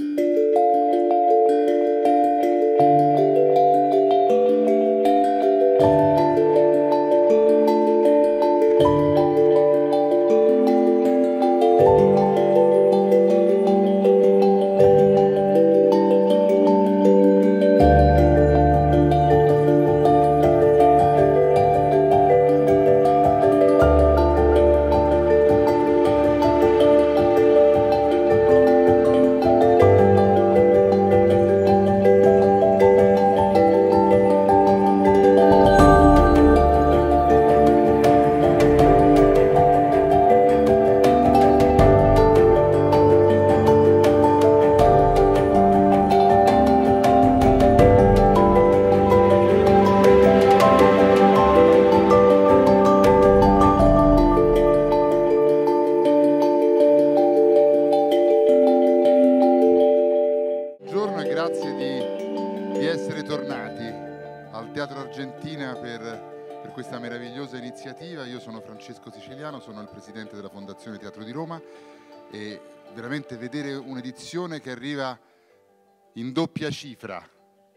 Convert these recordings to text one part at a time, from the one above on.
you cifra,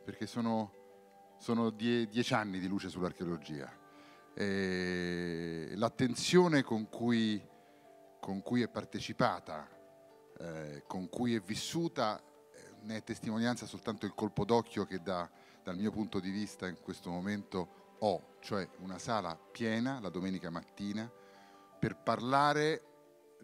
perché sono, sono die, dieci anni di luce sull'archeologia. E l'attenzione con cui, con cui, è partecipata, eh, con cui è vissuta, eh, ne è testimonianza soltanto il colpo d'occhio che da, dal mio punto di vista in questo momento ho, cioè una sala piena la domenica mattina per parlare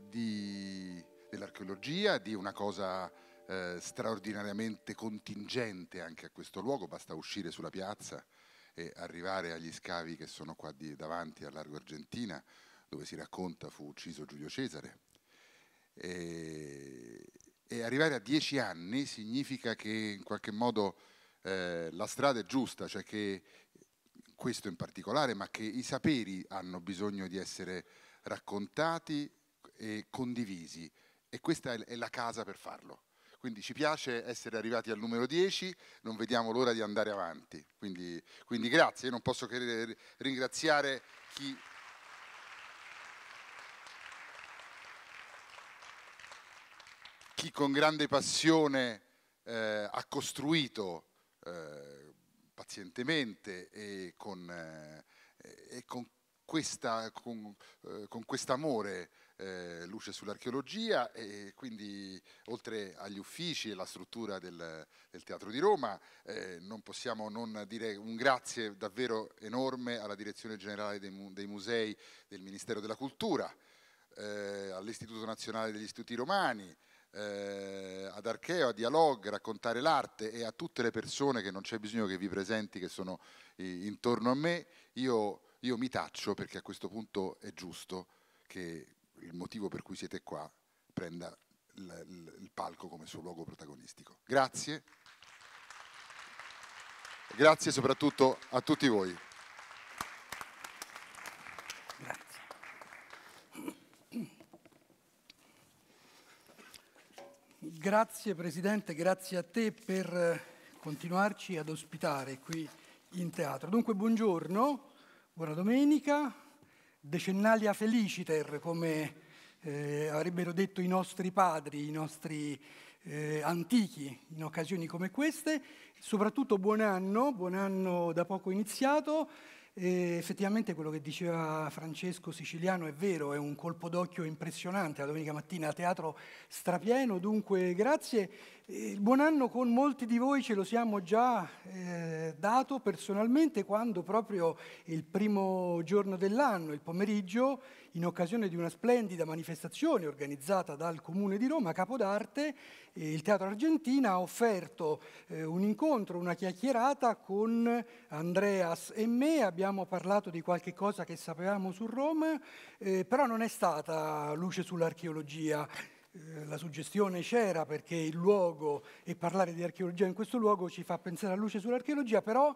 di, dell'archeologia, di una cosa eh, straordinariamente contingente anche a questo luogo, basta uscire sulla piazza e arrivare agli scavi che sono qua di, davanti a Largo Argentina, dove si racconta fu ucciso Giulio Cesare. E, e arrivare a dieci anni significa che in qualche modo eh, la strada è giusta, cioè che questo in particolare, ma che i saperi hanno bisogno di essere raccontati e condivisi e questa è la casa per farlo. Quindi ci piace essere arrivati al numero 10, non vediamo l'ora di andare avanti. Quindi, quindi grazie, io non posso che ringraziare chi chi con grande passione eh, ha costruito eh, pazientemente e con, eh, e con questa, con, eh, con quest'amore eh, luce sull'archeologia e quindi oltre agli uffici e alla struttura del, del Teatro di Roma eh, non possiamo non dire un grazie davvero enorme alla Direzione Generale dei, dei Musei del Ministero della Cultura, eh, all'Istituto Nazionale degli Istituti Romani, eh, ad Archeo, a Dialog, Raccontare l'Arte e a tutte le persone che non c'è bisogno che vi presenti, che sono intorno a me. Io, io mi taccio perché a questo punto è giusto che il motivo per cui siete qua prenda il, il palco come suo luogo protagonistico. Grazie. Grazie soprattutto a tutti voi. Grazie. Grazie Presidente, grazie a te per eh, continuarci ad ospitare qui in teatro. Dunque buongiorno, buona domenica, decennalia feliciter, come eh, avrebbero detto i nostri padri, i nostri eh, antichi, in occasioni come queste, soprattutto buon anno, buon anno da poco iniziato. E effettivamente quello che diceva Francesco Siciliano è vero, è un colpo d'occhio impressionante la domenica mattina a teatro strapieno, dunque grazie. Il buon anno con molti di voi ce lo siamo già eh, dato personalmente quando proprio il primo giorno dell'anno, il pomeriggio, in occasione di una splendida manifestazione organizzata dal Comune di Roma, Capodarte, eh, il Teatro Argentina ha offerto eh, un incontro incontro, una chiacchierata con Andreas e me, abbiamo parlato di qualche cosa che sapevamo su Roma, eh, però non è stata luce sull'archeologia. Eh, la suggestione c'era perché il luogo e parlare di archeologia in questo luogo ci fa pensare a luce sull'archeologia, però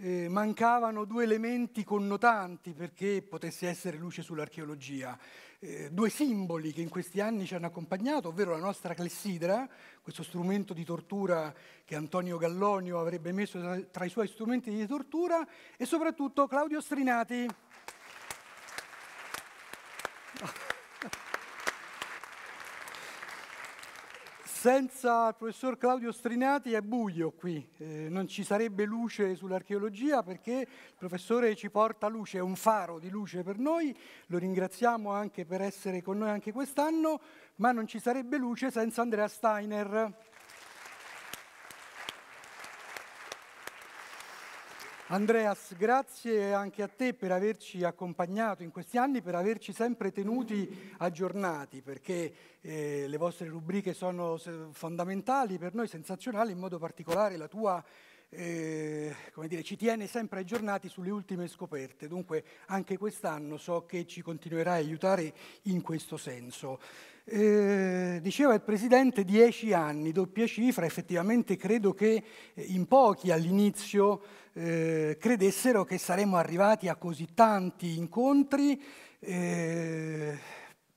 eh, mancavano due elementi connotanti perché potesse essere luce sull'archeologia, eh, due simboli che in questi anni ci hanno accompagnato, ovvero la nostra clessidra, questo strumento di tortura che Antonio Gallonio avrebbe messo tra i suoi strumenti di tortura, e soprattutto Claudio Strinati. Senza il professor Claudio Strinati è buio qui, eh, non ci sarebbe luce sull'archeologia perché il professore ci porta luce, è un faro di luce per noi, lo ringraziamo anche per essere con noi anche quest'anno, ma non ci sarebbe luce senza Andrea Steiner. Andreas, grazie anche a te per averci accompagnato in questi anni, per averci sempre tenuti aggiornati, perché eh, le vostre rubriche sono fondamentali, per noi sensazionali, in modo particolare la tua eh, come dire, ci tiene sempre aggiornati sulle ultime scoperte, dunque anche quest'anno so che ci continuerai a aiutare in questo senso. Eh, diceva il Presidente dieci anni, doppia cifra, effettivamente credo che eh, in pochi all'inizio eh, credessero che saremmo arrivati a così tanti incontri, eh,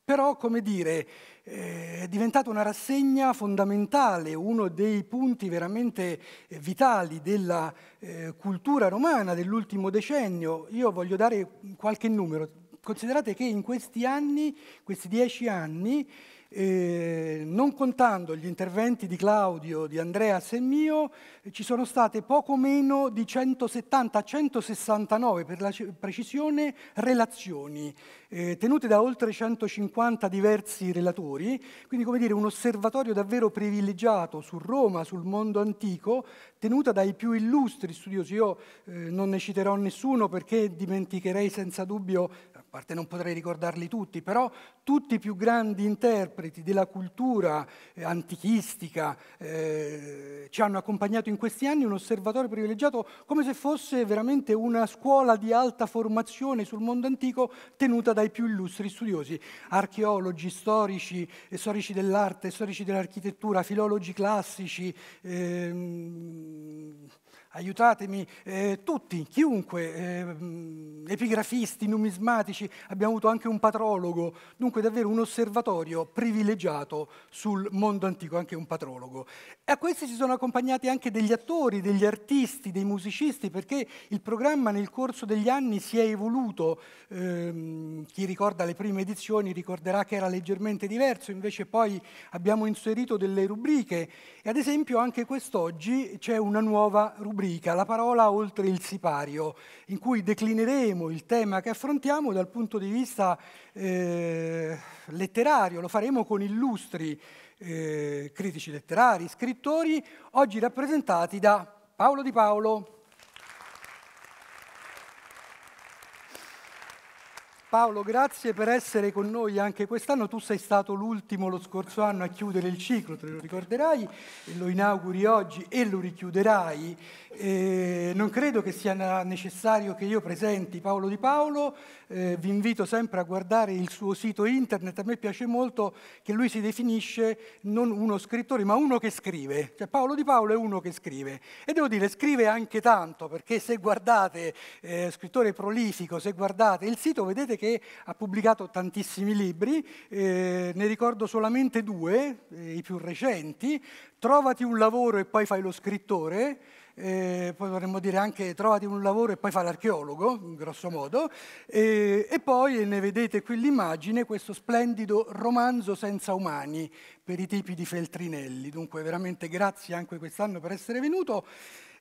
però come dire, eh, è diventata una rassegna fondamentale, uno dei punti veramente eh, vitali della eh, cultura romana dell'ultimo decennio. Io voglio dare qualche numero, considerate che in questi anni, questi dieci anni, eh, non contando gli interventi di Claudio, di Andreas e mio, ci sono state poco meno di 170, 169 per la precisione, relazioni eh, tenute da oltre 150 diversi relatori, quindi come dire un osservatorio davvero privilegiato su Roma, sul mondo antico, tenuta dai più illustri studiosi. Io eh, non ne citerò nessuno perché dimenticherei senza dubbio parte non potrei ricordarli tutti, però tutti i più grandi interpreti della cultura eh, antichistica eh, ci hanno accompagnato in questi anni un osservatorio privilegiato come se fosse veramente una scuola di alta formazione sul mondo antico tenuta dai più illustri studiosi, archeologi, storici, eh, storici dell'arte, storici dell'architettura, filologi classici. Ehm, aiutatemi eh, tutti, chiunque, eh, mm, epigrafisti, numismatici, abbiamo avuto anche un patrologo, dunque davvero un osservatorio privilegiato sul mondo antico, anche un patrologo. E a questi si sono accompagnati anche degli attori, degli artisti, dei musicisti, perché il programma nel corso degli anni si è evoluto, eh, chi ricorda le prime edizioni ricorderà che era leggermente diverso, invece poi abbiamo inserito delle rubriche e ad esempio anche quest'oggi c'è una nuova rubrica rubrica La parola oltre il sipario, in cui declineremo il tema che affrontiamo dal punto di vista eh, letterario, lo faremo con illustri eh, critici letterari, scrittori, oggi rappresentati da Paolo Di Paolo, Paolo, grazie per essere con noi anche quest'anno. Tu sei stato l'ultimo lo scorso anno a chiudere il ciclo, te lo ricorderai, lo inauguri oggi e lo richiuderai. Eh, non credo che sia necessario che io presenti Paolo Di Paolo, eh, vi invito sempre a guardare il suo sito internet, a me piace molto che lui si definisce non uno scrittore ma uno che scrive, cioè Paolo Di Paolo è uno che scrive e devo dire scrive anche tanto perché se guardate, eh, scrittore prolifico, se guardate il sito vedete che che ha pubblicato tantissimi libri, eh, ne ricordo solamente due, eh, i più recenti, Trovati un lavoro e poi fai lo scrittore, eh, poi vorremmo dire anche trovati un lavoro e poi fai l'archeologo, grosso modo, eh, e poi ne vedete qui l'immagine, questo splendido romanzo senza umani per i tipi di Feltrinelli, dunque veramente grazie anche quest'anno per essere venuto.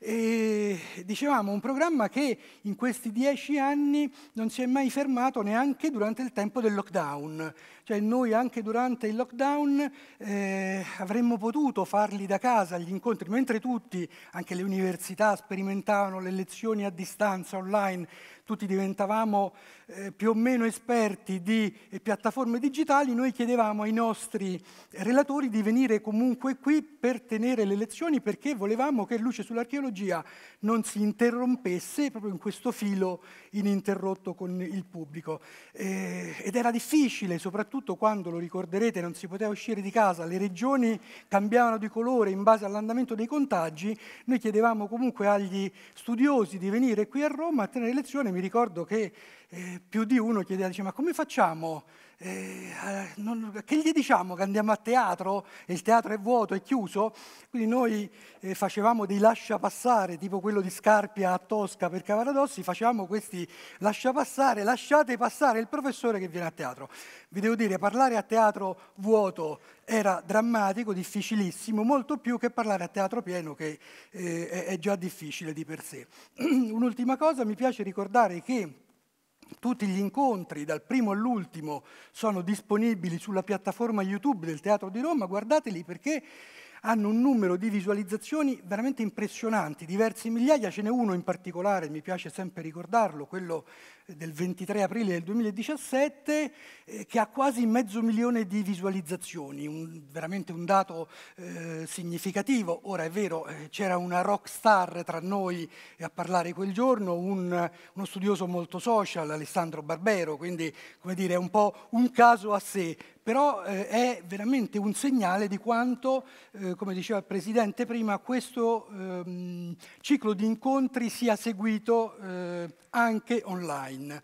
E dicevamo, un programma che in questi dieci anni non si è mai fermato neanche durante il tempo del lockdown. Cioè noi anche durante il lockdown eh, avremmo potuto farli da casa gli incontri, mentre tutti, anche le università sperimentavano le lezioni a distanza online, tutti diventavamo eh, più o meno esperti di piattaforme digitali, noi chiedevamo ai nostri relatori di venire comunque qui per tenere le lezioni perché volevamo che Luce sull'archeologia non si interrompesse proprio in questo filo ininterrotto con il pubblico. Eh, ed era difficile, soprattutto quando, lo ricorderete, non si poteva uscire di casa, le regioni cambiavano di colore in base all'andamento dei contagi, noi chiedevamo comunque agli studiosi di venire qui a Roma a tenere lezione, mi ricordo che eh, più di uno chiedeva, dice, ma come facciamo? eh, non, che gli diciamo che andiamo a teatro e il teatro è vuoto, è chiuso? Quindi noi eh, facevamo dei lascia passare, tipo quello di Scarpia a Tosca per Cavaradossi, facevamo questi lascia passare, lasciate passare il professore che viene a teatro. Vi devo dire, parlare a teatro vuoto era drammatico, difficilissimo, molto più che parlare a teatro pieno che eh, è già difficile di per sé. Un'ultima cosa, mi piace ricordare che tutti gli incontri, dal primo all'ultimo, sono disponibili sulla piattaforma YouTube del Teatro di Roma, guardateli perché hanno un numero di visualizzazioni veramente impressionanti, diversi migliaia, ce n'è uno in particolare, mi piace sempre ricordarlo, quello del 23 aprile del 2017 eh, che ha quasi mezzo milione di visualizzazioni, un, veramente un dato eh, significativo. Ora è vero, eh, c'era una rock star tra noi a parlare quel giorno, un, uno studioso molto social, Alessandro Barbero, quindi come dire è un po' un caso a sé, però eh, è veramente un segnale di quanto, eh, come diceva il Presidente prima, questo ehm, ciclo di incontri sia seguito eh, anche online.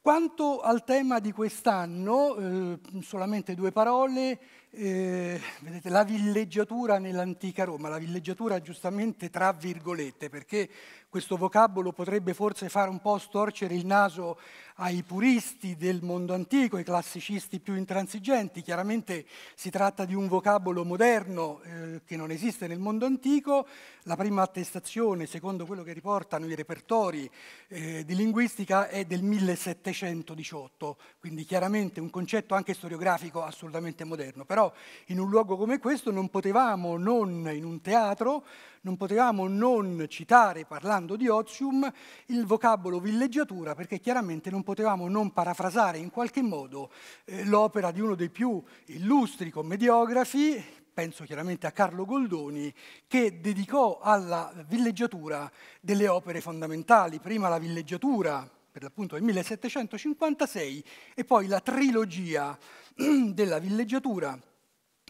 Quanto al tema di quest'anno, eh, solamente due parole, eh, vedete, la villeggiatura nell'antica Roma, la villeggiatura giustamente tra virgolette, perché questo vocabolo potrebbe forse fare un po' storcere il naso ai puristi del mondo antico, ai classicisti più intransigenti. Chiaramente si tratta di un vocabolo moderno eh, che non esiste nel mondo antico. La prima attestazione, secondo quello che riportano i repertori eh, di linguistica, è del 1718, quindi chiaramente un concetto anche storiografico assolutamente moderno. Però in un luogo come questo non potevamo non, in un teatro, non potevamo non citare, parlando usando di Ozium il vocabolo villeggiatura perché chiaramente non potevamo non parafrasare in qualche modo eh, l'opera di uno dei più illustri commediografi, penso chiaramente a Carlo Goldoni, che dedicò alla villeggiatura delle opere fondamentali, prima la villeggiatura per l'appunto del 1756 e poi la trilogia della villeggiatura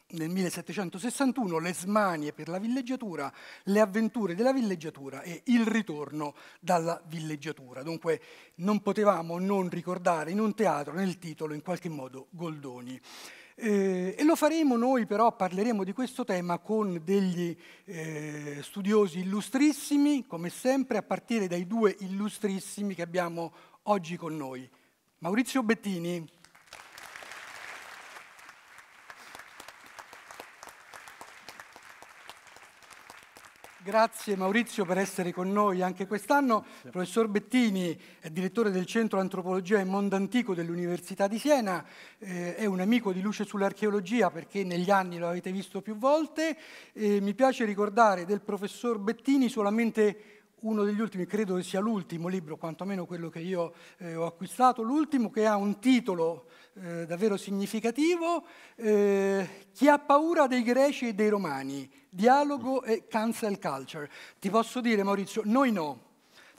nel 1761 Le smanie per la villeggiatura, Le avventure della villeggiatura e Il ritorno dalla villeggiatura. Dunque non potevamo non ricordare in un teatro, nel titolo, in qualche modo Goldoni. Eh, e lo faremo noi però, parleremo di questo tema con degli eh, studiosi illustrissimi, come sempre, a partire dai due illustrissimi che abbiamo oggi con noi. Maurizio Bettini, Grazie Maurizio per essere con noi anche quest'anno. Grazie. Professor Bettini è direttore del Centro Antropologia e Mondo Antico dell'Università di Siena, eh, è un amico di Luce sull'Archeologia perché negli anni lo avete visto più volte. Eh, mi piace ricordare del professor Bettini solamente uno degli ultimi, credo che sia l'ultimo libro, quantomeno quello che io eh, ho acquistato, l'ultimo che ha un titolo eh, davvero significativo, eh, Chi ha paura dei greci e dei romani, dialogo e cancel culture. Ti posso dire Maurizio, noi no,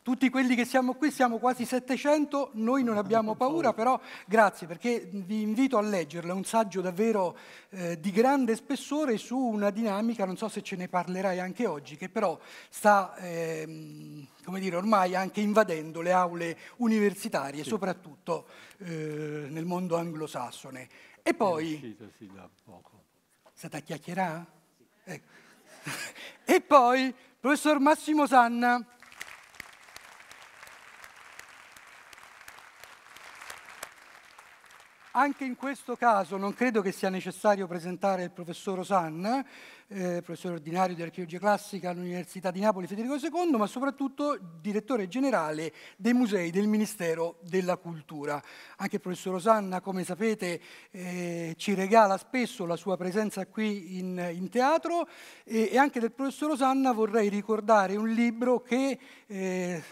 tutti quelli che siamo qui, siamo quasi 700, noi non abbiamo paura, però grazie perché vi invito a leggerla, è un saggio davvero eh, di grande spessore su una dinamica, non so se ce ne parlerai anche oggi, che però sta, eh, come dire, ormai anche invadendo le aule universitarie, sì. soprattutto eh, nel mondo anglosassone. E poi... È uscita, sì, da poco. Stata chiacchierà? Sì. Ecco. e poi, professor Massimo Sanna Anche in questo caso non credo che sia necessario presentare il professor Osan, eh, professore ordinario di archeologia classica all'Università di Napoli Federico II, ma soprattutto direttore generale dei musei del Ministero della Cultura. Anche il professor Osanna, come sapete, eh, ci regala spesso la sua presenza qui in, in teatro e, e, anche del professor Osanna vorrei ricordare un libro che... Eh,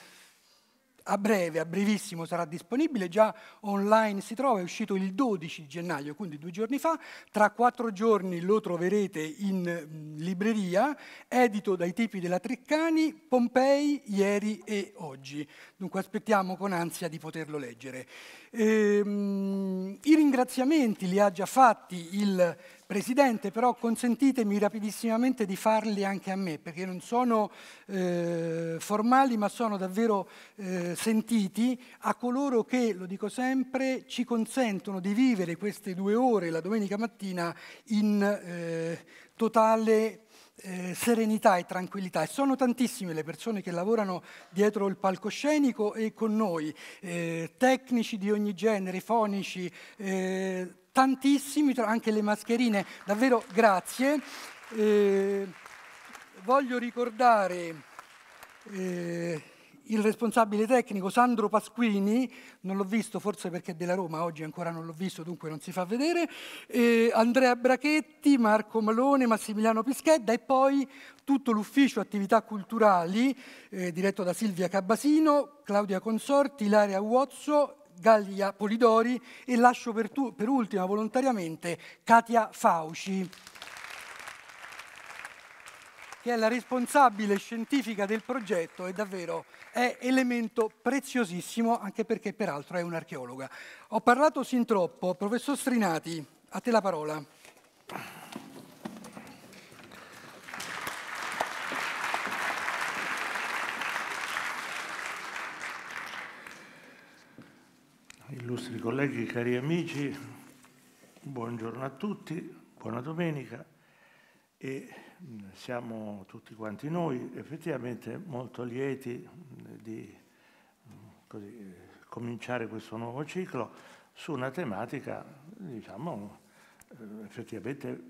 a breve, a brevissimo sarà disponibile, già online si trova, è uscito il 12 gennaio, quindi due giorni fa, tra quattro giorni lo troverete in libreria, edito dai tipi della Treccani, Pompei, ieri e oggi. Dunque aspettiamo con ansia di poterlo leggere. Ehm, I ringraziamenti li ha già fatti il Presidente, però consentitemi rapidissimamente di farli anche a me, perché non sono eh, formali ma sono davvero eh, sentiti a coloro che, lo dico sempre, ci consentono di vivere queste due ore la domenica mattina in eh, totale eh, serenità e tranquillità. E sono tantissime le persone che lavorano dietro il palcoscenico e con noi, eh, tecnici di ogni genere, fonici, eh, tantissimi, anche le mascherine, davvero grazie. Eh, voglio ricordare eh, il responsabile tecnico Sandro Pasquini, non l'ho visto forse perché è della Roma, oggi ancora non l'ho visto, dunque non si fa vedere, eh, Andrea Brachetti, Marco Malone, Massimiliano Pischedda e poi tutto l'ufficio attività culturali eh, diretto da Silvia Cabasino, Claudia Consorti, Ilaria Uozzo Gallia Polidori e lascio per, tu, per ultima volontariamente Katia Fauci che è la responsabile scientifica del progetto e davvero è elemento preziosissimo, anche perché peraltro è un'archeologa. Ho parlato sin troppo. Professor Strinati, a te la parola. Grazie. Illustri colleghi, cari amici, buongiorno a tutti, buona domenica e mm, siamo tutti quanti noi effettivamente molto lieti mm, di mm, così, eh, cominciare questo nuovo ciclo su una tematica diciamo eh, effettivamente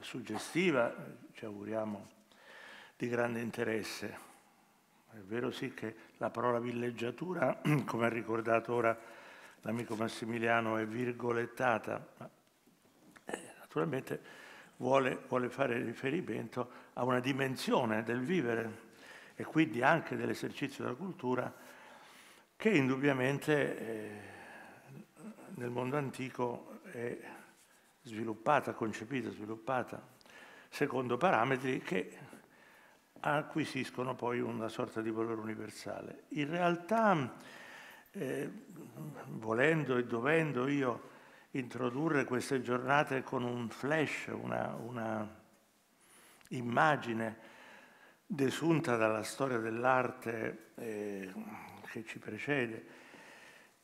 suggestiva, ci auguriamo di grande interesse. È vero sì che la parola villeggiatura, come ha ricordato ora l'amico Massimiliano è virgolettata, ma eh, naturalmente vuole, vuole fare riferimento a una dimensione del vivere e quindi anche dell'esercizio della cultura che indubbiamente eh, nel mondo antico è sviluppata, concepita, sviluppata secondo parametri che acquisiscono poi una sorta di valore universale. In realtà eh, volendo e dovendo io introdurre queste giornate con un flash, una, una immagine desunta dalla storia dell'arte eh, che ci precede.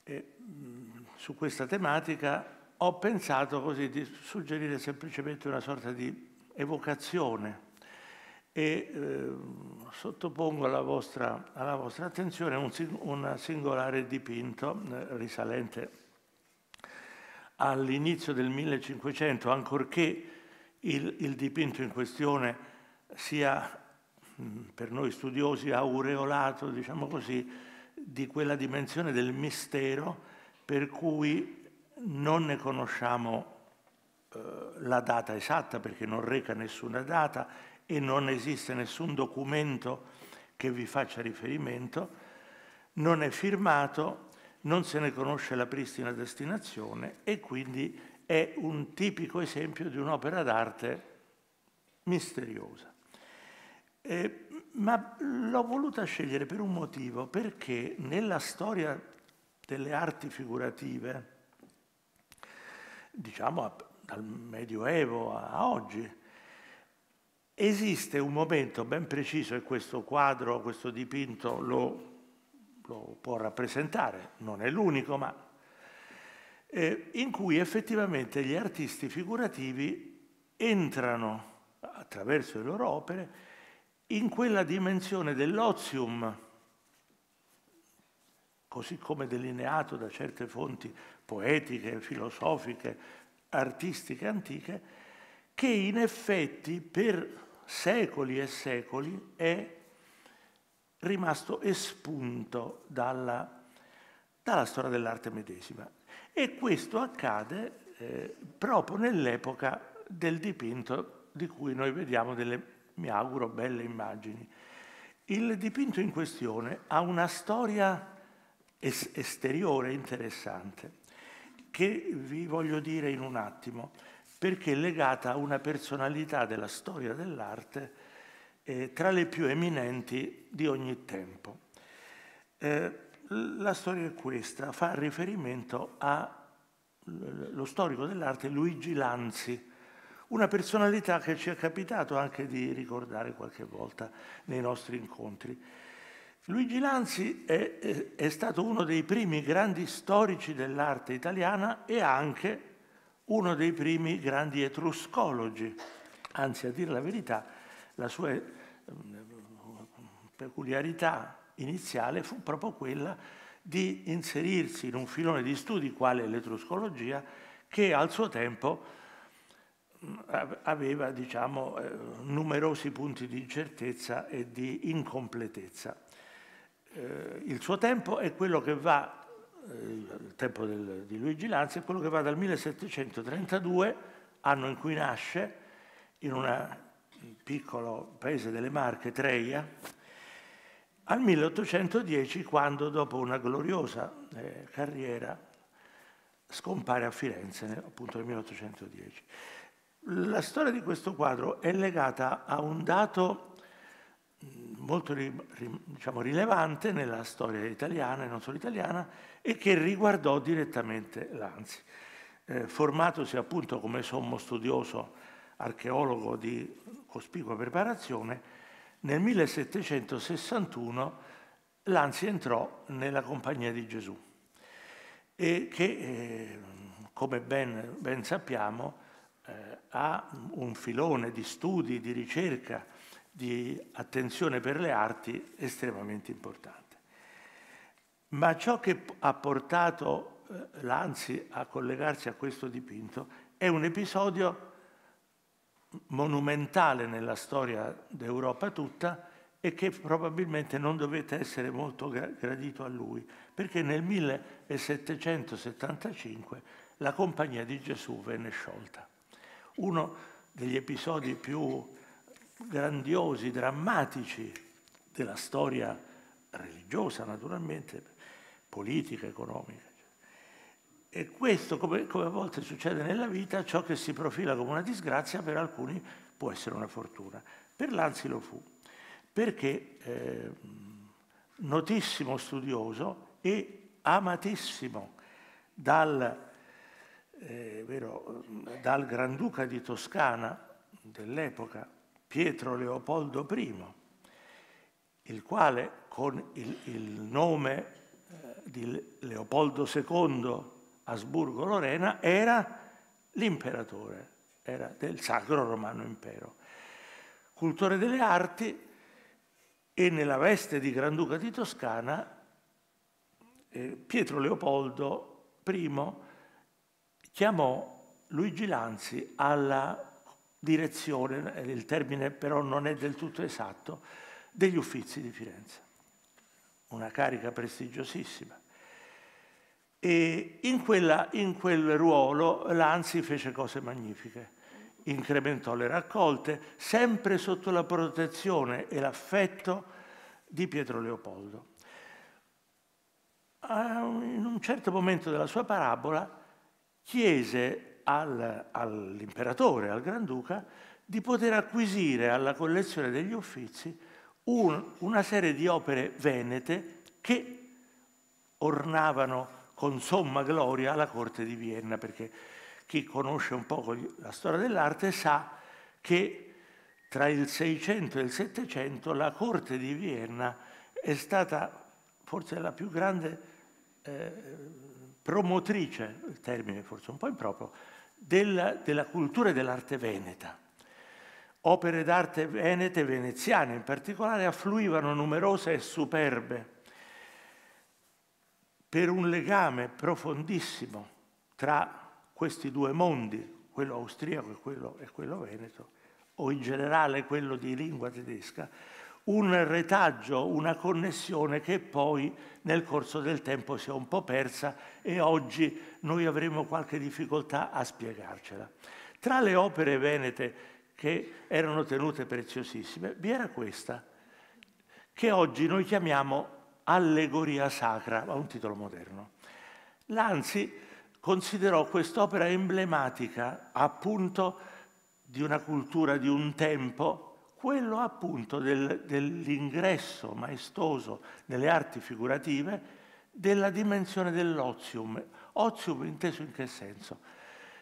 E, mh, mm, su questa tematica ho pensato così di suggerire semplicemente una sorta di evocazione e eh, sottopongo alla vostra, alla vostra attenzione un, un, singolare dipinto eh, risalente all'inizio del 1500, ancorché il, il dipinto in questione sia mm, per noi studiosi aureolato, diciamo così, di quella dimensione del mistero per cui non ne conosciamo eh, la data esatta perché non reca nessuna data e non esiste nessun documento che vi faccia riferimento, non è firmato, non se ne conosce la pristina destinazione e quindi è un tipico esempio di un'opera d'arte misteriosa. Eh, ma l'ho voluta scegliere per un motivo, perché nella storia delle arti figurative, diciamo dal Medioevo a oggi, Esiste un momento ben preciso e questo quadro, questo dipinto lo, lo può rappresentare, non è l'unico, ma eh, in cui effettivamente gli artisti figurativi entrano attraverso le loro opere in quella dimensione dell'ozium, così come delineato da certe fonti poetiche, filosofiche, artistiche antiche, che in effetti per secoli e secoli è rimasto espunto dalla, dalla storia dell'arte medesima. E questo accade eh, proprio nell'epoca del dipinto di cui noi vediamo delle, mi auguro, belle immagini. Il dipinto in questione ha una storia es esteriore interessante che vi voglio dire in un attimo perché è legata a una personalità della storia dell'arte eh, tra le più eminenti di ogni tempo. Eh, la storia è questa, fa riferimento allo storico dell'arte Luigi Lanzi, una personalità che ci è capitato anche di ricordare qualche volta nei nostri incontri. Luigi Lanzi è, è stato uno dei primi grandi storici dell'arte italiana e anche uno dei primi grandi etruscologi, anzi a dire la verità, la sua eh, peculiarità iniziale fu proprio quella di inserirsi in un filone di studi quale l'etruscologia che al suo tempo aveva diciamo, eh, numerosi punti di incertezza e di incompletezza. Eh, il suo tempo è quello che va il tempo del, di Luigi Lanzi, è quello che va dal 1732, anno in cui nasce, in un piccolo paese delle Marche, Treia, al 1810 quando dopo una gloriosa eh, carriera scompare a Firenze, appunto nel 1810. La storia di questo quadro è legata a un dato molto diciamo, rilevante nella storia italiana e non solo italiana e che riguardò direttamente l'Anzi. Eh, formatosi appunto come sommo studioso archeologo di cospicua preparazione, nel 1761 l'Anzi entrò nella Compagnia di Gesù e che, eh, come ben, ben sappiamo, eh, ha un filone di studi, di ricerca, di attenzione per le arti estremamente importante. Ma ciò che ha portato eh, Lanzi a collegarsi a questo dipinto è un episodio monumentale nella storia d'Europa tutta e che probabilmente non dovette essere molto gradito a lui, perché nel 1775 la Compagnia di Gesù venne sciolta. Uno degli episodi più grandiosi, drammatici della storia religiosa, naturalmente, politica, economica. E questo, come, come a volte succede nella vita, ciò che si profila come una disgrazia per alcuni può essere una fortuna. Per Lanzi lo fu, perché eh, notissimo studioso e amatissimo dal, eh, vero, dal Granduca di Toscana dell'epoca, Pietro Leopoldo I, il quale con il, il nome eh, di Leopoldo II Asburgo-Lorena era l'imperatore, era del Sacro Romano Impero. Cultore delle arti e nella veste di Granduca di Toscana eh, Pietro Leopoldo I chiamò Luigi Lanzi alla direzione, il termine però non è del tutto esatto, degli uffizi di Firenze. Una carica prestigiosissima. E in, quella, in quel ruolo l'Anzi fece cose magnifiche. Incrementò le raccolte, sempre sotto la protezione e l'affetto di Pietro Leopoldo. Ah, in un certo momento della sua parabola chiese al, all'imperatore, al granduca, di poter acquisire alla collezione degli Uffizi un, una serie di opere venete che ornavano con somma gloria la corte di Vienna, perché chi conosce un po' la storia dell'arte sa che tra il 600 e il 700 la corte di Vienna è stata forse la più grande eh, promotrice, il termine forse un po' improprio, della, della cultura e dell'arte veneta. Opere d'arte venete e veneziane in particolare affluivano numerose e superbe per un legame profondissimo tra questi due mondi, quello austriaco e quello, e quello veneto, o in generale quello di lingua tedesca, un retaggio, una connessione che poi nel corso del tempo si è un po' persa e oggi noi avremo qualche difficoltà a spiegarcela. Tra le opere venete che erano tenute preziosissime, vi era questa, che oggi noi chiamiamo Allegoria Sacra, ha un titolo moderno. Lanzi considerò quest'opera emblematica appunto di una cultura, di un tempo quello appunto del, dell'ingresso maestoso nelle arti figurative della dimensione dell'ozium. Ozium inteso in che senso?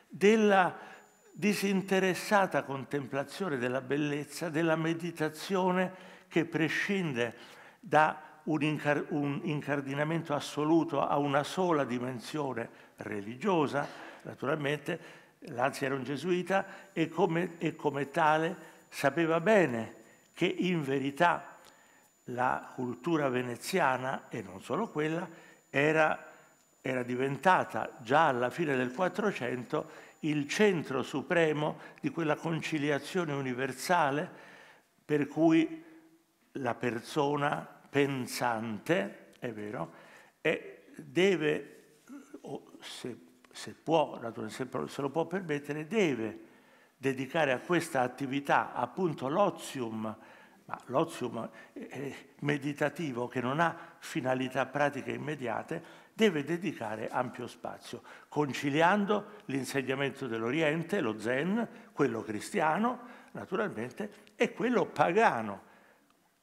Della disinteressata contemplazione della bellezza, della meditazione che prescinde da un, incar un incardinamento assoluto a una sola dimensione religiosa, naturalmente Lanzi era un gesuita e come, e come tale sapeva bene che in verità la cultura veneziana, e non solo quella, era, era diventata già alla fine del Quattrocento il centro supremo di quella conciliazione universale per cui la persona pensante, è vero, è, deve, se, se, può, se, se lo può permettere, deve dedicare a questa attività appunto l'ozium, ma l'ozium eh, eh, meditativo che non ha finalità pratiche immediate, deve dedicare ampio spazio, conciliando l'insegnamento dell'Oriente, lo Zen, quello cristiano, naturalmente, e quello pagano,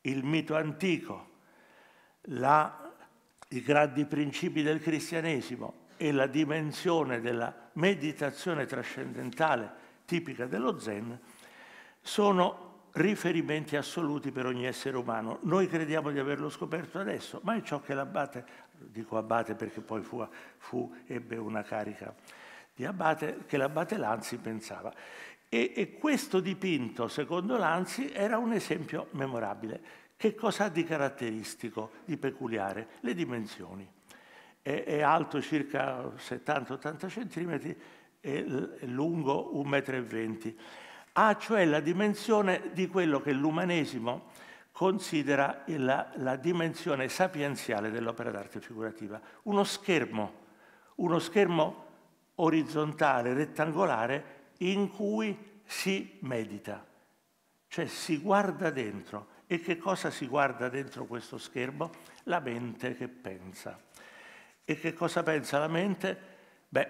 il mito antico, la, i grandi principi del cristianesimo e la dimensione della meditazione trascendentale tipica dello Zen, sono riferimenti assoluti per ogni essere umano. Noi crediamo di averlo scoperto adesso, ma è ciò che l'abate, dico abate perché poi fu, fu, ebbe una carica di abate, che l'abate Lanzi pensava. E, e questo dipinto, secondo Lanzi, era un esempio memorabile. Che cosa ha di caratteristico, di peculiare? Le dimensioni. È, è alto circa 70-80 centimetri, è lungo 1,20 m. Ha cioè la dimensione di quello che l'umanesimo considera la, la dimensione sapienziale dell'opera d'arte figurativa. Uno schermo, uno schermo orizzontale, rettangolare, in cui si medita, cioè si guarda dentro. E che cosa si guarda dentro questo schermo? La mente che pensa. E che cosa pensa la mente? Beh,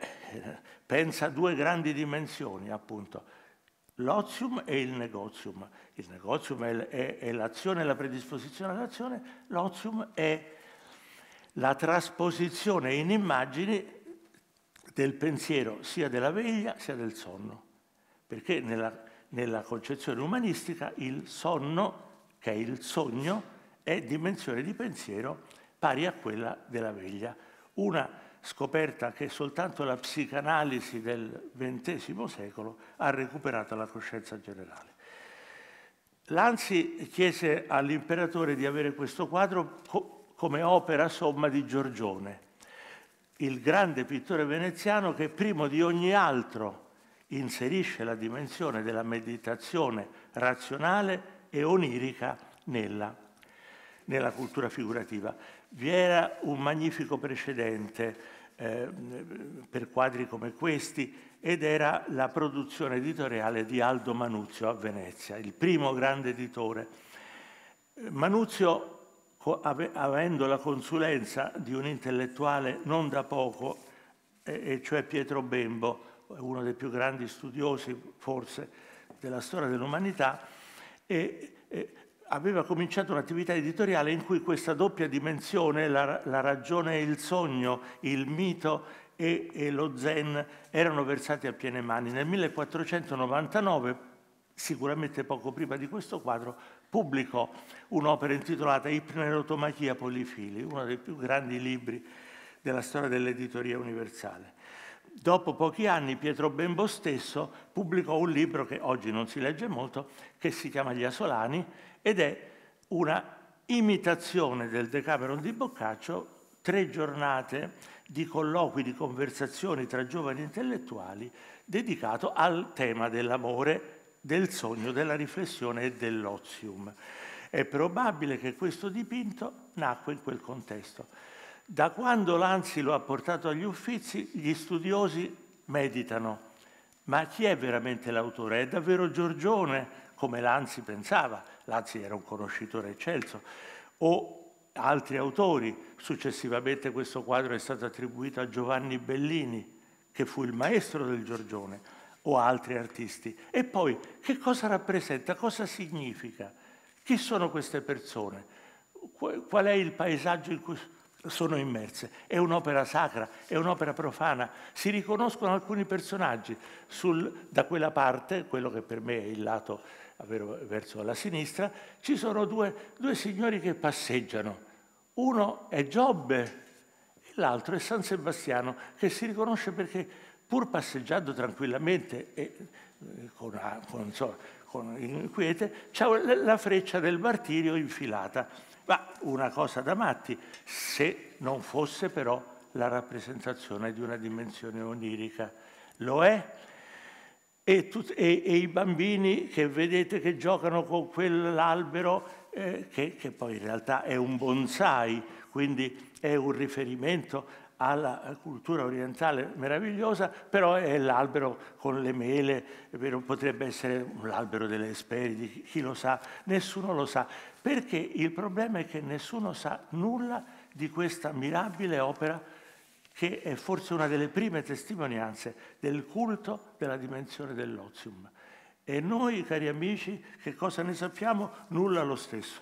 pensa a due grandi dimensioni, appunto, l'ozium e il negozium. Il negozium è, l'azione la predisposizione all'azione, l'ozium è la trasposizione in immagini del pensiero sia della veglia sia del sonno, perché nella, nella concezione umanistica il sonno, che è il sogno, è dimensione di pensiero pari a quella della veglia. Una scoperta che soltanto la psicanalisi del XX secolo ha recuperato la coscienza generale. Lanzi chiese all'imperatore di avere questo quadro co come opera somma di Giorgione, il grande pittore veneziano che primo di ogni altro inserisce la dimensione della meditazione razionale e onirica nella, nella cultura figurativa. Vi era un magnifico precedente eh, per quadri come questi ed era la produzione editoriale di Aldo Manuzio a Venezia, il primo grande editore. Manuzio, avendo la consulenza di un intellettuale non da poco, e cioè Pietro Bembo, uno dei più grandi studiosi forse della storia dell'umanità, e, e, aveva cominciato un'attività editoriale in cui questa doppia dimensione, la, la ragione e il sogno, il mito e, e, lo zen, erano versati a piene mani. Nel 1499, sicuramente poco prima di questo quadro, pubblicò un'opera intitolata Ipnerotomachia Polifili, uno dei più grandi libri della storia dell'editoria universale. Dopo pochi anni Pietro Bembo stesso pubblicò un libro che oggi non si legge molto, che si chiama Gli Asolani, ed è una imitazione del Decameron di Boccaccio, tre giornate di colloqui, di conversazioni tra giovani intellettuali dedicato al tema dell'amore, del sogno, della riflessione e dell'ozium. È probabile che questo dipinto nacque in quel contesto. Da quando Lanzi lo ha portato agli uffizi, gli studiosi meditano. Ma chi è veramente l'autore? È davvero Giorgione come Lanzi pensava, Lanzi era un conoscitore eccelso, o altri autori. Successivamente questo quadro è stato attribuito a Giovanni Bellini, che fu il maestro del Giorgione, o altri artisti. E poi che cosa rappresenta, cosa significa? Chi sono queste persone? Qual è il paesaggio in cui sono immerse. È un'opera sacra, è un'opera profana. Si riconoscono alcuni personaggi Sul, da quella parte, quello che per me è il lato verso la sinistra, ci sono due, due signori che passeggiano. Uno è Giobbe e l'altro è San Sebastiano, che si riconosce perché pur passeggiando tranquillamente e eh, con, con, so, con inquiete, c'ha la freccia del martirio infilata. Ma una cosa da matti, se non fosse però la rappresentazione di una dimensione onirica. Lo è e, tut, e, e, i bambini che vedete che giocano con quell'albero, eh, che, che, poi in realtà è un bonsai, quindi è un riferimento alla cultura orientale meravigliosa, però è l'albero con le mele, potrebbe essere l'albero delle Esperidi, chi lo sa, nessuno lo sa, perché il problema è che nessuno sa nulla di questa mirabile opera che è forse una delle prime testimonianze del culto della dimensione dell'ozium. E noi, cari amici, che cosa ne sappiamo? Nulla lo stesso.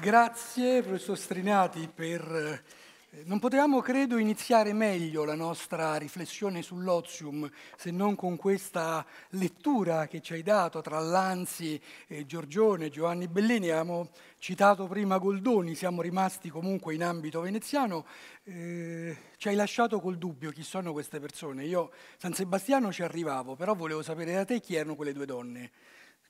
Grazie professor Strinati per eh, non potevamo, credo, iniziare meglio la nostra riflessione sull'Ozium se non con questa lettura che ci hai dato tra Lanzi, e Giorgione, Giovanni Bellini. Abbiamo citato prima Goldoni, siamo rimasti comunque in ambito veneziano. Eh, ci hai lasciato col dubbio chi sono queste persone. Io, San Sebastiano, ci arrivavo, però volevo sapere da te chi erano quelle due donne.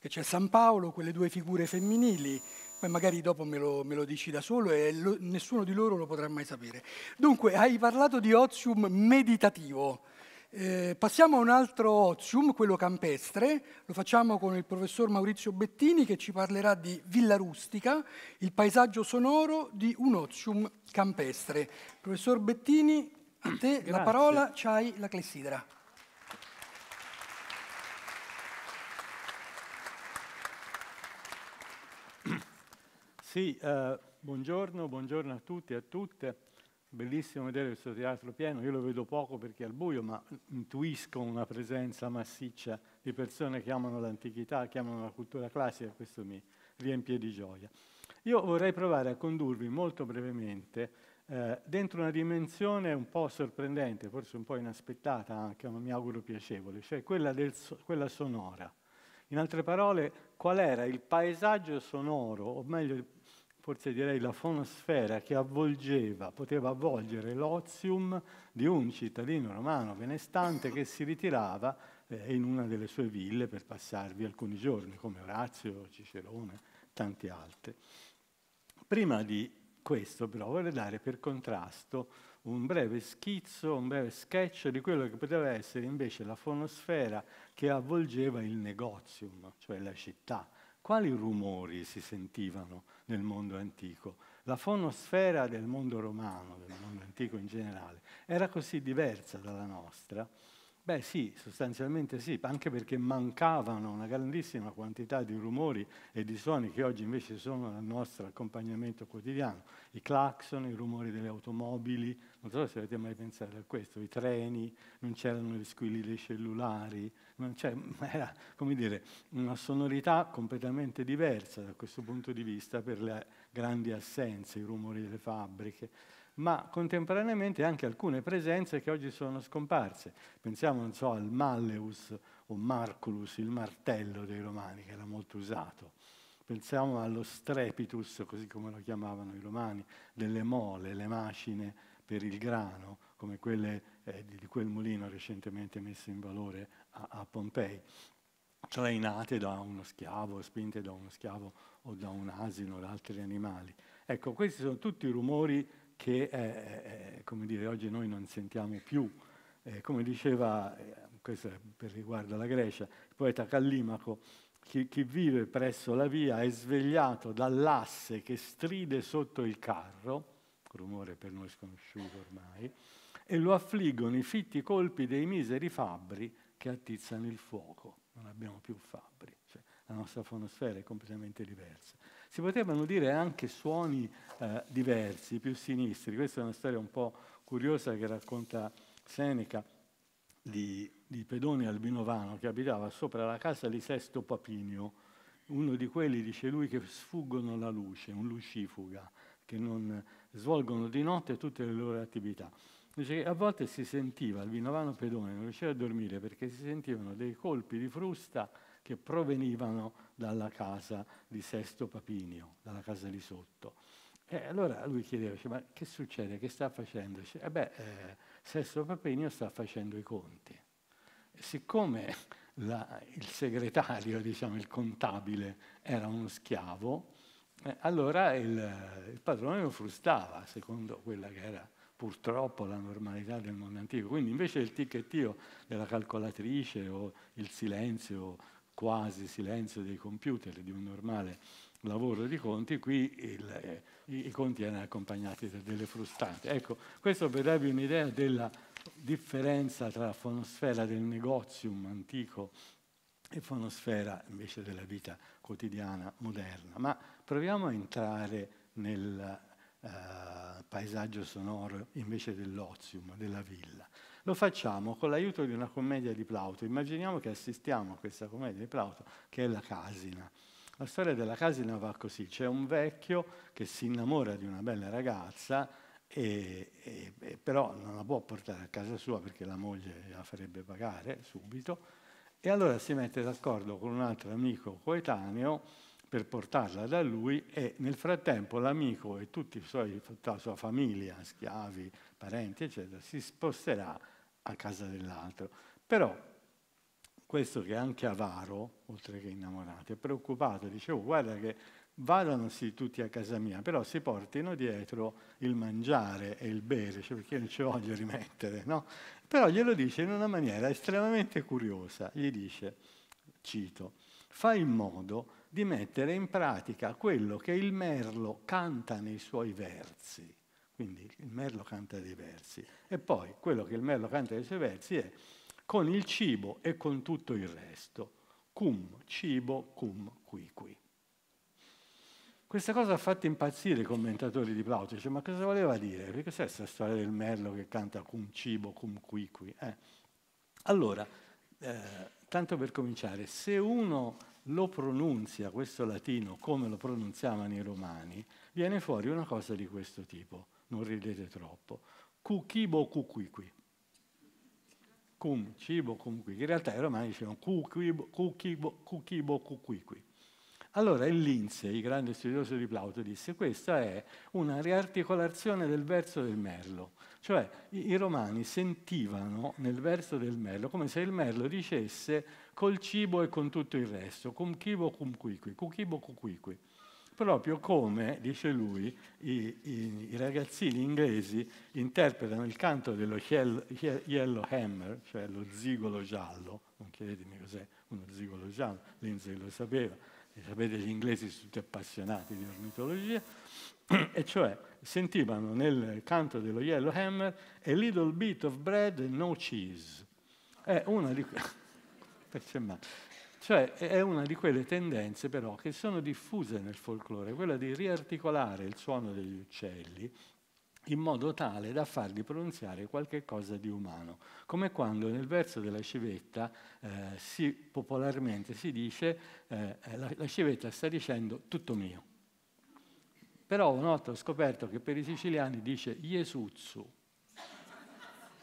Che c'è San Paolo, quelle due figure femminili poi magari dopo me lo, me lo dici da solo e lo, nessuno di loro lo potrà mai sapere. Dunque, hai parlato di ozium meditativo. Eh, passiamo a un altro ozium, quello campestre, lo facciamo con il professor Maurizio Bettini che ci parlerà di Villa Rustica, il paesaggio sonoro di un ozium campestre. Professor Bettini, a te Grazie. la parola, c'hai la clessidra. Sì, eh, buongiorno, buongiorno, a tutti e a tutte. Bellissimo vedere questo teatro pieno, io lo vedo poco perché è al buio, ma intuisco una presenza massiccia di persone che amano l'antichità, che amano la cultura classica e questo mi riempie di gioia. Io vorrei provare a condurvi molto brevemente eh, dentro una dimensione un po' sorprendente, forse un po' inaspettata anche, ma mi auguro piacevole, cioè quella, so quella sonora. In altre parole, qual era il paesaggio sonoro, o meglio il forse direi la fonosfera che avvolgeva, poteva avvolgere l'ozium di un cittadino romano benestante che si ritirava eh, in una delle sue ville per passarvi alcuni giorni, come Orazio, Cicerone, tanti altri. Prima di questo però vorrei dare per contrasto un breve schizzo, un breve sketch di quello che poteva essere invece la fonosfera che avvolgeva il negozium, cioè la città, quali rumori si sentivano nel mondo antico? La fonosfera del mondo romano, del mondo antico in generale, era così diversa dalla nostra? Beh sì, sostanzialmente sì, anche perché mancavano una grandissima quantità di rumori e di suoni che oggi invece sono nel nostro accompagnamento quotidiano. I clacson, i rumori delle automobili, non so se avete mai pensato a questo, i treni, non c'erano gli squilli dei cellulari, Mm, cioè, era dire, una sonorità completamente diversa da questo punto di vista per le grandi assenze, i rumori delle fabbriche, ma contemporaneamente anche alcune presenze che oggi sono scomparse. Pensiamo non so, al Malleus o Marculus, il martello dei romani, che era molto usato. Pensiamo allo strepitus, così come lo chiamavano i romani, delle mole, le macine per il grano, come quelle eh, di, di quel mulino recentemente messo in valore a, a Pompei, trainate cioè da uno schiavo, spinte da uno schiavo o da un asino, da altri animali. Ecco, questi sono tutti rumori che, eh, eh, eh come dire, oggi noi non sentiamo più. Eh, come diceva, eh, questo è per riguardo alla Grecia, il poeta Callimaco, chi, chi vive presso la via è svegliato dall'asse che stride sotto il carro, rumore per noi sconosciuto ormai, e lo affliggono i fitti colpi dei miseri fabbri che attizzano il fuoco, non abbiamo più fabbri, cioè la nostra fonosfera è completamente diversa. Si potevano dire anche suoni eh, diversi, più sinistri, questa è una storia un po' curiosa che racconta Seneca di, di Pedone Albinovano che abitava sopra la casa di Sesto Papinio, uno di quelli, dice lui, che sfuggono la luce, un lucifuga, che non svolgono di notte tutte le loro attività. Dice che a volte si sentiva, il Vinovano Pedone non riusciva a dormire perché si sentivano dei colpi di frusta che provenivano dalla casa di Sesto Papinio, dalla casa di sotto. E allora lui chiedeva, ma che succede, che sta facendo? E eh beh, eh, Sesto Papinio sta facendo i conti. E siccome la, il segretario, diciamo, il contabile, era uno schiavo, eh, allora il, il padrone lo frustava, secondo quella che era purtroppo la normalità del mondo antico. Quindi invece il ticchettio della calcolatrice o il silenzio, quasi silenzio dei computer, di un normale lavoro di conti, qui il, eh, i, conti erano accompagnati da delle frustate. Ecco, questo per darvi un'idea della differenza tra la fonosfera del negozium antico e fonosfera invece della vita quotidiana moderna. Ma proviamo a entrare nel, eh, paesaggio sonoro invece dell'ozium, della villa. Lo facciamo con l'aiuto di una commedia di Plauto. Immaginiamo che assistiamo a questa commedia di Plauto che è la Casina. La storia della Casina va così, c'è un vecchio che si innamora di una bella ragazza e, e, e però non la può portare a casa sua perché la moglie la farebbe pagare subito e allora si mette d'accordo con un altro amico coetaneo per portarla da lui e nel frattempo l'amico e suoi, tutta la sua famiglia, schiavi, parenti, eccetera, si sposterà a casa dell'altro. Però questo che è anche avaro, oltre che innamorato, è preoccupato, dicevo, oh, guarda che vadano sì tutti a casa mia, però si portino dietro il mangiare e il bere, cioè perché non ci voglio rimettere, no? Però glielo dice in una maniera estremamente curiosa, gli dice, cito, fai in modo di mettere in pratica quello che il Merlo canta nei suoi versi. Quindi il Merlo canta dei versi. E poi quello che il Merlo canta nei suoi versi è con il cibo e con tutto il resto. Cum cibo, cum qui qui. Questa cosa ha fatto impazzire i commentatori di Plautus, cioè, ma cosa voleva dire? Che cos'è questa storia del merlo che canta cum cibo, cum qui qui? Eh? Allora, eh, tanto per cominciare, se uno lo pronunzia questo latino come lo pronunziavano i romani, viene fuori una cosa di questo tipo, non ridete troppo, cucibo cuquiqui. Cum, cibo, cum qui. In realtà i romani dicevano cucibo, cucibo, cucibo, allora il Lindsay, grande studioso di Plauto, disse questa è una riarticolazione del verso del merlo, cioè i, i romani sentivano nel verso del merlo come se il merlo dicesse col cibo e con tutto il resto, cum cibo cum quiqui, cucibo cuquiqui proprio come, dice lui, i, i, i, ragazzini inglesi interpretano il canto dello yellow, yellow hammer, cioè lo zigolo giallo, non chiedetemi cos'è uno zigolo giallo, Lindsay lo sapeva, sapete gli inglesi sono tutti appassionati di ornitologia, e cioè sentivano nel canto dello Yellowhammer a little bit of bread and no cheese. È una di, cioè, è una di quelle tendenze però che sono diffuse nel folklore, quella di riarticolare il suono degli uccelli in modo tale da fargli pronunziare qualche cosa di umano, come quando nel verso della civetta eh, si, popolarmente si dice eh, eh la, la civetta sta dicendo tutto mio. Però una volta ho scoperto che per i siciliani dice Jesuzzu,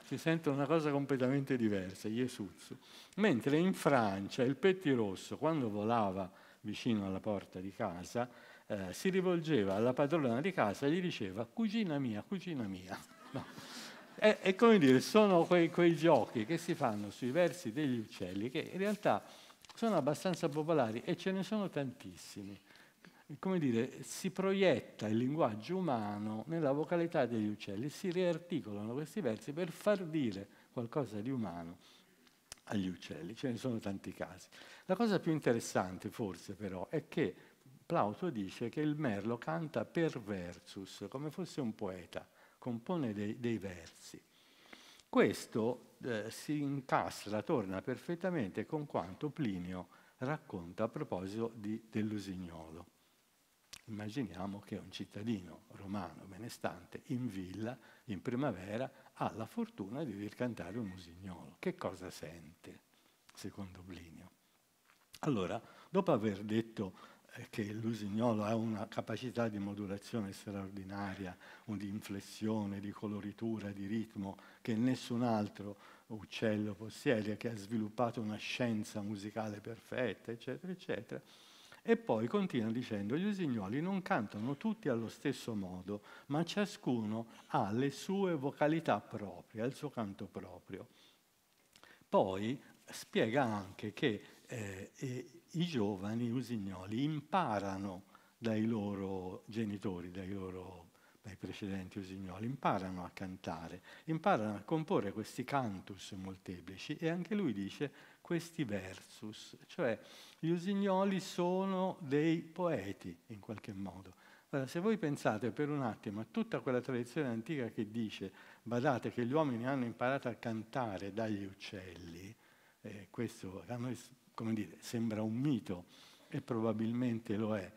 si sente una cosa completamente diversa, Jesuzzu. Mentre in Francia il pettirosso, quando volava vicino alla porta di casa, eh, si rivolgeva alla padrona di casa e gli diceva cugina mia, cugina mia. No. E, e, come dire, sono quei, quei, giochi che si fanno sui versi degli uccelli che in realtà sono abbastanza popolari e ce ne sono tantissimi. Come dire, si proietta il linguaggio umano nella vocalità degli uccelli, si riarticolano questi versi per far dire qualcosa di umano agli uccelli, ce ne sono tanti casi. La cosa più interessante forse però è che Plauto dice che il merlo canta per versus, come fosse un poeta, compone dei, dei versi. Questo eh, si incastra, torna perfettamente con quanto Plinio racconta a proposito di, dell'usignolo. Immaginiamo che un cittadino romano benestante in villa, in primavera, ha la fortuna di dir cantare un usignolo. Che cosa sente, secondo Plinio? Allora, dopo aver detto che l'usignolo ha una capacità di modulazione straordinaria, di inflessione, di coloritura, di ritmo che nessun altro uccello possiede, che ha sviluppato una scienza musicale perfetta, eccetera, eccetera. E poi continua dicendo, gli usignoli non cantano tutti allo stesso modo, ma ciascuno ha le sue vocalità proprie, il suo canto proprio. Poi spiega anche che eh, i giovani usignoli imparano dai loro genitori, dai loro dai precedenti usignoli, imparano a cantare, imparano a comporre questi cantus molteplici e anche lui dice questi versus, cioè gli usignoli sono dei poeti in qualche modo. Allora, se voi pensate per un attimo a tutta quella tradizione antica che dice, badate che gli uomini hanno imparato a cantare dagli uccelli, eh, questo hanno come dire, sembra un mito e probabilmente lo è.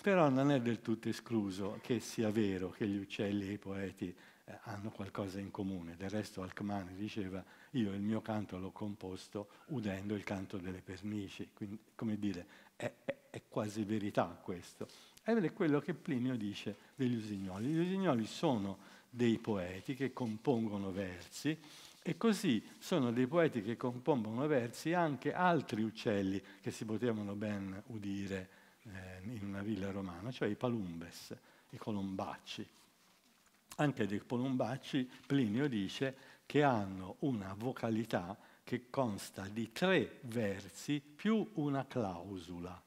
Però non è del tutto escluso che sia vero che gli uccelli e i poeti eh, hanno qualcosa in comune. Del resto Alcmane diceva io il mio canto l'ho composto udendo il canto delle pernici. Quindi, come dire, è, è, è quasi verità questo. Ed è quello che Plinio dice degli usignoli. Gli usignoli sono dei poeti che compongono versi e così sono dei poeti che compongono versi anche altri uccelli che si potevano ben udire eh, in una villa romana, cioè i palumbes, i colombacci. Anche dei colombacci Plinio dice che hanno una vocalità che consta di tre versi più una clausula.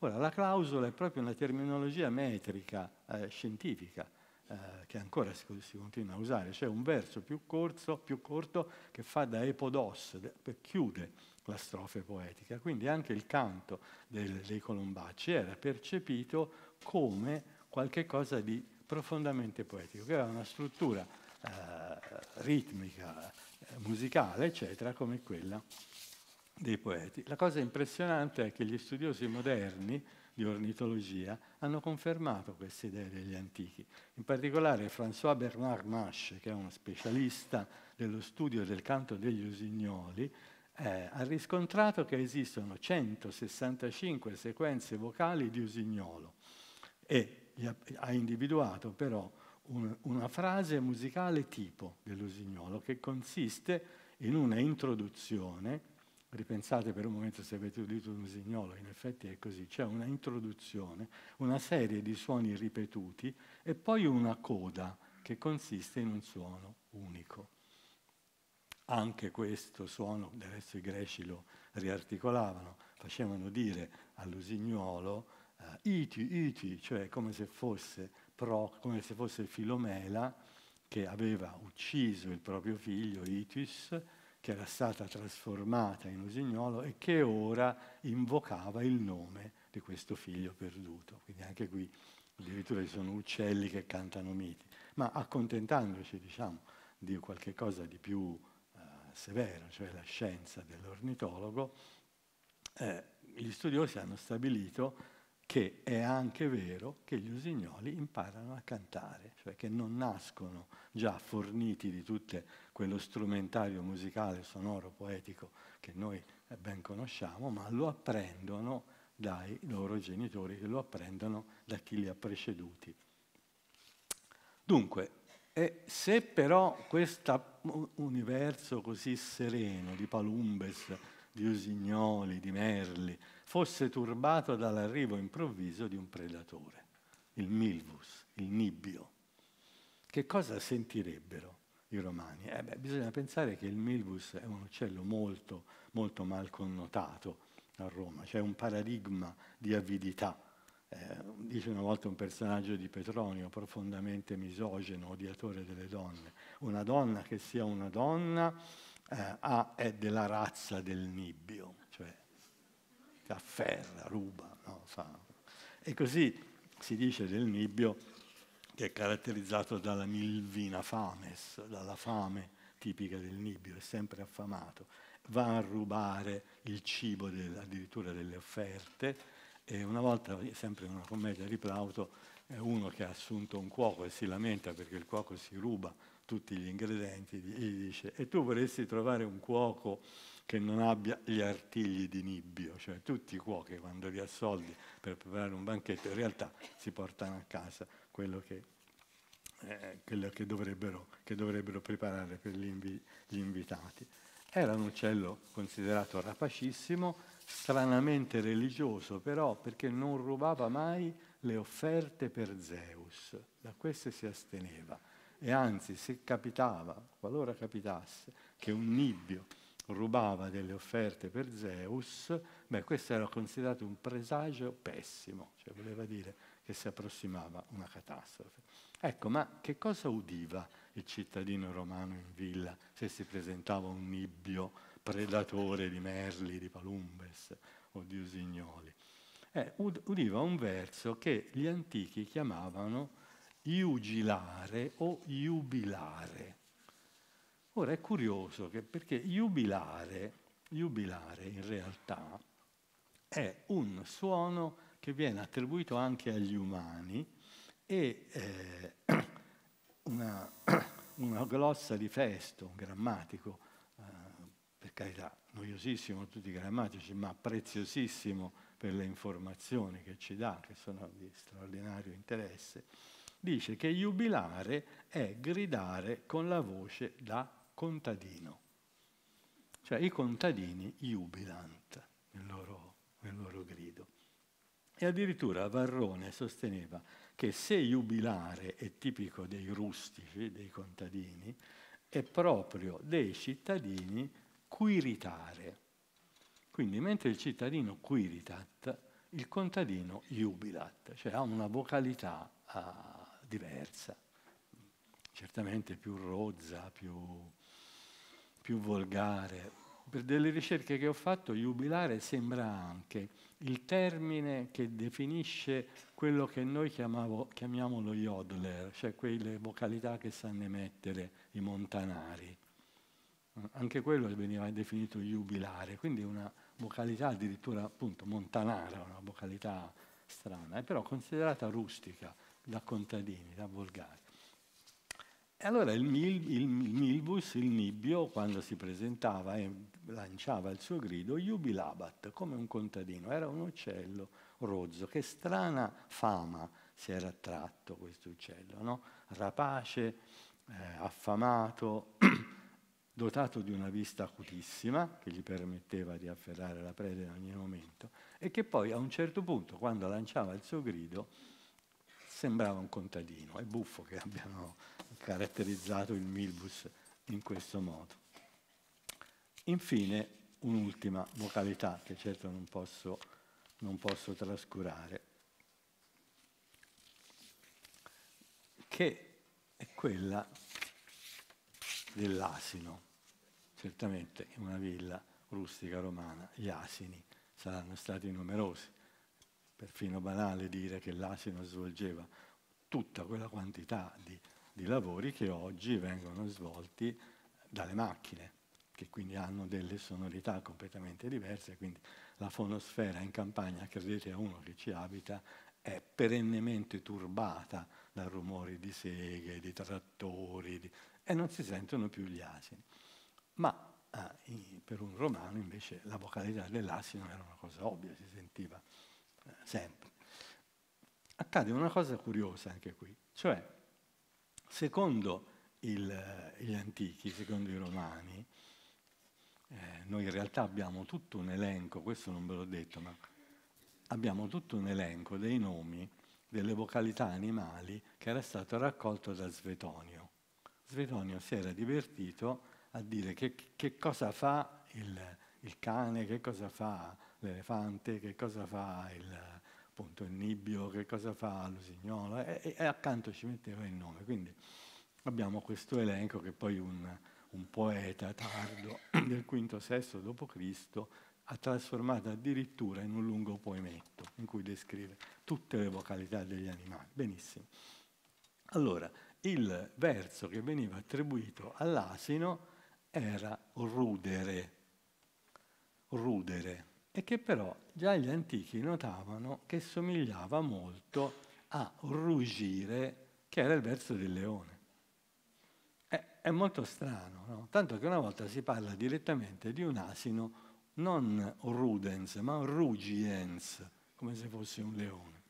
Ora, la clausola è proprio una terminologia metrica, eh, scientifica eh, che ancora si, si, continua a usare, c'è un verso più, corso, più corto che fa da epodos, de, chiude la strofe poetica. Quindi anche il canto del, dei Colombacci era percepito come qualcosa di profondamente poetico, che aveva una struttura eh, ritmica, eh, musicale, eccetera, come quella dei poeti. La cosa impressionante è che gli studiosi moderni, di ornitologia hanno confermato queste idee degli antichi. In particolare François Bernard Mache, che è uno specialista dello studio del canto degli usignoli, eh, ha riscontrato che esistono 165 sequenze vocali di usignolo e ha individuato però un, una frase musicale tipo dell'usignolo che consiste in una introduzione ripensate per un momento se avete udito un usignolo, in effetti è così, c'è una introduzione, una serie di suoni ripetuti e poi una coda che consiste in un suono unico. Anche questo suono, del resto i greci lo riarticolavano, facevano dire all'usignolo uh, iti, iti, cioè come se fosse, pro, come se fosse Filomela che aveva ucciso il proprio figlio Itis, che era stata trasformata in usignolo e che ora invocava il nome di questo figlio perduto. Quindi anche qui addirittura ci sono uccelli che cantano miti, ma accontentandoci, diciamo, di qualche cosa di più eh, severo, cioè la scienza dell'ornitologo, eh, gli studiosi hanno stabilito che è anche vero che gli usignoli imparano a cantare, cioè che non nascono già forniti di tutte le quello strumentario musicale, sonoro, poetico che noi ben conosciamo, ma lo apprendono dai loro genitori, lo apprendono da chi li ha preceduti. Dunque, se però questo universo così sereno di Palumbes, di usignoli, di merli, fosse turbato dall'arrivo improvviso di un predatore, il milvus, il nibbio, che cosa sentirebbero? i romani? Eh beh, bisogna pensare che il Milvus è un uccello molto, molto mal connotato a Roma, c'è un paradigma di avidità. Eh, dice una volta un personaggio di Petronio, profondamente misogeno, odiatore delle donne. Una donna che sia una donna eh, ha, è della razza del nibbio, cioè afferra, ruba, no? e così si dice del nibbio che è caratterizzato dalla milvina fames, dalla fame tipica del Nibio, è sempre affamato, va a rubare il cibo del, addirittura delle offerte e una volta, sempre in una commedia di Plauto, è uno che ha assunto un cuoco e si lamenta perché il cuoco si ruba tutti gli ingredienti, gli dice e tu vorresti trovare un cuoco che non abbia gli artigli di nibbio, cioè tutti i cuochi quando li ha soldi per preparare un banchetto in realtà si portano a casa quello che, eh, quello che, dovrebbero, che dovrebbero, preparare per gli, invi- gli invitati. Era un uccello considerato rapacissimo, stranamente religioso però perché non rubava mai le offerte per Zeus, da queste si asteneva e anzi se capitava, qualora capitasse, che un nibbio rubava delle offerte per Zeus, beh questo era considerato un presagio pessimo, cioè voleva dire che si approssimava una catastrofe. Ecco, ma che cosa udiva il cittadino romano in villa se si presentava un nibbio predatore di merli, di palumbes o di usignoli? Eh, udiva un verso che gli antichi chiamavano iugilare o iubilare. Ora è curioso che, perché iubilare, jubilare in realtà è un suono che viene attribuito anche agli umani e eh, una, una, glossa di Festo, un grammatico, eh, per carità, noiosissimo tutti i grammatici, ma preziosissimo per le informazioni che ci dà, che sono di straordinario interesse, dice che jubilare è gridare con la voce da contadino. Cioè i contadini jubilant nel loro, nel loro grido. E addirittura Varrone sosteneva che se iubilare è tipico dei rustici, dei contadini, è proprio dei cittadini quiritare. Quindi mentre il cittadino quiritat, il contadino jubilat, cioè ha una vocalità uh, diversa, certamente più rozza, più, più volgare. Per delle ricerche che ho fatto, jubilare sembra anche il termine che definisce quello che noi chiamavo, chiamiamo lo yodler, cioè quelle vocalità che sanno emettere i montanari. Anche quello veniva definito jubilare, quindi una vocalità addirittura appunto montanara, una vocalità strana, è eh, però considerata rustica da contadini, da volgari. E allora il, mil, il, Milbus, il Nibbio, quando si presentava e lanciava il suo grido, Jubilabat, come un contadino, era un uccello rozzo, che strana fama si era attratto questo uccello, no? rapace, eh, affamato, dotato di una vista acutissima che gli permetteva di afferrare la preda in ogni momento e che poi a un certo punto, quando lanciava il suo grido, sembrava un contadino. È buffo che abbiano caratterizzato il Milbus in questo modo. Infine, un'ultima vocalità che certo non posso, non posso trascurare, che è quella dell'asino. Certamente in una villa rustica romana gli asini saranno stati numerosi. Perfino banale dire che l'asino svolgeva tutta quella quantità di di lavori che oggi vengono svolti dalle macchine, che quindi hanno delle sonorità completamente diverse, quindi la fonosfera in campagna, credete a uno che ci abita, è perennemente turbata da rumori di seghe, di trattori, di... e non si sentono più gli asini. Ma eh, per un romano invece la vocalità dell'asino era una cosa ovvia, si sentiva eh, sempre. Accade una cosa curiosa anche qui, cioè Secondo il, eh, gli antichi, secondo i romani, eh, noi in realtà abbiamo tutto un elenco, questo non ve l'ho detto, ma abbiamo tutto un elenco dei nomi delle vocalità animali che era stato raccolto da Svetonio. Svetonio si era divertito a dire che, che cosa fa il, il cane, che cosa fa l'elefante, che cosa fa il, appunto il Nibbio che cosa fa, l'usignolo, e, e, accanto ci metteva il nome. Quindi abbiamo questo elenco che poi un, un poeta tardo del v sesto d.C. ha trasformato addirittura in un lungo poemetto in cui descrive tutte le vocalità degli animali. Benissimo. Allora, il verso che veniva attribuito all'asino era rudere, rudere e che però già gli antichi notavano che somigliava molto a ruggire, che era il verso del leone. È, è molto strano, no? tanto che una volta si parla direttamente di un asino non rudens, ma rugiens, come se fosse un leone.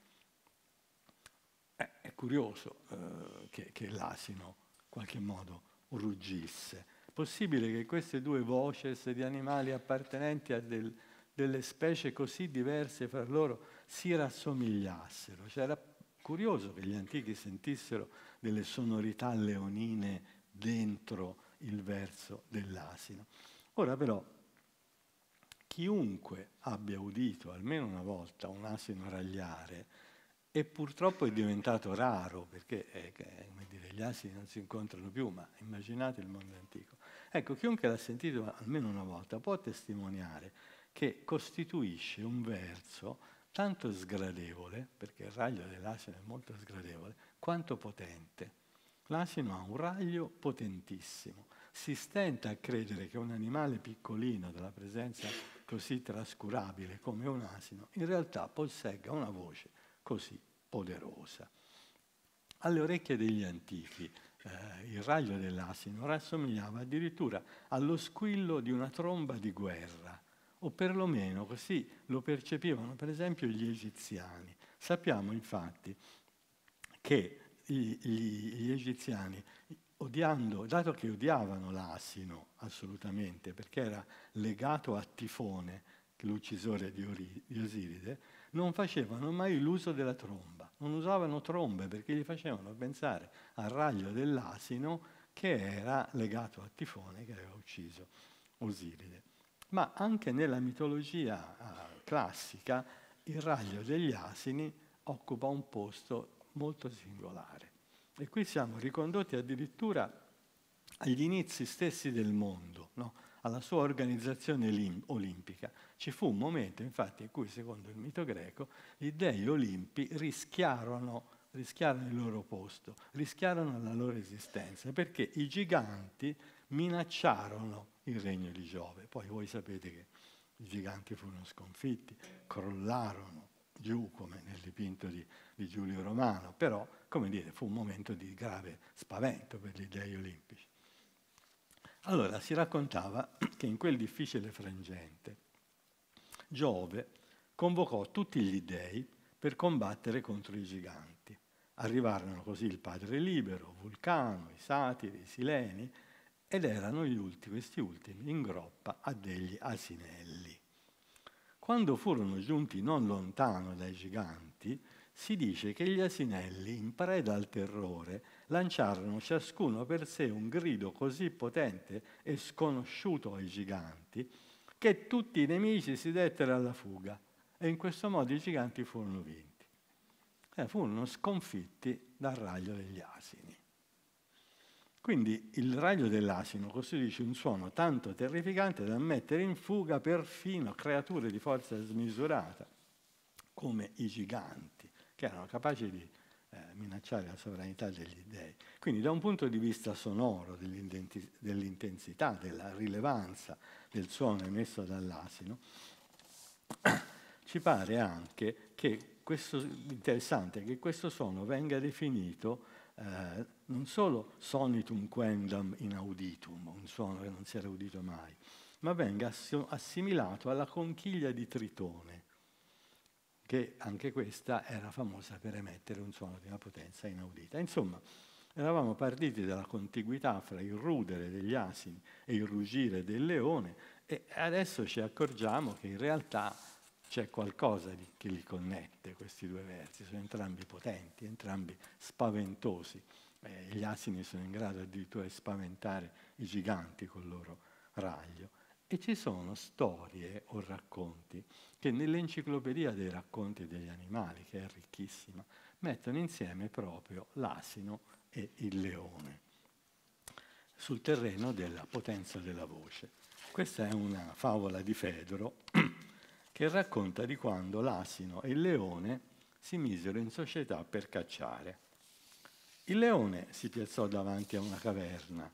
È, è curioso eh, che, che l'asino in qualche modo ruggisse. Possibile che queste due voces di animali appartenenti a del, delle specie così diverse fra loro si rassomigliassero. Cioè era curioso che gli antichi sentissero delle sonorità leonine dentro il verso dell'asino. Ora però chiunque abbia udito almeno una volta un asino ragliare, e purtroppo è diventato raro perché eh, dire, gli asini non si incontrano più, ma immaginate il mondo antico. Ecco, chiunque l'ha sentito almeno una volta può testimoniare che costituisce un verso tanto sgradevole, perché il raglio dell'asino è molto sgradevole, quanto potente. L'asino ha un raglio potentissimo. Si stenta a credere che un animale piccolino, dalla presenza così trascurabile come un asino, in realtà possegga una voce così poderosa. Alle orecchie degli antichi eh, il raglio dell'asino rassomigliava addirittura allo squillo di una tromba di guerra, o perlomeno così lo percepivano per esempio gli egiziani. Sappiamo infatti che gli, gli, egiziani, odiando, dato che odiavano l'asino assolutamente, perché era legato a Tifone, l'uccisore di, Ori, di Osiride, non facevano mai l'uso della tromba, non usavano trombe perché gli facevano pensare al raglio dell'asino che era legato a Tifone che aveva ucciso Osiride ma anche nella mitologia eh, classica il raglio degli asini occupa un posto molto singolare. E qui siamo ricondotti addirittura agli inizi stessi del mondo, no? alla sua organizzazione olimpica. Ci fu un momento, infatti, in cui, secondo il mito greco, gli dei olimpi rischiarono, rischiarono il loro posto, rischiarono la loro esistenza, perché i giganti minacciarono il regno di Giove. Poi voi sapete che i giganti furono sconfitti, crollarono giù come nel dipinto di, di Giulio Romano, però come dire, fu un momento di grave spavento per gli dei olimpici. Allora si raccontava che in quel difficile frangente Giove convocò tutti gli dei per combattere contro i giganti. Arrivarono così il Padre Libero, Vulcano, i Satiri, i Sileni ed erano gli ultimi, questi ultimi, in groppa a degli asinelli. Quando furono giunti non lontano dai giganti, si dice che gli asinelli, in preda al terrore, lanciarono ciascuno per sé un grido così potente e sconosciuto ai giganti, che tutti i nemici si dettero alla fuga e in questo modo i giganti furono vinti. Eh, furono sconfitti dal raglio degli asini. Quindi il raglio dell'asino costituisce un suono tanto terrificante da mettere in fuga perfino creature di forza smisurata, come i giganti, che erano capaci di eh, minacciare la sovranità degli dèi. Quindi da un punto di vista sonoro, dell'intensità, della rilevanza del suono emesso dall'asino, ci pare anche che questo, interessante che questo suono venga definito eh, non solo sonitum quendam inauditum, un suono che non si era udito mai, ma venga assimilato alla conchiglia di Tritone, che anche questa era famosa per emettere un suono di una potenza inaudita. Insomma, eravamo partiti dalla contiguità fra il rudere degli asini e il rugire del leone e adesso ci accorgiamo che in realtà c'è qualcosa che li connette, questi due versi, sono entrambi potenti, entrambi spaventosi. Eh, gli asini sono in grado addirittura di spaventare i giganti col loro raglio. E ci sono storie o racconti che nell'enciclopedia dei racconti degli animali, che è ricchissima, mettono insieme proprio l'asino e il leone sul terreno della potenza della voce. Questa è una favola di Fedro che racconta di quando l'asino e il leone si misero in società per cacciare. Il leone si piazzò davanti a una caverna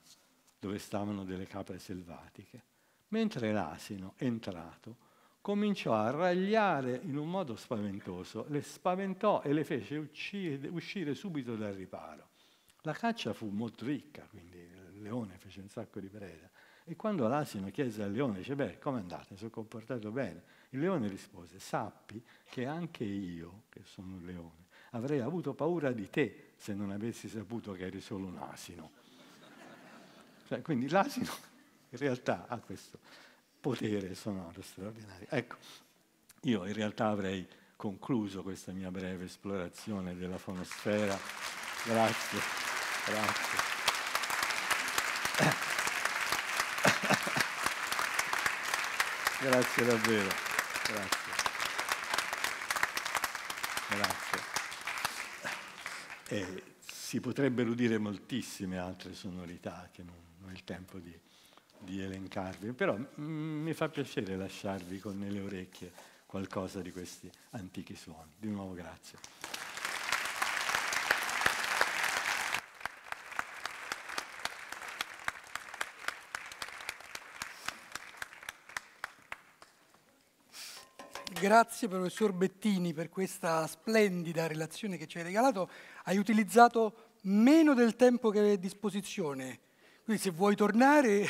dove stavano delle capre selvatiche, mentre l'asino, entrato, cominciò a ragliare in un modo spaventoso, le spaventò e le fece uscire, uscire subito dal riparo. La caccia fu molto ricca, quindi il leone fece un sacco di preda. E quando l'asino chiese al leone, dice, beh, come andate? Sono comportato bene. Il leone rispose, sappi che anche io, che sono un leone, avrei avuto paura di te se non avessi saputo che eri solo un asino. Cioè, quindi l'asino in realtà ha questo potere sonoro straordinario. Ecco, io in realtà avrei concluso questa mia breve esplorazione della fonosfera. Grazie, grazie. Grazie davvero. Grazie. E si potrebbero dire moltissime altre sonorità che non, non ho il tempo di, di elencarvi, però mh, mi fa piacere lasciarvi con nelle orecchie qualcosa di questi antichi suoni. Di nuovo grazie. Grazie professor Bettini per questa splendida relazione che ci hai regalato. Hai utilizzato meno del tempo che hai a disposizione, quindi se vuoi tornare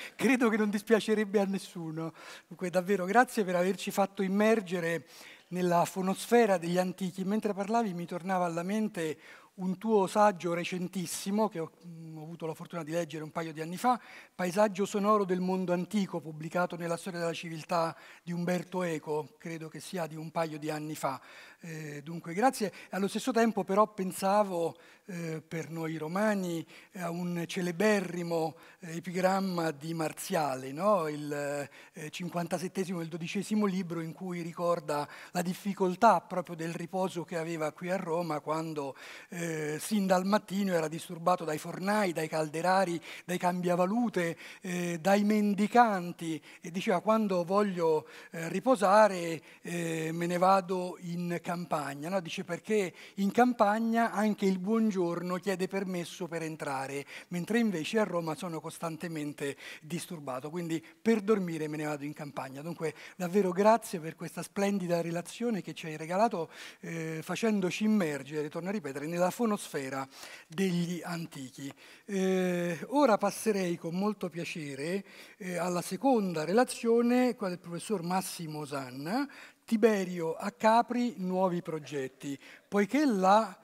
credo che non dispiacerebbe a nessuno. Dunque davvero grazie per averci fatto immergere nella fonosfera degli antichi. Mentre parlavi mi tornava alla mente un tuo saggio recentissimo, che ho, mh, mm, ho, avuto la fortuna di leggere un paio di anni fa, Paesaggio sonoro del mondo antico, pubblicato nella storia della civiltà di Umberto Eco, credo che sia di un paio di anni fa. Eh, dunque, grazie. Allo stesso tempo però pensavo eh, per noi romani a un celeberrimo eh, epigramma di Marziale, no? il eh, 57 e il dodicesimo libro in cui ricorda la difficoltà proprio del riposo che aveva qui a Roma quando eh, sin dal mattino era disturbato dai fornai, dai calderari, dai cambiavalute, eh, dai mendicanti e diceva quando voglio riposare me ne vado in campagna, no? dice perché in campagna anche il buongiorno chiede permesso per entrare, mentre invece a Roma sono costantemente disturbato, quindi per dormire me ne vado in campagna. Dunque davvero grazie per questa splendida relazione che ci hai regalato eh, facendoci immergere, torno a ripetere, nella fonosfera degli antichi. Eh, ora passerei con molto piacere eh, alla seconda relazione, quella del professor Massimo Sanna, Tiberio a Capri nuovi progetti, poiché la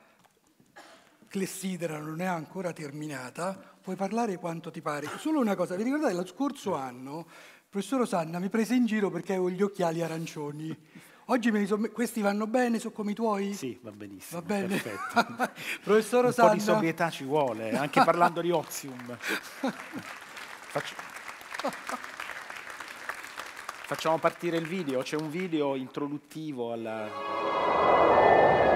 clessidra non è ancora terminata, puoi parlare quanto ti pare. Solo una cosa, vi ricordate lo scorso anno il professor Osanna mi prese in giro perché avevo gli occhiali arancioni. Oggi me li so, questi vanno bene, sono come i tuoi? Sì, va benissimo. Va bene. Perfetto. Professor Osanna. Un po' di sobrietà ci vuole, anche parlando di Ozium. Faccio... Facciamo partire il video, c'è un video introduttivo alla...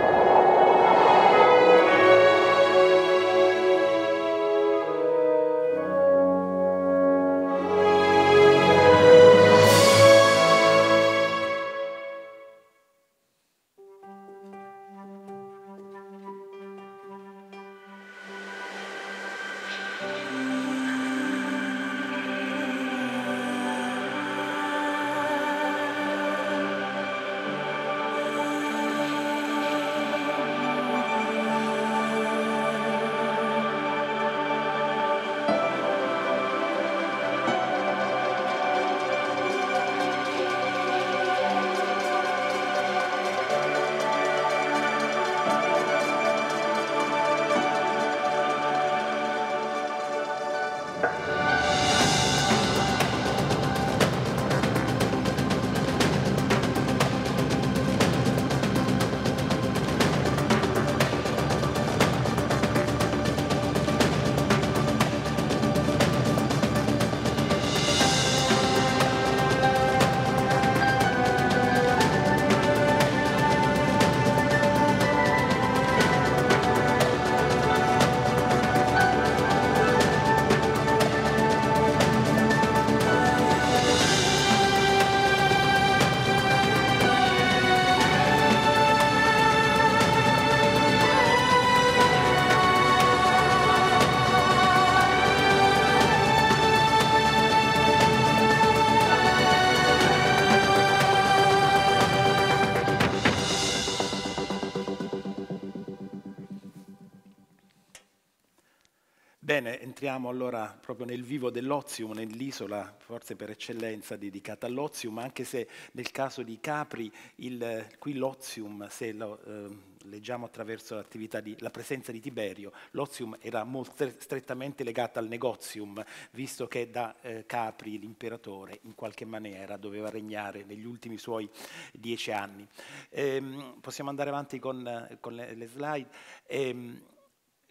entriamo allora proprio nel vivo dell'Ozium, nell'isola forse per eccellenza dedicata all'Ozium, anche se nel caso di Capri il, qui l'Ozium, se lo eh, leggiamo attraverso di, la presenza di Tiberio, l'Ozium era molto strettamente legata al Negozium, visto che da eh, Capri l'imperatore in qualche maniera doveva regnare negli ultimi suoi dieci anni. Ehm, possiamo andare avanti con, con le, le, slide. Ehm,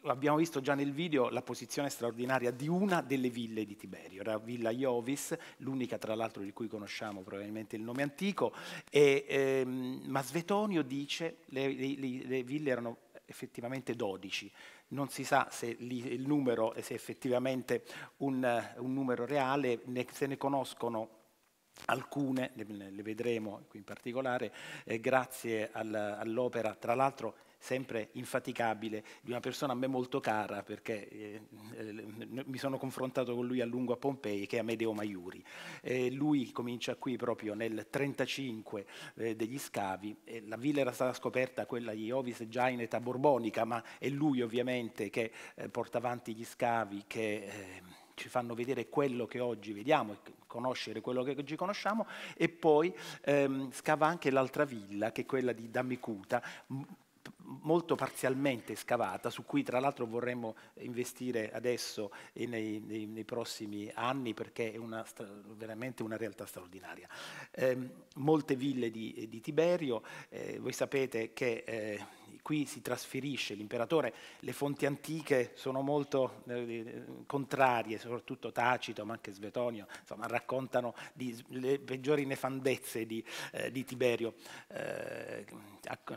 abbiamo visto già nel video la posizione straordinaria di una delle ville di Tiberio, era Villa Iovis, l'unica tra l'altro di cui conosciamo probabilmente il nome antico, e, ehm, ma Svetonio dice le, le, le ville erano effettivamente 12, non si sa se il numero è effettivamente un, un numero reale, ne, se ne conoscono alcune, le, vedremo qui in particolare, eh, grazie al, all'opera, tra l'altro sempre infaticabile, di una persona a me molto cara, perché eh, eh, mi sono confrontato con lui a lungo a Pompei, che è Amedeo Maiuri. Eh, lui comincia qui proprio nel 1935 eh, degli scavi, la villa era stata scoperta, quella di Ovis già in età borbonica, ma è lui ovviamente che eh, porta avanti gli scavi, che eh, ci fanno vedere quello che oggi vediamo e conoscere quello che oggi conosciamo e poi ehm, scava anche l'altra villa che è quella di Damicuta molto parzialmente scavata, su cui tra l'altro vorremmo investire adesso e nei, nei, nei prossimi anni perché è una, veramente una realtà straordinaria. Eh, molte ville di, di Tiberio, eh, voi sapete che eh, qui si trasferisce l'imperatore, le fonti antiche sono molto eh, eh contrarie, soprattutto Tacito, ma anche Svetonio, insomma, raccontano di, le peggiori nefandezze di, eh, di Tiberio. Eh,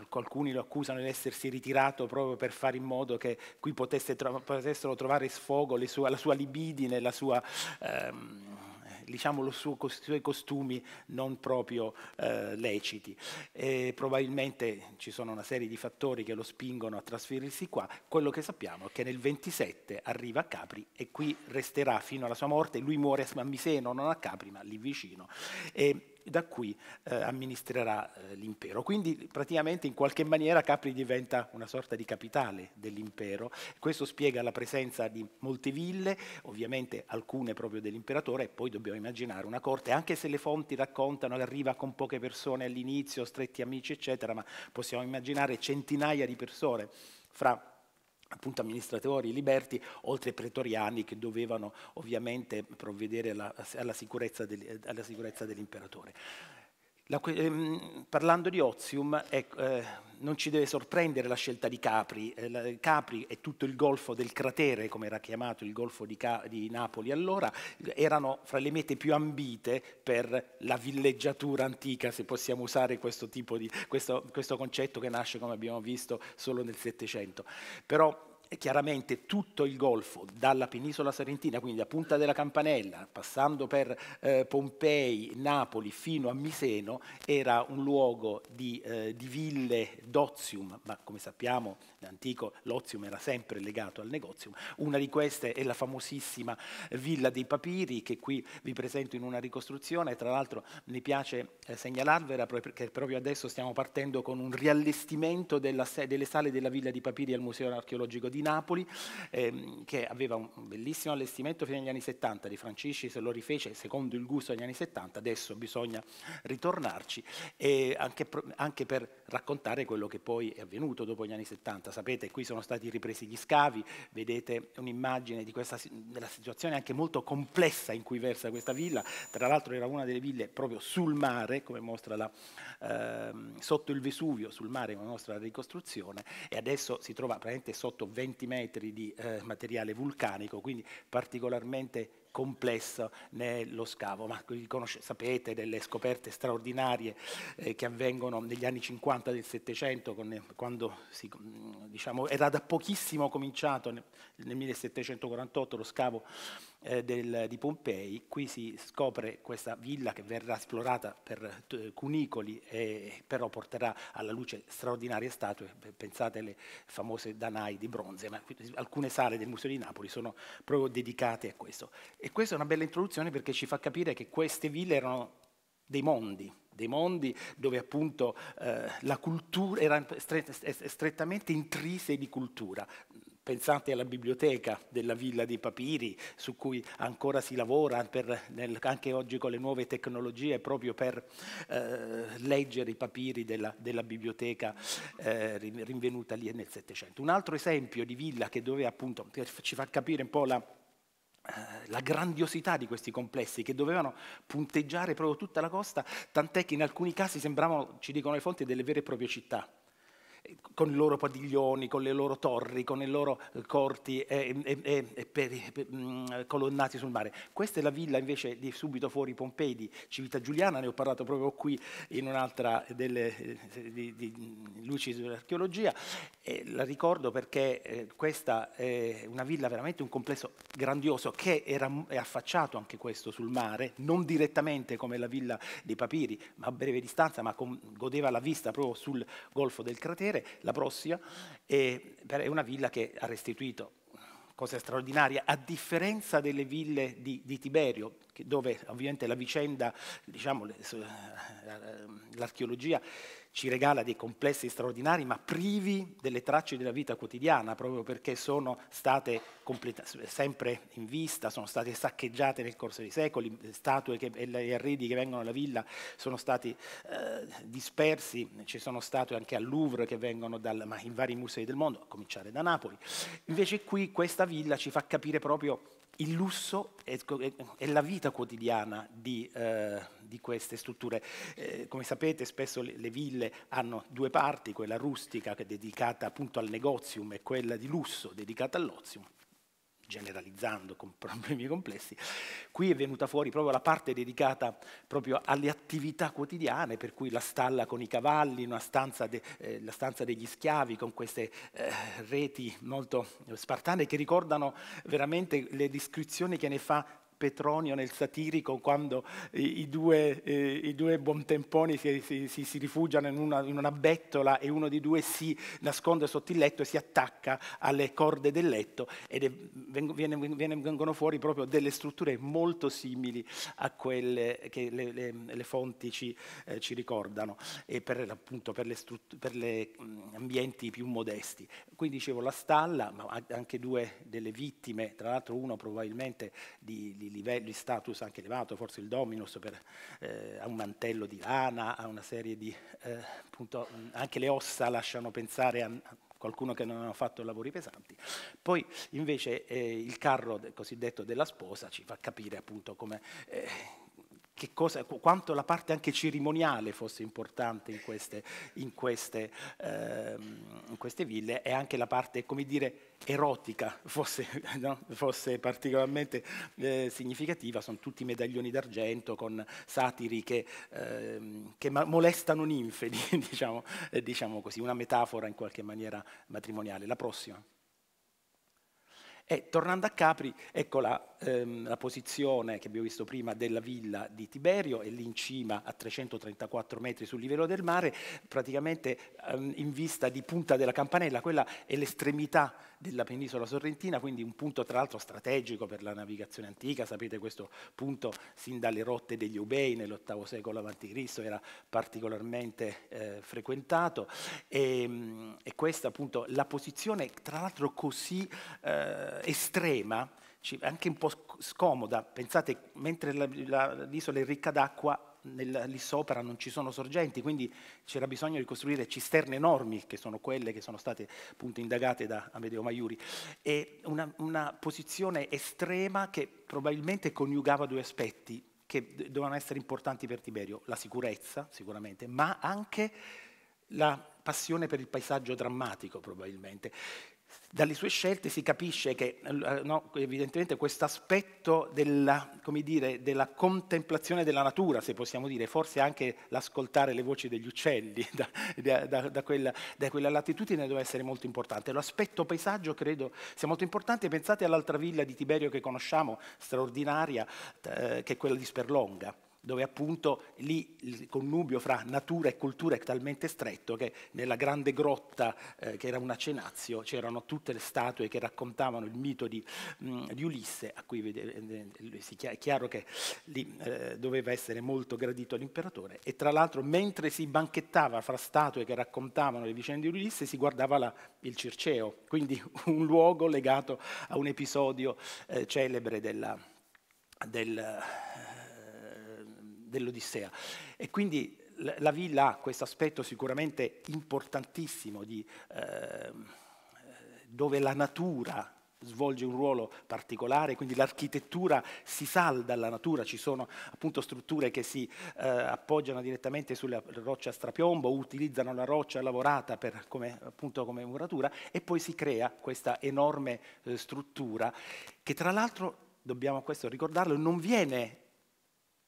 alcuni lo accusano di essersi ritirato proprio per fare in modo che qui potesse tro potessero trovare sfogo sue, la sua libidine, la sua... Ehm, diciamo, suo, i suoi costumi non proprio eh, leciti. E probabilmente ci sono una serie di fattori che lo spingono a trasferirsi qua. Quello che sappiamo è che nel 27 arriva a Capri e qui resterà fino alla sua morte. Lui muore a Miseno, non a Capri, ma lì vicino. E da cui eh, amministrerà eh, l'impero. Quindi praticamente in qualche maniera Capri diventa una sorta di capitale dell'impero. Questo spiega la presenza di molte ville, ovviamente alcune proprio dell'imperatore, e poi dobbiamo immaginare una corte, anche se le fonti raccontano che arriva con poche persone all'inizio, stretti amici, eccetera, ma possiamo immaginare centinaia di persone fra appunto amministratori liberti, oltre ai pretoriani che dovevano ovviamente provvedere alla, alla sicurezza dell'imperatore. La, ehm, parlando di Ozium, eh, eh, non ci deve sorprendere la scelta di Capri. Eh, la, Capri e tutto il golfo del cratere, come era chiamato il golfo di, di, Napoli allora, erano fra le mete più ambite per la villeggiatura antica, se possiamo usare questo, di, questo, questo concetto che nasce, come abbiamo visto, solo nel Settecento. Però e chiaramente tutto il Golfo, dalla penisola sarentina, quindi da Punta della Campanella, passando per eh, Pompei, Napoli, fino a Miseno, era un luogo di, eh, di ville dozium, ma come sappiamo L'antico l'ozium era sempre legato al negozium. Una di queste è la famosissima Villa dei Papiri, che qui vi presento in una ricostruzione. Tra l'altro mi piace eh, segnalarvela perché proprio adesso stiamo partendo con un riallestimento della, delle sale della Villa dei Papiri al Museo Archeologico di Napoli, ehm, che aveva un bellissimo allestimento fino agli anni 70. Di Francisci se lo rifece secondo il gusto degli anni 70, adesso bisogna ritornarci, anche, anche per raccontare quello che poi è avvenuto dopo gli anni 70 volta. Sapete, qui sono stati ripresi gli scavi, vedete un'immagine questa, della situazione anche molto complessa in cui versa questa villa. Tra l'altro era una delle ville proprio sul mare, come mostra la, eh, sotto il Vesuvio, sul mare come mostra la ricostruzione, e adesso si trova praticamente sotto 20 metri di eh, materiale vulcanico, quindi particolarmente complesso nello scavo, ma sapete delle scoperte straordinarie eh, che avvengono negli anni 50 del Settecento, quando si, mm, diciamo, era da pochissimo cominciato nel 1748 lo scavo eh, del, di Pompei, qui si scopre questa villa che verrà esplorata per t- cunicoli e però porterà alla luce straordinarie statue, pensate alle famose danai di bronze, ma alcune sale del Museo di Napoli sono proprio dedicate a questo. E questa è una bella introduzione perché ci fa capire che queste ville erano dei mondi, dei mondi dove appunto eh, la cultura era strettamente intrise di cultura, Pensate alla biblioteca della Villa dei Papiri, su cui ancora si lavora per, nel, anche oggi con le nuove tecnologie, proprio per eh, leggere i papiri della, della biblioteca eh, rinvenuta lì nel Settecento. Un altro esempio di villa che doveva appunto, ci fa capire un po' la, eh, la grandiosità di questi complessi che dovevano punteggiare proprio tutta la costa, tant'è che in alcuni casi sembravano, ci dicono le fonti, delle vere e proprie città con i loro padiglioni, con le loro torri, con i loro eh, corti eh, eh, eh, per, per, mm, colonnati sul mare. Questa è la villa invece di subito fuori Pompei di Civita Giuliana, ne ho parlato proprio qui in un'altra delle eh, di, di mm, luci sull'archeologia, la ricordo perché eh, questa è una villa veramente un complesso grandioso che era, mm, è affacciato anche questo sul mare, non direttamente come la villa dei Papiri, ma a breve distanza, ma con, godeva la vista proprio sul golfo del cratere vedere la prossima, è una villa che ha restituito cose straordinarie, a differenza delle ville di, di Tiberio, dove ovviamente la vicenda, diciamo, eh, l'archeologia ci regala dei complessi straordinari, ma privi delle tracce della vita quotidiana, proprio perché sono state sempre in vista, sono state saccheggiate nel corso dei secoli, statue che, e arredi che vengono alla villa sono stati eh, dispersi, ci sono statue anche al Louvre che vengono dal, in vari musei del mondo, a cominciare da Napoli. Invece qui questa villa ci fa capire proprio il lusso è, la vita quotidiana di, eh, di queste strutture. Eh, come sapete spesso le, le, ville hanno due parti, quella rustica che è dedicata appunto al negozium e quella di lusso dedicata all'ozium generalizzando con problemi complessi, qui è venuta fuori proprio la parte dedicata proprio alle attività quotidiane, per cui la stalla con i cavalli, stanza de, eh, la stanza degli schiavi con queste eh, reti molto spartane che ricordano veramente le descrizioni che ne fa Petronio nel satirico quando i, i, due, eh, i due, buontemponi si, si, si, si rifugiano in una, in una, bettola e uno di due si nasconde sotto il letto e si attacca alle corde del letto ed è, vengono, fuori proprio delle strutture molto simili a quelle che le, le, le fonti ci, eh, ci, ricordano e per, appunto per gli mm, ambienti più modesti. Quindi dicevo la stalla, ma anche due delle vittime, tra l'altro uno probabilmente di, di di, livello, di status anche elevato, forse il dominus per, eh, ha un mantello di lana, ha una serie di... Eh, appunto, anche le ossa lasciano pensare a qualcuno che non ha fatto lavori pesanti. Poi invece eh, il carro cosiddetto della sposa ci fa capire appunto come eh, cosa, quanto la parte anche cerimoniale fosse importante in queste, in queste, ehm, in queste ville e anche la parte, come dire, erotica fosse, no? fosse particolarmente eh, significativa, sono tutti medaglioni d'argento con satiri che, ehm, che molestano ninfe, diciamo, eh, diciamo così, una metafora in qualche maniera matrimoniale. La prossima. E tornando a Capri, ecco la ehm, la posizione che abbiamo visto prima della villa di Tiberio è lì in cima a 334 metri sul livello del mare, praticamente ehm, in vista di Punta della Campanella, quella è l'estremità della penisola sorrentina, quindi un punto tra l'altro strategico per la navigazione antica, sapete questo punto sin dalle rotte degli Ubei nell'VIII secolo a.C. era particolarmente eh, frequentato e, ehm, e, questa appunto la posizione tra l'altro così eh, estrema anche un po' scomoda. Pensate, mentre l'isola è ricca d'acqua, nel, lì sopra non ci sono sorgenti, quindi c'era bisogno di costruire cisterne enormi, che sono quelle che sono state appunto indagate da Amedeo Maiuri. È una, una posizione estrema che probabilmente coniugava due aspetti che dovevano essere importanti per Tiberio, la sicurezza sicuramente, ma anche la passione per il paesaggio drammatico probabilmente dalle sue scelte si capisce che eh, no, evidentemente questo aspetto della, della, contemplazione della natura, se possiamo dire, forse anche l'ascoltare le voci degli uccelli da, da, da, quella, da quella, latitudine deve essere molto importante. L'aspetto paesaggio credo sia molto importante. Pensate all'altra villa di Tiberio che conosciamo, straordinaria, eh, che è quella di Sperlonga dove appunto lì il connubio fra natura e cultura è talmente stretto che nella grande grotta eh, che era un acenazio c'erano tutte le statue che raccontavano il mito di, mh, di Ulisse, a cui eh, eh, è chiaro che lì eh, doveva essere molto gradito l'imperatore, e tra l'altro mentre si banchettava fra statue che raccontavano le vicende di Ulisse si guardava la, il Circeo, quindi un luogo legato a un episodio eh, celebre della, del dell'Odissea. E quindi la villa ha questo aspetto sicuramente importantissimo di, eh, dove la natura svolge un ruolo particolare, quindi l'architettura si salda alla natura, ci sono appunto strutture che si eh, appoggiano direttamente sulla roccia a strapiombo, utilizzano la roccia lavorata per, come, appunto come muratura e poi si crea questa enorme eh, struttura che tra l'altro, dobbiamo questo ricordarlo, non viene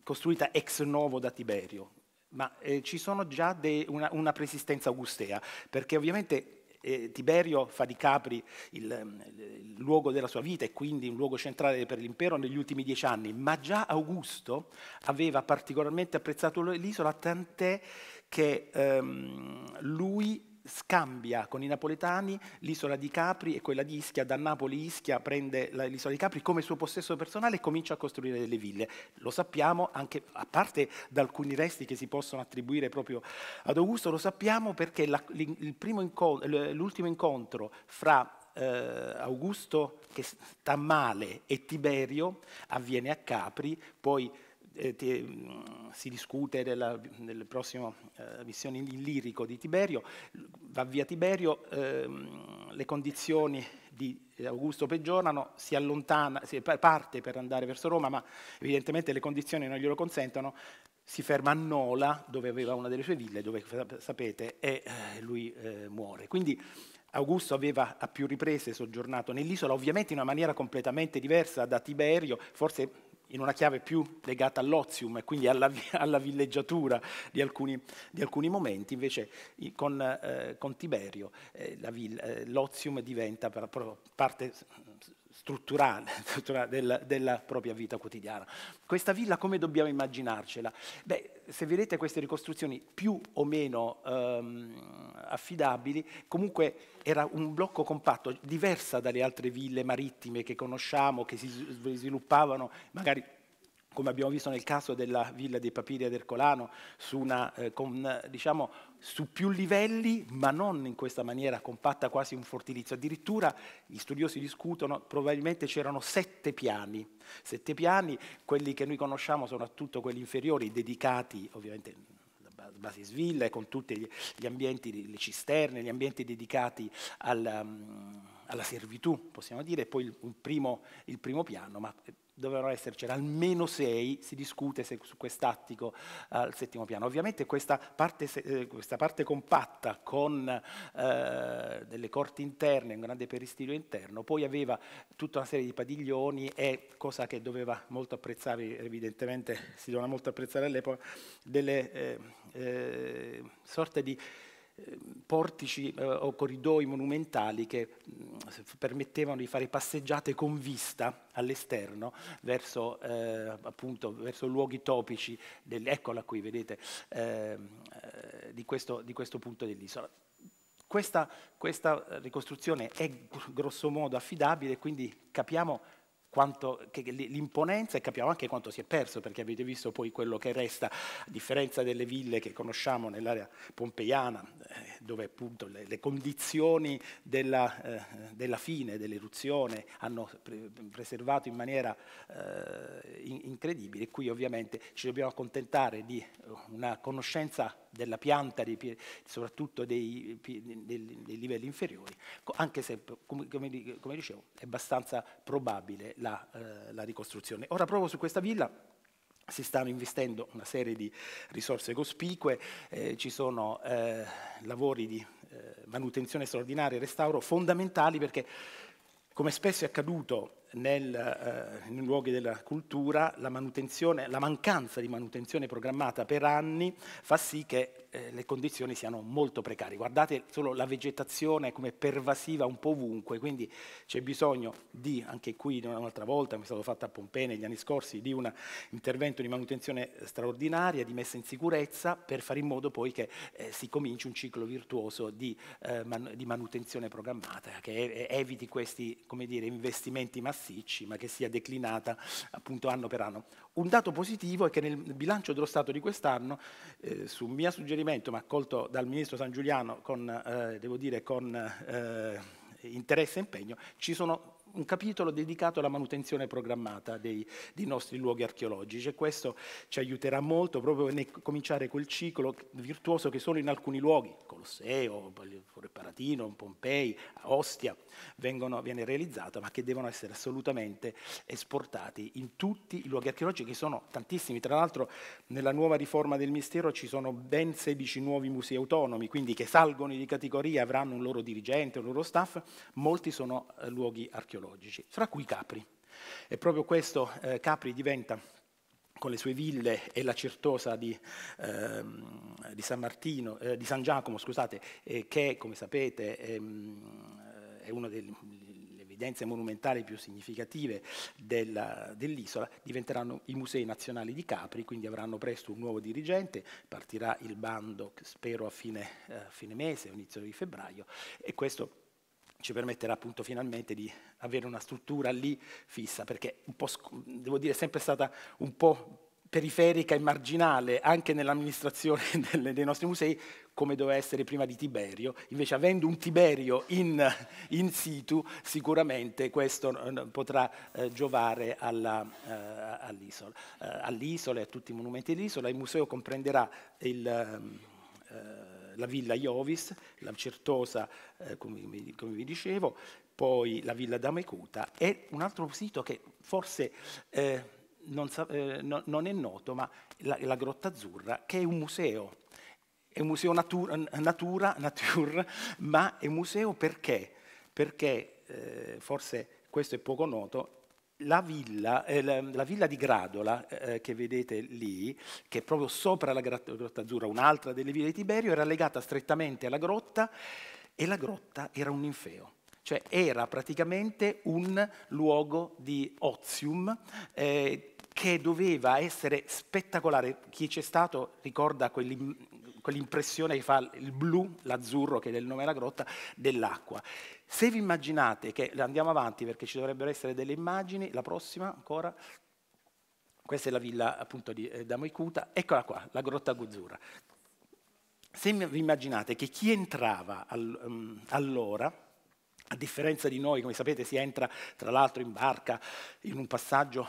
costruita ex novo da Tiberio, ma eh, ci sono già de, una, una, persistenza augustea, perché ovviamente eh, Tiberio fa di Capri il, il, luogo della sua vita e quindi un luogo centrale per l'impero negli ultimi dieci anni, ma già Augusto aveva particolarmente apprezzato l'isola, tant'è che ehm, lui scambia con i napoletani l'isola di Capri e quella di Ischia, da Napoli Ischia prende l'isola di Capri come suo possesso personale e comincia a costruire delle ville. Lo sappiamo anche, a parte da alcuni resti che si possono attribuire proprio ad Augusto, lo sappiamo perché la, incontro, l'ultimo incontro fra eh, Augusto che sta male e Tiberio avviene a Capri, poi eh, mm, si discute della, del prossimo eh, missione in lirico di Tiberio, va via Tiberio, ehm, le condizioni di Augusto peggiorano, si allontana, si parte per andare verso Roma, ma evidentemente le condizioni non glielo consentono, si ferma a Nola, dove aveva una delle sue ville, dove sapete, e eh, lui eh, muore. Quindi Augusto aveva a più riprese soggiornato nell'isola, ovviamente in una maniera completamente diversa da Tiberio, forse in una chiave più legata all'ozium e quindi alla, alla villeggiatura di alcuni, di alcuni, momenti, invece con, eh, con Tiberio eh, eh l'ozium diventa per, per parte strutturale, strutturale della propria vita quotidiana. Questa villa come dobbiamo immaginarcela? Beh, se vedete queste ricostruzioni più o meno ehm, affidabili, comunque era un blocco compatto, diversa dalle altre ville marittime che conosciamo, che si sviluppavano magari come abbiamo visto nel caso della Villa dei Papiri ad Ercolano, su, una, eh, con, diciamo, su più livelli, ma non in questa maniera compatta, quasi un fortilizio. Addirittura gli studiosi discutono, probabilmente c'erano sette piani. Sette piani, quelli che noi conosciamo sono soprattutto quelli inferiori, dedicati ovviamente Basisvilla e con tutti gli, ambienti, le cisterne, gli ambienti dedicati al, mm, alla servitù, possiamo dire, e poi il, primo, il primo piano, ma dovevano esserci almeno sei, si discute se, su quest'attico eh, al settimo piano. Ovviamente questa parte, eh, questa parte compatta con eh, delle corti interne, un grande peristilio interno, poi aveva tutta una serie di padiglioni e, cosa che doveva molto apprezzare, evidentemente si doveva molto apprezzare all'epoca, delle eh, eh sorte di portici eh, o corridoi monumentali che permettevano di fare passeggiate con vista all'esterno verso, eh, appunto, verso luoghi topici, del, eccola qui, vedete, ehm, eh, di, questo, di questo punto dell'isola. Questa, questa, ricostruzione è grossomodo affidabile, quindi capiamo l'imponenza e capiamo anche quanto si è perso, perché avete visto poi quello che resta, a differenza delle ville che conosciamo nell'area pompeiana, dove appunto le, le condizioni della, eh, della fine dell'eruzione hanno pre preservato in maniera eh, in incredibile. Qui ovviamente ci dobbiamo accontentare di una conoscenza della pianta, di, soprattutto dei, dei, dei, livelli inferiori, anche se, come, come dicevo, è abbastanza probabile la, eh, la ricostruzione. Ora provo su questa villa si stanno investendo una serie di risorse cospicue, eh, ci sono eh, lavori di eh, manutenzione straordinaria e restauro fondamentali perché, come spesso è accaduto nel, eh, nei luoghi della cultura, la, la mancanza di manutenzione programmata per anni fa sì che eh, le condizioni siano molto precarie. Guardate solo la vegetazione come pervasiva un po' ovunque, quindi c'è bisogno di, anche qui un'altra volta, mi è stato fatto a Pompei negli anni scorsi, di un intervento di manutenzione straordinaria, di messa in sicurezza, per fare in modo poi che eh, si cominci un ciclo virtuoso di, eh, man di manutenzione programmata, che eviti questi dire, investimenti massicci, ma che sia declinata appunto anno per anno. Un dato positivo è che nel bilancio dello Stato di quest'anno, eh, su mio suggerimento, ma accolto dal Ministro San Giuliano con, eh, dire, con eh, interesse e impegno, ci sono un capitolo dedicato alla manutenzione programmata dei, dei, nostri luoghi archeologici e questo ci aiuterà molto proprio nel cominciare quel ciclo virtuoso che solo in alcuni luoghi, Colosseo, Paratino, Pompei, Ostia, vengono, viene realizzato ma che devono essere assolutamente esportati in tutti i luoghi archeologici che sono tantissimi, tra l'altro nella nuova riforma del mistero ci sono ben 16 nuovi musei autonomi, quindi che salgono di categoria, avranno un loro dirigente, un loro staff, molti sono eh, luoghi archeologici archeologici, fra cui Capri. E proprio questo eh, Capri diventa con le sue ville e la certosa di, eh, di, San, Martino, eh, di San, Giacomo, scusate, eh, che come sapete è, ehm, eh, è una delle evidenze monumentali più significative della, dell'isola, diventeranno i musei nazionali di Capri, quindi avranno presto un nuovo dirigente, partirà il bando, spero a fine, a eh, fine mese, inizio di febbraio, e questo ci permetterà appunto finalmente di avere una struttura lì fissa, perché devo dire, è sempre stata un po' periferica e marginale anche nell'amministrazione dei nostri musei, come doveva essere prima di Tiberio. Invece avendo un Tiberio in, in situ, sicuramente questo eh, potrà eh, giovare all'isola, eh, all eh, all e a tutti i monumenti dell'isola. Il museo comprenderà il... Ehm, eh, la villa Iovis, la Certosa, eh, come, come, vi dicevo, poi la villa Damecuta e un altro sito che forse eh, non, sa, eh, no, non, è noto, ma la, la Grotta Azzurra, che è un museo. È un museo natura, natura, natura ma è un museo perché? Perché eh, forse questo è poco noto, la villa, eh, la, la villa, di Gradola eh, che vedete lì, che è proprio sopra la Grotta Azzurra, un'altra delle ville di Tiberio, era legata strettamente alla grotta e la grotta era un ninfeo. Cioè era praticamente un luogo di ozium eh, che doveva essere spettacolare. Chi c'è stato ricorda quell'impressione che fa il blu, l'azzurro che è il nome della grotta, dell'acqua se vi immaginate che, andiamo avanti perché ci dovrebbero essere delle immagini, la prossima ancora, questa è la villa appunto di eh, Damoikuta, eccola qua, la grotta Guzzura. Se vi immaginate che chi entrava al, um, allora, a differenza di noi, come sapete si entra tra l'altro in barca, in un passaggio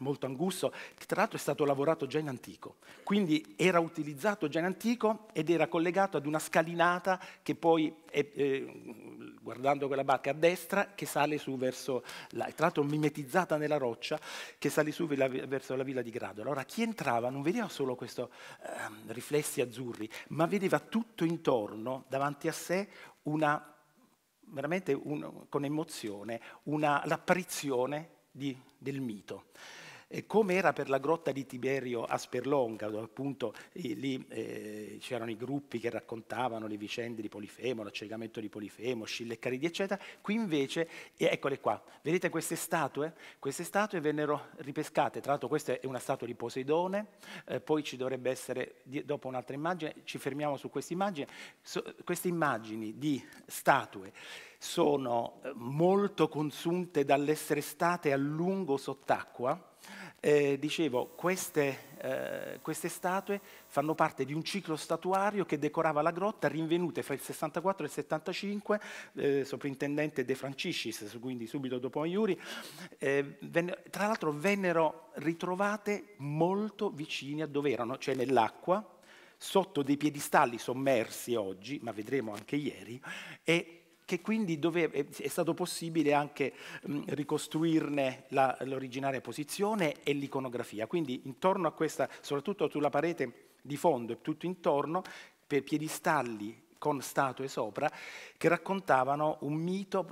molto angusto, che tra l'altro è stato lavorato già in antico, quindi era utilizzato già in antico ed era collegato ad una scalinata che poi, è, eh, guardando quella barca a destra, che sale su verso là, tra l'altro mimetizzata nella roccia, che sale su verso la villa di Grado. Allora chi entrava non vedeva solo questi eh, riflessi azzurri, ma vedeva tutto intorno, davanti a sé, una veramente un, con emozione l'apparizione di, del mito come era per la grotta di Tiberio a Sperlonga, dove appunto lì eh, c'erano i gruppi che raccontavano le vicende di Polifemo, l'accegamento di Polifemo, Scille e Caridi, eccetera. Qui invece, eccole qua, vedete queste statue? Queste statue vennero ripescate, tra l'altro questa è una statua di Poseidone, eh, poi ci dovrebbe essere, dopo un'altra immagine, ci fermiamo su questa immagine, queste immagini di statue sono eh, molto consunte dall'essere state a lungo sott'acqua, eh, dicevo, queste, eh, queste, statue fanno parte di un ciclo statuario che decorava la grotta, rinvenute fra il 64 e il 75, eh, soprintendente De Franciscis, quindi subito dopo Aiuri, eh, tra l'altro vennero ritrovate molto vicine a dove erano, cioè nell'acqua, sotto dei piedistalli sommersi oggi, ma vedremo anche ieri, e che quindi doveva, eh, è stato possibile anche ricostruirne la, l'originaria posizione e l'iconografia. Quindi intorno a questa, soprattutto sulla parete di fondo e tutto intorno, per piedistalli con statue sopra che raccontavano un mito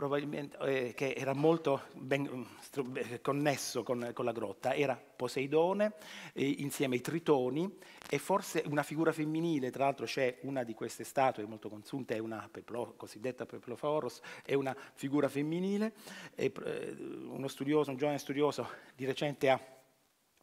eh, che era molto ben, mm, eh, connesso con, con, la grotta. Era Poseidone eh, insieme ai tritoni e forse una figura femminile, tra l'altro c'è una di queste statue molto consunte, è una peplo, cosiddetta Peploforos, è una figura femminile, e, eh, uno studioso, un giovane studioso di recente ha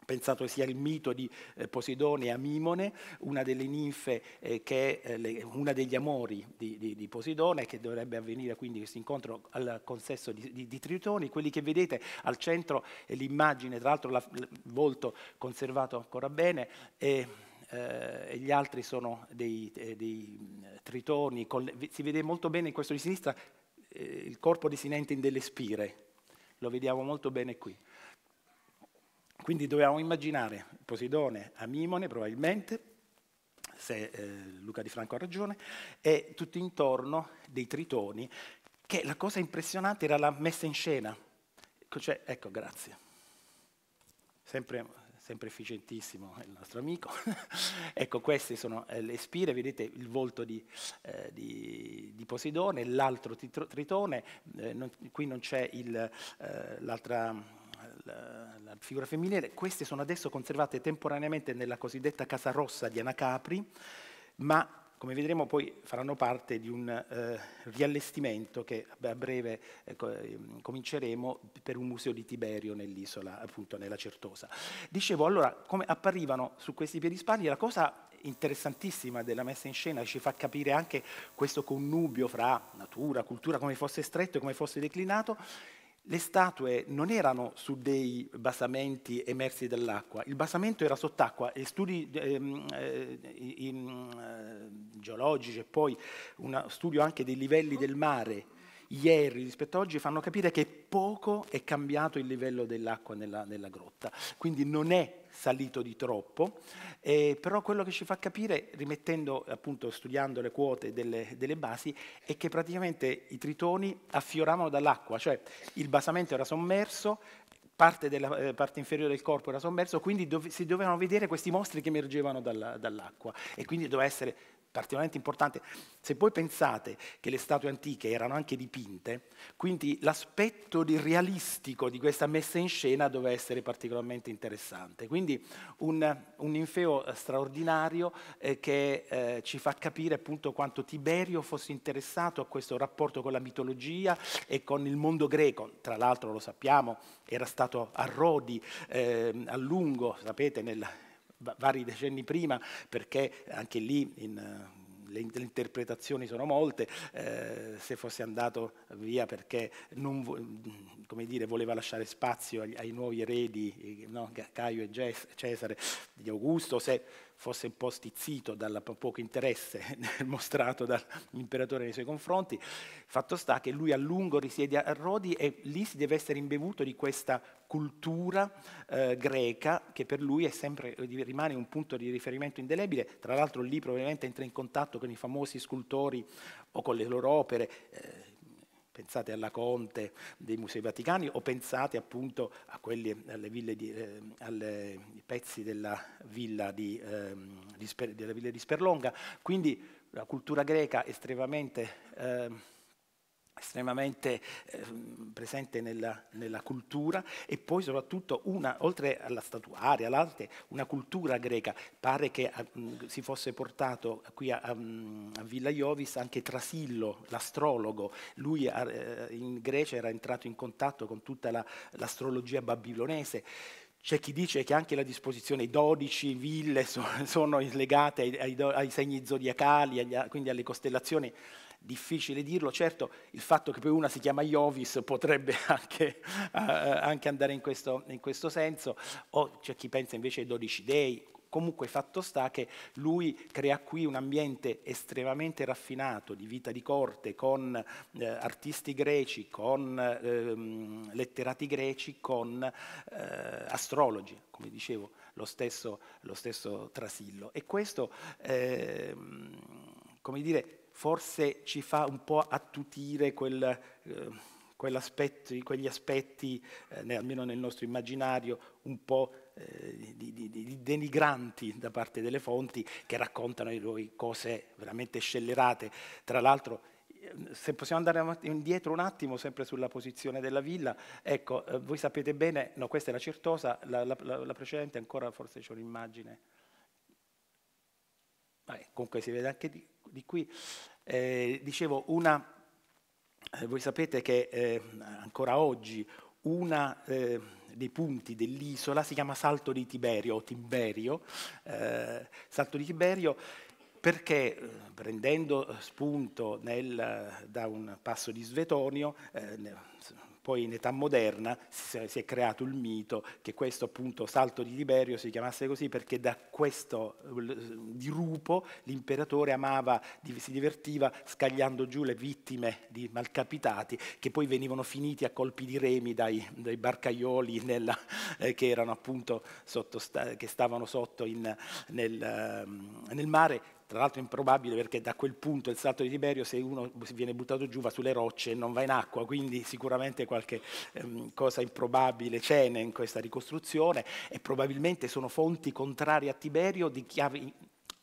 pensato sia il mito di eh, Poseidone e Amimone, una delle ninfe, eh, che è eh, le, una degli amori di, di, di, Poseidone, che dovrebbe avvenire quindi questo incontro al consesso di, di Tritoni. Quelli che vedete al centro è l'immagine, tra l'altro la, il volto conservato ancora bene. E, eh, gli altri sono dei, dei tritoni, con, si vede molto bene in questo di sinistra il corpo desinente in delle spire, lo vediamo molto bene qui. Quindi dovevamo immaginare Poseidone a Mimone, probabilmente, se eh, Luca di Franco ha ragione, e tutto intorno dei tritoni, che la cosa impressionante era la messa in scena. Cioè, ecco, grazie. Sempre, sempre efficientissimo il nostro amico. ecco, queste sono eh, le spire, vedete il volto di, eh, di, di Poseidone, l'altro tritone, eh, non, qui non c'è eh, l'altra la, la figura femminile, queste sono adesso conservate temporaneamente nella cosiddetta Casa Rossa di Anacapri, ma come vedremo poi faranno parte di un eh, riallestimento che a breve eh, cominceremo per un museo di Tiberio nell'isola, appunto nella Certosa. Dicevo allora come apparivano su questi piedispalli, la cosa interessantissima della messa in scena ci fa capire anche questo connubio fra natura, cultura, come fosse stretto e come fosse declinato, le statue non erano su dei basamenti emersi dall'acqua, il basamento era sott'acqua e studi ehm, eh, in, eh, geologici e poi uno studio anche dei livelli del mare ieri rispetto ad oggi fanno capire che poco è cambiato il livello dell'acqua nella, nella grotta, quindi non è salito di troppo, eh, però quello che ci fa capire, rimettendo appunto, studiando le quote delle, delle, basi, è che praticamente i tritoni affioravano dall'acqua, cioè il basamento era sommerso, parte della eh, parte inferiore del corpo era sommerso, quindi dove, si dovevano vedere questi mostri che emergevano dalla, dall'acqua e quindi doveva essere particolarmente importante, se voi pensate che le statue antiche erano anche dipinte, quindi l'aspetto realistico di questa messa in scena doveva essere particolarmente interessante. Quindi un, un infeo eh, straordinario eh, che eh, ci fa capire appunto quanto Tiberio fosse interessato a questo rapporto con la mitologia e con il mondo greco. Tra l'altro lo sappiamo, era stato a Rodi eh, a lungo, sapete, nel vari decenni prima, perché anche lì in, le, interpretazioni sono molte, eh, se fosse andato via perché non, dire, voleva lasciare spazio agli, ai nuovi eredi, no, Caio e Ges, Cesare di Augusto, se fosse un po' stizzito dal poco interesse mostrato dall'imperatore nei suoi confronti. Fatto sta che lui a lungo risiede a Rodi e lì si deve essere imbevuto di questa cultura eh, greca che per lui sempre, eh, rimane un punto di riferimento indelebile. Tra l'altro lì probabilmente entra in contatto con i famosi scultori o con le loro opere. Eh, pensate alla Conte dei Musei Vaticani o pensate appunto quelli, di, eh, alle pezzi della villa di, eh, di, Sper, della villa di, Sperlonga. Quindi la cultura greca estremamente... Eh, estremamente eh, presente nella, nella, cultura e poi soprattutto una, oltre alla statuaria, all'arte, una cultura greca. Pare che ah, mh, si fosse portato qui a, a, a, Villa Iovis anche Trasillo, l'astrologo. Lui ah, eh, in Grecia era entrato in contatto con tutta la, l'astrologia babilonese. C'è chi dice che anche la disposizione, i 12 ville sono, sono legate ai, ai, ai segni zodiacali, agli, quindi alle costellazioni difficile dirlo, certo il fatto che poi una si chiama Iovis potrebbe anche, eh, eh, anche andare in questo, in questo, senso, o c'è chi pensa invece ai 12 dei, comunque fatto sta che lui crea qui un ambiente estremamente raffinato di vita di corte con eh, artisti greci, con eh, letterati greci, con eh, astrologi, come dicevo, lo stesso, lo stesso Trasillo. E questo, ehm, come dire, forse ci fa un po' attutire quel, eh, quegli aspetti, eh, almeno nel nostro immaginario, un po' eh, di, di, di denigranti da parte delle fonti che raccontano eroi cose veramente scellerate. Tra l'altro eh, se possiamo andare indietro un attimo, sempre sulla posizione della villa, ecco, eh, voi sapete bene, no, questa è la Certosa, la, la, la precedente ancora forse c'è un'immagine. Vabbè, comunque si vede anche di, di qui, eh, dicevo, una, eh, voi sapete che eh, ancora oggi uno eh, dei punti dell'isola si chiama Salto di Tiberio o Timberio, eh, Salto di Tiberio perché eh, prendendo spunto nel, da un passo di Svetonio, poi in età moderna si è creato il mito che questo appunto salto di Tiberio si chiamasse così perché da questo dirupo l'imperatore amava, si divertiva scagliando giù le vittime di malcapitati che poi venivano finiti a colpi di remi dai, dai barcaioli nella, eh, che, erano appunto sotto, che stavano sotto in, nel, ehm, nel mare tra l'altro improbabile perché da quel punto il salto di Tiberio se uno viene buttato giù va sulle rocce e non va in acqua, quindi sicuramente qualche ehm, cosa improbabile c'è in questa ricostruzione e probabilmente sono fonti contrarie a Tiberio di chiavi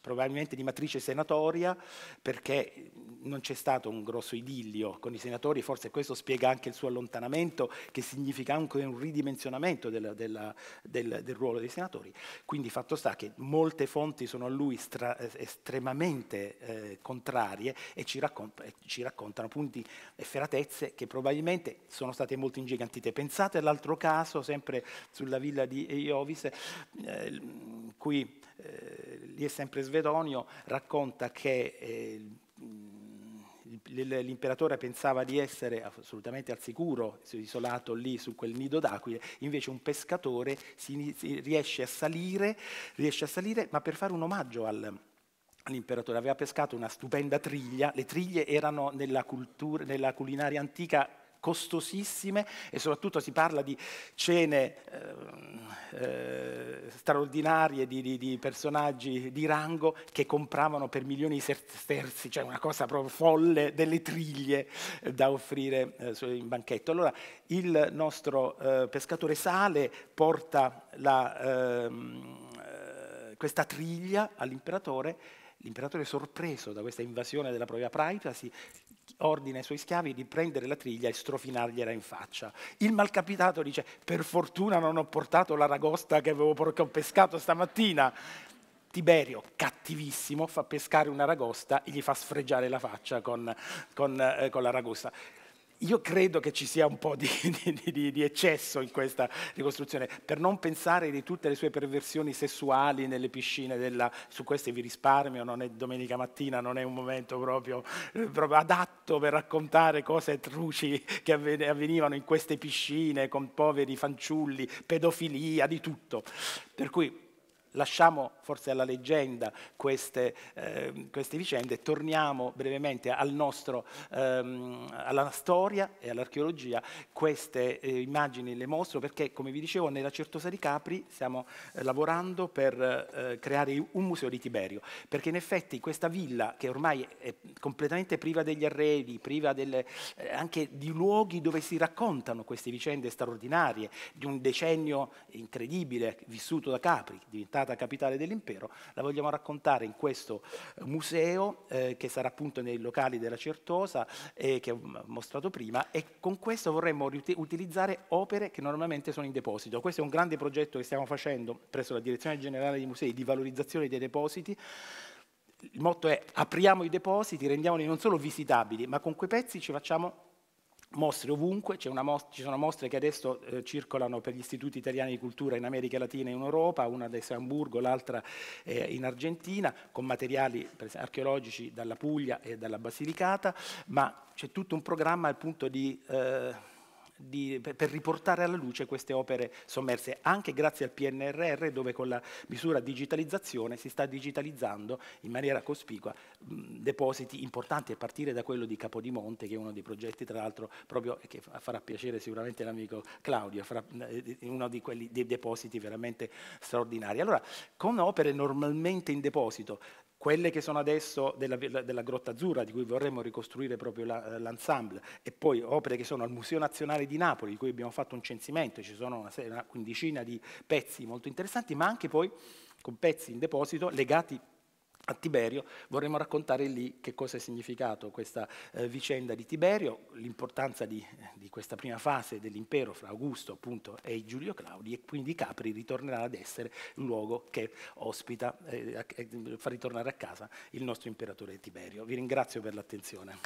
probabilmente di matrice senatoria, perché non c'è stato un grosso idillio con i senatori, forse questo spiega anche il suo allontanamento, che significa anche un ridimensionamento della, della, del, del, ruolo dei senatori. Quindi fatto sta che molte fonti sono a lui stra, eh, estremamente eh, contrarie e ci, racconta, e ci, raccontano punti e feratezze che probabilmente sono state molto ingigantite. Pensate all'altro caso, sempre sulla villa di Iovis, eh, qui eh, lì è sempre Svedonio, racconta che... Eh, l'imperatore pensava di essere assolutamente al sicuro, isolato lì su quel nido d'aquile, invece un pescatore riesce a, salire, riesce a salire, ma per fare un omaggio al, all'imperatore aveva pescato una stupenda triglia, le triglie erano nella, cultura, nella culinaria antica costosissime e soprattutto si parla di cene ehm, eh, straordinarie di, di, di, personaggi di rango che compravano per milioni di sterzi, cioè una cosa proprio folle, delle triglie eh, da offrire eh, in banchetto. Allora il nostro eh, pescatore sale, porta la, ehm, eh, questa triglia all'imperatore l'imperatore sorpreso da questa invasione della propria privacy ordina ai suoi schiavi di prendere la triglia e strofinargliela in faccia. Il malcapitato dice, per fortuna non ho portato l'aragosta che avevo pescato stamattina. Tiberio, cattivissimo, fa pescare un'aragosta e gli fa sfregiare la faccia con, con, eh, con l'aragosta. Io credo che ci sia un po' di, di, di, di, eccesso in questa ricostruzione, per non pensare di tutte le sue perversioni sessuali nelle piscine, della, su queste vi risparmio, non è domenica mattina, non è un momento proprio, eh, proprio adatto per raccontare cose truci che avvenivano in queste piscine con poveri fanciulli, pedofilia, di tutto. Per cui Lasciamo forse alla leggenda queste, eh, queste vicende e torniamo brevemente al nostro, ehm, alla storia e all'archeologia. Queste eh, immagini le mostro perché, come vi dicevo, nella Certosa di Capri stiamo eh, lavorando per eh, creare un museo di Tiberio, perché in effetti questa villa, che ormai è completamente priva degli arredi, priva delle, eh, anche di luoghi dove si raccontano queste vicende straordinarie, di un decennio incredibile vissuto da Capri, diventato considerata capitale dell'impero, la vogliamo raccontare in questo eh, museo eh, che sarà appunto nei locali della Certosa eh, che ho mostrato prima e con questo vorremmo utilizzare opere che normalmente sono in deposito. Questo è un grande progetto che stiamo facendo presso la Direzione Generale dei Musei di valorizzazione dei depositi il motto è apriamo i depositi, rendiamoli non solo visitabili, ma con quei pezzi ci facciamo mostre ovunque, most ci sono mostre che adesso eh, circolano per gli istituti italiani di cultura in America Latina e in Europa, una da a Hamburgo, l'altra eh, in Argentina, con materiali esempio, archeologici dalla Puglia e dalla Basilicata, ma c'è tutto un programma appunto di... Eh, di, per riportare alla luce queste opere sommerse, anche grazie al PNRR dove con la misura digitalizzazione si sta digitalizzando in maniera cospicua mh, depositi importanti a partire da quello di Capodimonte che è uno dei progetti tra l'altro proprio che farà piacere sicuramente l'amico Claudio, farà, eh, eh, eh, uno di quelli dei depositi veramente straordinari. Allora con opere normalmente in deposito quelle che sono adesso della, della Grotta Azzurra, di cui vorremmo ricostruire proprio eh, l'ensemble, e poi opere che sono al Museo Nazionale di Napoli, di cui abbiamo fatto un censimento, ci sono una, una quindicina di pezzi molto interessanti, ma anche poi con pezzi in deposito legati a Tiberio, vorremmo raccontare lì che cosa è significato questa eh, vicenda di Tiberio, l'importanza di, eh, di, questa prima fase dell'impero fra Augusto appunto, e Giulio Claudio e quindi Capri ritornerà ad essere il luogo che ospita, eh, eh, fa ritornare a casa il nostro imperatore Tiberio. Vi ringrazio per l'attenzione.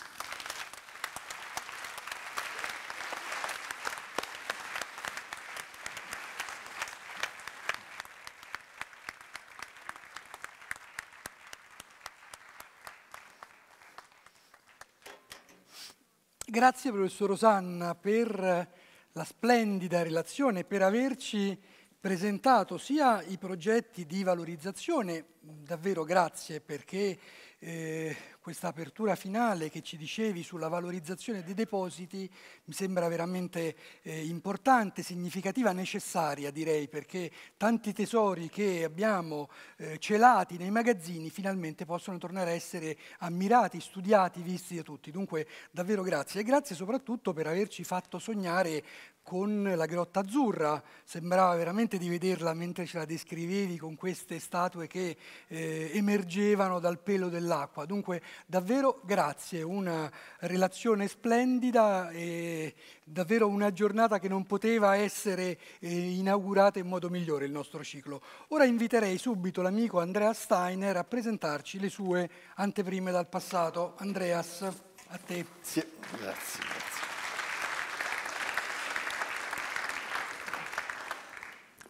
Grazie professor Rosanna per la splendida relazione, per averci presentato sia i progetti di valorizzazione, davvero grazie perché eh, questa apertura finale che ci dicevi sulla valorizzazione dei depositi mi sembra veramente eh, importante, significativa, necessaria direi, perché tanti tesori che abbiamo eh, celati nei magazzini finalmente possono tornare a essere ammirati, studiati, visti da tutti. Dunque davvero grazie e grazie soprattutto per averci fatto sognare con la grotta azzurra, sembrava veramente di vederla mentre ce la descrivevi con queste statue che eh, emergevano dal pelo dell'acqua. Dunque davvero grazie, una relazione splendida e davvero una giornata che non poteva essere eh, inaugurata in modo migliore il nostro ciclo. Ora inviterei subito l'amico Andrea Steiner a presentarci le sue anteprime dal passato. Andreas, a te. Sì, grazie. grazie.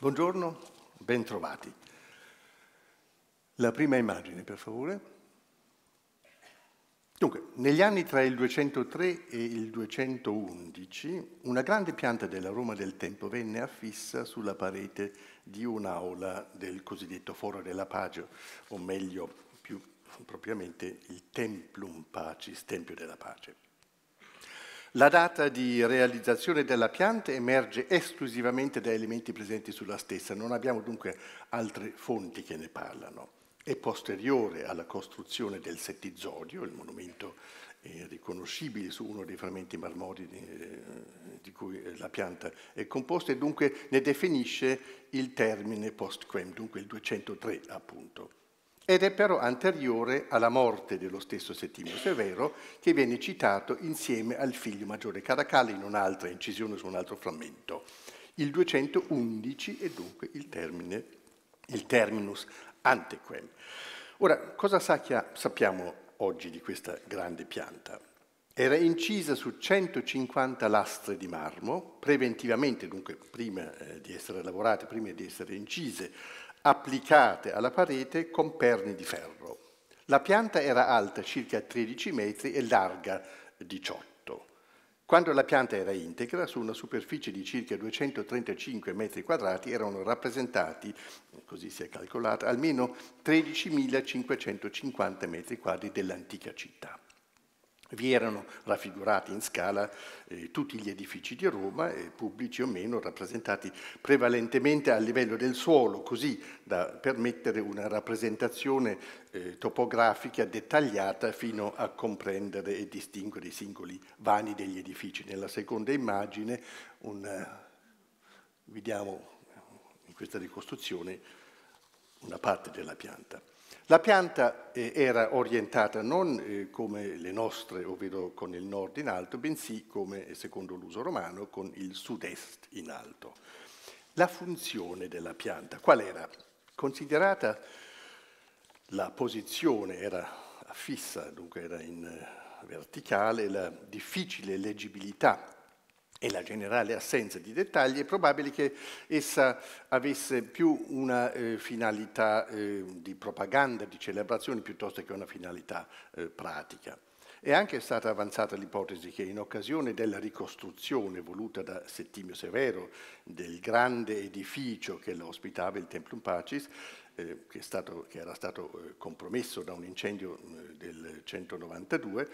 Buongiorno, bentrovati. La prima immagine, per favore. Dunque, negli anni tra il 203 e il 211 una grande pianta della Roma del tempo venne affissa sulla parete di un'aula del cosiddetto Foro della Pace, o meglio, più propriamente il Templum Pacis, Tempio della Pace. La data di realizzazione della pianta emerge esclusivamente da elementi presenti sulla stessa, non abbiamo dunque altre fonti che ne parlano è posteriore alla costruzione del Settizodio, il monumento eh, riconoscibile su uno dei frammenti marmori di, eh, di cui eh, la pianta è composta e dunque ne definisce il termine postquem, dunque il 203 appunto. Ed è però anteriore alla morte dello stesso Settimio Severo che viene citato insieme al figlio maggiore Caracalla in un'altra incisione su un altro frammento. Il 211 è dunque il termine il terminus Antequem. Ora, cosa sappiamo oggi di questa grande pianta? Era incisa su 150 lastre di marmo, preventivamente, dunque prima eh, di essere lavorate, prima di essere incise, applicate alla parete con perni di ferro. La pianta era alta circa 13 metri e larga 18. Quando la pianta era integra, su una superficie di circa 235 metri quadrati erano rappresentati, così si è calcolato, almeno 13.550 metri quadri dell'antica città. Vi erano raffigurati in scala eh, tutti gli edifici di Roma, eh, pubblici o meno, rappresentati prevalentemente a livello del suolo, così da permettere una rappresentazione eh, topografica dettagliata fino a comprendere e distinguere i singoli vani degli edifici. Nella seconda immagine un, eh, vediamo in questa ricostruzione una parte della pianta. La pianta eh, era orientata non eh, come le nostre, ovvero con il nord in alto, bensì come, eh, secondo l'uso romano, con il sud-est in alto. La funzione della pianta qual era? Considerata la posizione era fissa, dunque era in verticale, la difficile leggibilità e la generale assenza di dettagli, è probabile che essa avesse più una eh, finalità eh, di propaganda, di celebrazione, piuttosto che una finalità eh, pratica. È anche stata avanzata l'ipotesi che in occasione della ricostruzione voluta da Settimio Severo del grande edificio che lo ospitava, il Templum Pacis, eh, che, stato, che, era stato eh, compromesso da un incendio eh, del 192,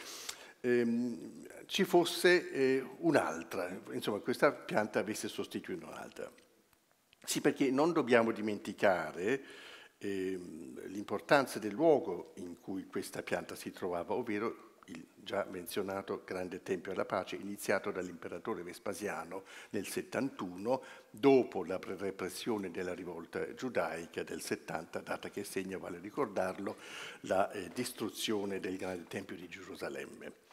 ehm, ci fosse eh, un'altra, insomma questa pianta avesse sostituito un'altra. Sì, perché non dobbiamo dimenticare ehm, l'importanza del luogo in cui questa pianta si trovava, ovvero il già menzionato grande Tempio della Pace, iniziato dall'imperatore Vespasiano nel 71, dopo la repressione della rivolta giudaica del 70, data che segna, vale ricordarlo, la eh, distruzione del grande Tempio di Gerusalemme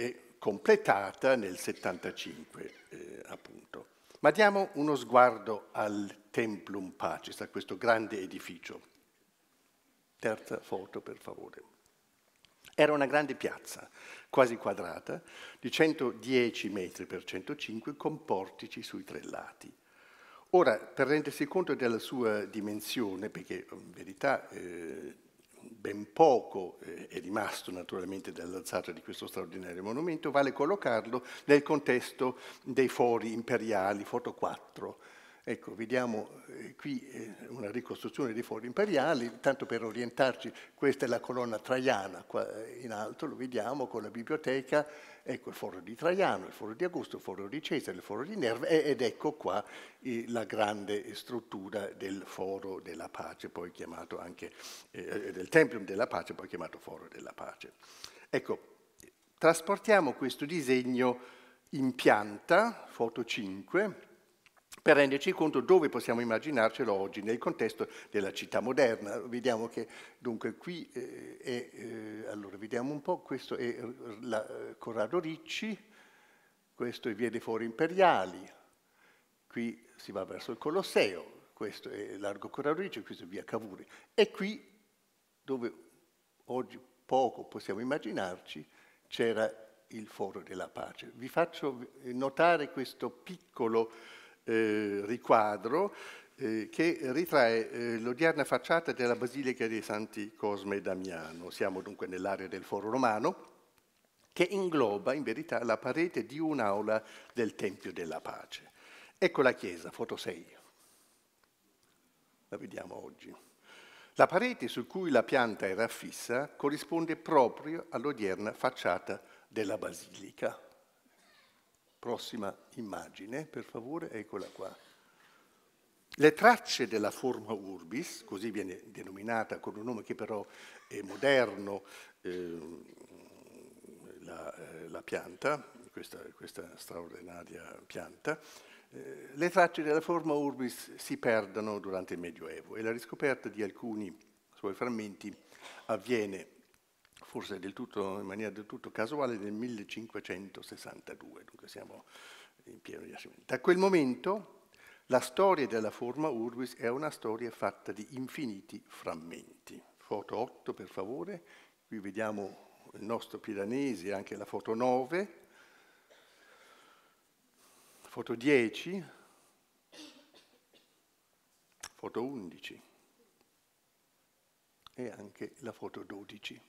e completata nel 75, eh, appunto. Ma diamo uno sguardo al Templum Pacis, a questo grande edificio. Terza foto, per favore. Era una grande piazza, quasi quadrata, di 110 metri per 105, con portici sui tre lati. Ora, per rendersi conto della sua dimensione, perché in verità eh, ben poco eh, è rimasto naturalmente dall'alzata di questo straordinario monumento, vale collocarlo nel contesto dei fori imperiali, foto 4, Ecco, vediamo eh, qui eh, una ricostruzione dei fori imperiali, tanto per orientarci, questa è la colonna traiana, qua eh, in alto lo vediamo con la biblioteca, ecco il foro di Traiano, il foro di Augusto, il foro di Cesare, il foro di Nerva ed ecco qua la grande struttura del foro della pace, poi chiamato anche, eh, del Tempium della pace, poi chiamato foro della pace. Ecco, trasportiamo questo disegno in pianta, foto 5, per renderci conto dove possiamo immaginarcelo oggi nel contesto della città moderna. Vediamo che dunque qui eh, è, eh, allora vediamo un po', questo è la, Corrado Ricci, questo è Via dei Fori Imperiali, qui si va verso il Colosseo, questo è Largo Corrado Ricci, questo è Via Cavour. E qui, dove oggi poco possiamo immaginarci, c'era il Foro della Pace. Vi faccio notare questo piccolo eh, riquadro eh, che ritrae eh, l'odierna facciata della Basilica dei Santi Cosme e Damiano. Siamo dunque nell'area del Foro Romano che ingloba in verità la parete di un'aula del Tempio della Pace. Ecco la chiesa, foto 6. La vediamo oggi. La parete su cui la pianta era affissa corrisponde proprio all'odierna facciata della basilica. Prossima immagine, per favore, eccola qua. Le tracce della forma urbis, così viene denominata con un nome che però è moderno, eh, la, eh, la, pianta, questa, questa straordinaria pianta, eh, le tracce della forma urbis si perdono durante il Medioevo e la riscoperta di alcuni suoi frammenti avviene forse tutto, in maniera del tutto casuale, nel 1562, dunque siamo in pieno Rinascimento. Da quel momento la storia della forma Urbis è una storia fatta di infiniti frammenti. Foto 8, per favore, qui vediamo il nostro Piranesi, anche la foto 9, foto 10, foto 11 e anche la foto 12.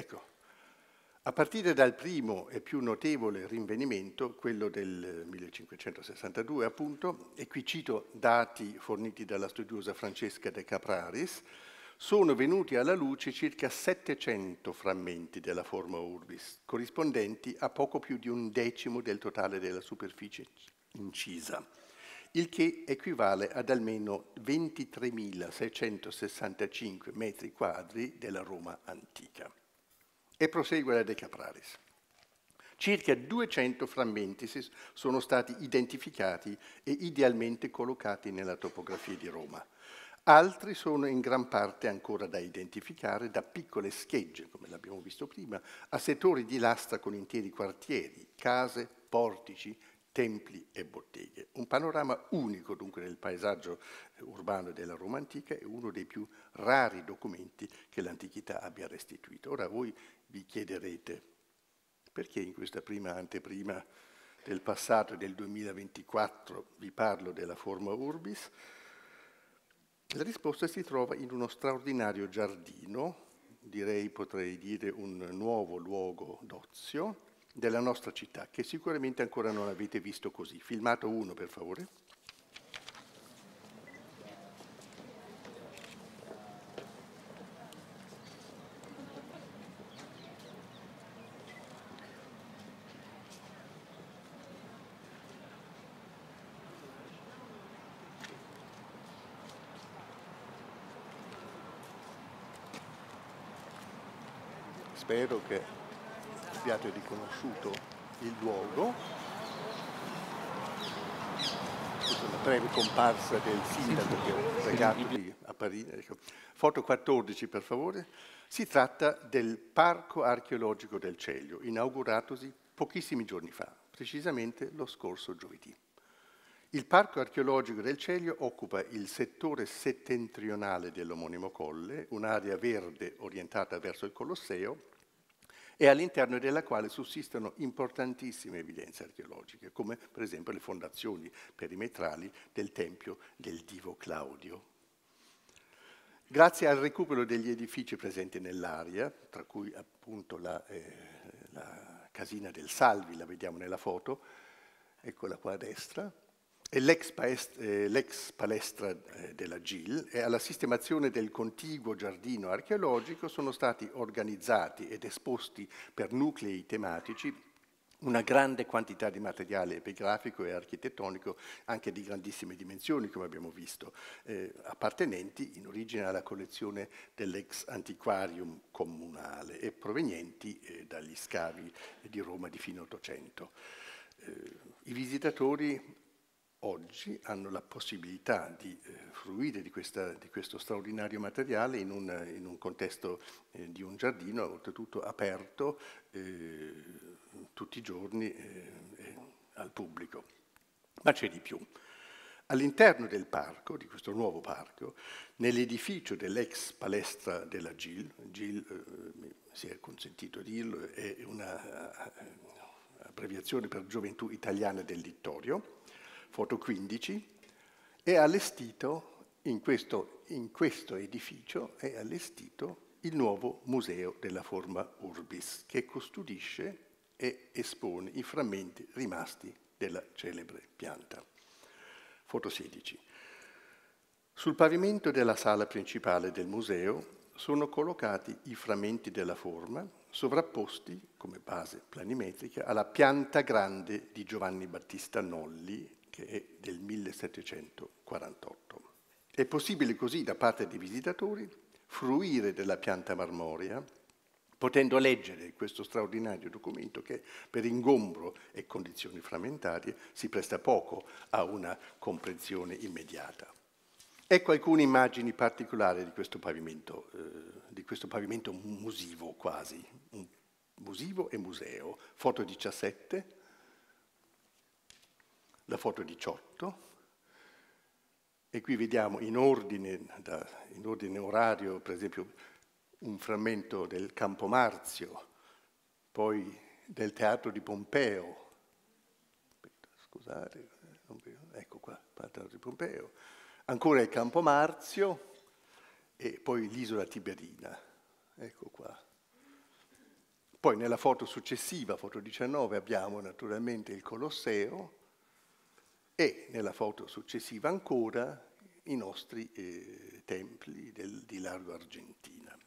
Ecco, a partire dal primo e più notevole rinvenimento, quello del 1562 appunto, e qui cito dati forniti dalla studiosa Francesca de Capraris, sono venuti alla luce circa 700 frammenti della forma Urbis, corrispondenti a poco più di un decimo del totale della superficie incisa, il che equivale ad almeno 23.665 metri quadri della Roma antica. E prosegue la De Capralis. Circa 200 frammenti sono stati identificati e idealmente collocati nella topografia di Roma. Altri sono in gran parte ancora da identificare, da piccole schegge, come l'abbiamo visto prima, a settori di lastra con interi quartieri, case, portici, templi e botteghe. Un panorama unico dunque nel paesaggio eh, urbano della Roma antica e uno dei più rari documenti che l'antichità abbia restituito. Ora voi vi chiederete perché in questa prima anteprima del passato del 2024 vi parlo della forma urbis? La risposta si trova in uno straordinario giardino, direi potrei dire un nuovo luogo d'ozio della nostra città, che sicuramente ancora non avete visto così. Filmato uno, per favore. spero che abbiate riconosciuto il luogo. Questa breve comparsa del sindaco che ho pregato di apparire. Ecco. Foto 14, per favore. Si tratta del Parco archeologico del Ceglio, inauguratosi pochissimi giorni fa, precisamente lo scorso giovedì. Il Parco archeologico del Ceglio occupa il settore settentrionale dell'omonimo colle, un'area verde orientata verso il Colosseo, e all'interno della quale sussistono importantissime evidenze archeologiche, come per esempio le fondazioni perimetrali del Tempio del Divo Claudio. Grazie al recupero degli edifici presenti nell'area, tra cui appunto la, eh, la casina del Salvi, la vediamo nella foto, eccola qua a destra, l'ex palestra eh, della GIL e alla sistemazione del contiguo giardino archeologico sono stati organizzati ed esposti per nuclei tematici una grande quantità di materiale epigrafico e architettonico, anche di grandissime dimensioni, come abbiamo visto, eh, appartenenti in origine alla collezione dell'ex antiquarium comunale e provenienti eh, dagli scavi di Roma di fine Ottocento. Eh, I visitatori oggi hanno la possibilità di eh, fruire di, questa, di, questo straordinario materiale in un, in un contesto eh, di un giardino, oltretutto aperto eh, tutti i giorni eh, al pubblico. Ma c'è di più. All'interno del parco, di questo nuovo parco, nell'edificio dell'ex palestra della GIL, GIL eh, si è consentito dirlo, è un'abbreviazione eh, per Gioventù Italiana del Littorio, foto 15, è allestito in questo, in questo edificio è allestito il nuovo museo della forma Urbis, che custodisce e espone i frammenti rimasti della celebre pianta. Foto 16. Sul pavimento della sala principale del museo sono collocati i frammenti della forma sovrapposti come base planimetrica alla pianta grande di Giovanni Battista Nolli che è del 1748. È possibile così da parte dei visitatori fruire della pianta marmorea potendo leggere questo straordinario documento che per ingombro e condizioni frammentarie si presta poco a una comprensione immediata. Ecco alcune immagini particolari di questo pavimento, eh, di questo pavimento musivo quasi, musivo e museo, foto 17, la foto 18 e qui vediamo in ordine, da, in ordine orario, per esempio, un frammento del Campo Marzio, poi del Teatro di Pompeo, Aspetta, scusate, vedo, ecco qua, il Teatro di Pompeo, ancora il Campo Marzio e poi l'isola Tiberina, ecco qua. Poi nella foto successiva, foto 19, abbiamo naturalmente il Colosseo, e nella foto successiva ancora i nostri eh, templi del, di Largo Argentina.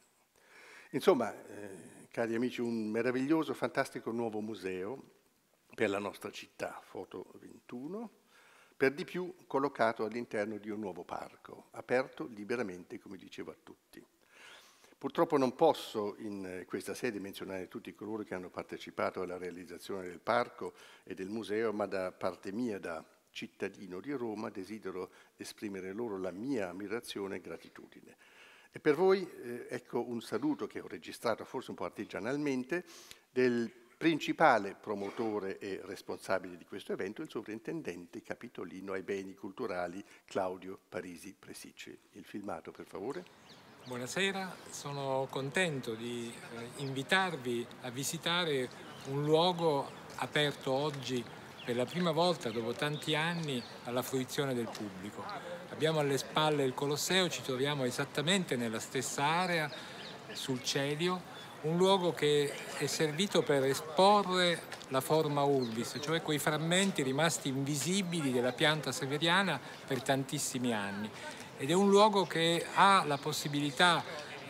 Insomma, eh, cari amici, un meraviglioso, fantastico nuovo museo per la nostra città, foto 21, per di più collocato all'interno di un nuovo parco, aperto liberamente, come dicevo, a tutti. Purtroppo non posso in eh, questa sede menzionare tutti coloro che hanno partecipato alla realizzazione del parco e del museo, ma da parte mia, da cittadino di Roma, desidero esprimere loro la mia ammirazione e gratitudine. E per voi eh, ecco un saluto che ho registrato forse un po' artigianalmente del principale promotore e responsabile di questo evento, il sovrintendente capitolino ai beni culturali Claudio Parisi Presicci. Il filmato, per favore. Buonasera, sono contento di eh, invitarvi a visitare un luogo aperto oggi per la prima volta dopo tanti anni alla fruizione del pubblico. Abbiamo alle spalle il Colosseo, ci troviamo esattamente nella stessa area, sul Celio, un luogo che è servito per esporre la forma urbis, cioè quei frammenti rimasti invisibili della pianta severiana per tantissimi anni. Ed è un luogo che ha la possibilità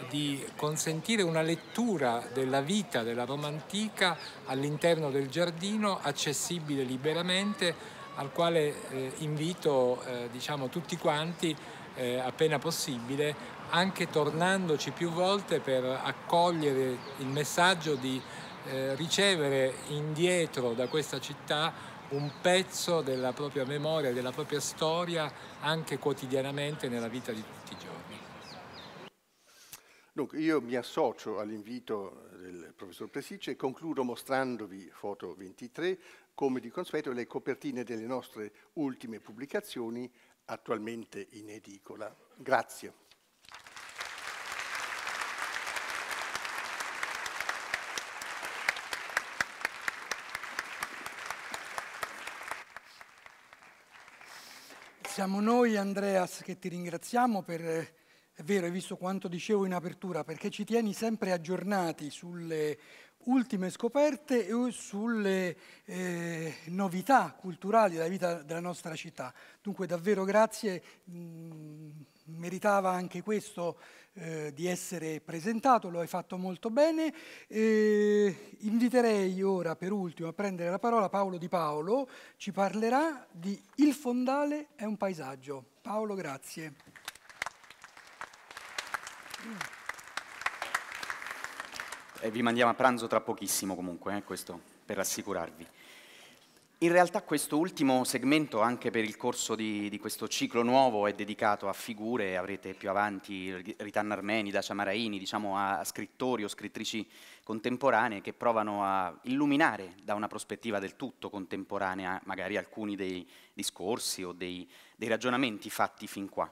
di consentire una lettura della vita della Roma antica all'interno del giardino, accessibile liberamente, al quale eh, invito eh, diciamo, tutti quanti eh, appena possibile, anche tornandoci più volte per accogliere il messaggio di eh, ricevere indietro da questa città un pezzo della propria memoria, della propria storia, anche quotidianamente nella vita di tutti i giorni. Dunque, io mi associo all'invito del professor Presice e concludo mostrandovi foto 23, come di consueto, le copertine delle nostre ultime pubblicazioni attualmente in edicola. Grazie. Siamo noi, Andreas, che ti ringraziamo per è vero, hai visto quanto dicevo in apertura, perché ci tieni sempre aggiornati sulle ultime scoperte e sulle eh, novità culturali della vita della nostra città. Dunque davvero grazie, mh, mm, meritava anche questo eh, di essere presentato, lo hai fatto molto bene. E inviterei ora per ultimo a prendere la parola Paolo Di Paolo, ci parlerà di Il fondale è un paesaggio. Paolo, grazie. E vi mandiamo a pranzo tra pochissimo comunque, eh, questo per rassicurarvi. In realtà questo ultimo segmento, anche per il corso di, di, questo ciclo nuovo, è dedicato a figure, avrete più avanti Ritan Armeni, Dacia Maraini, diciamo a scrittori o scrittrici contemporanee che provano a illuminare da una prospettiva del tutto contemporanea magari alcuni dei discorsi o dei, dei ragionamenti fatti fin qua.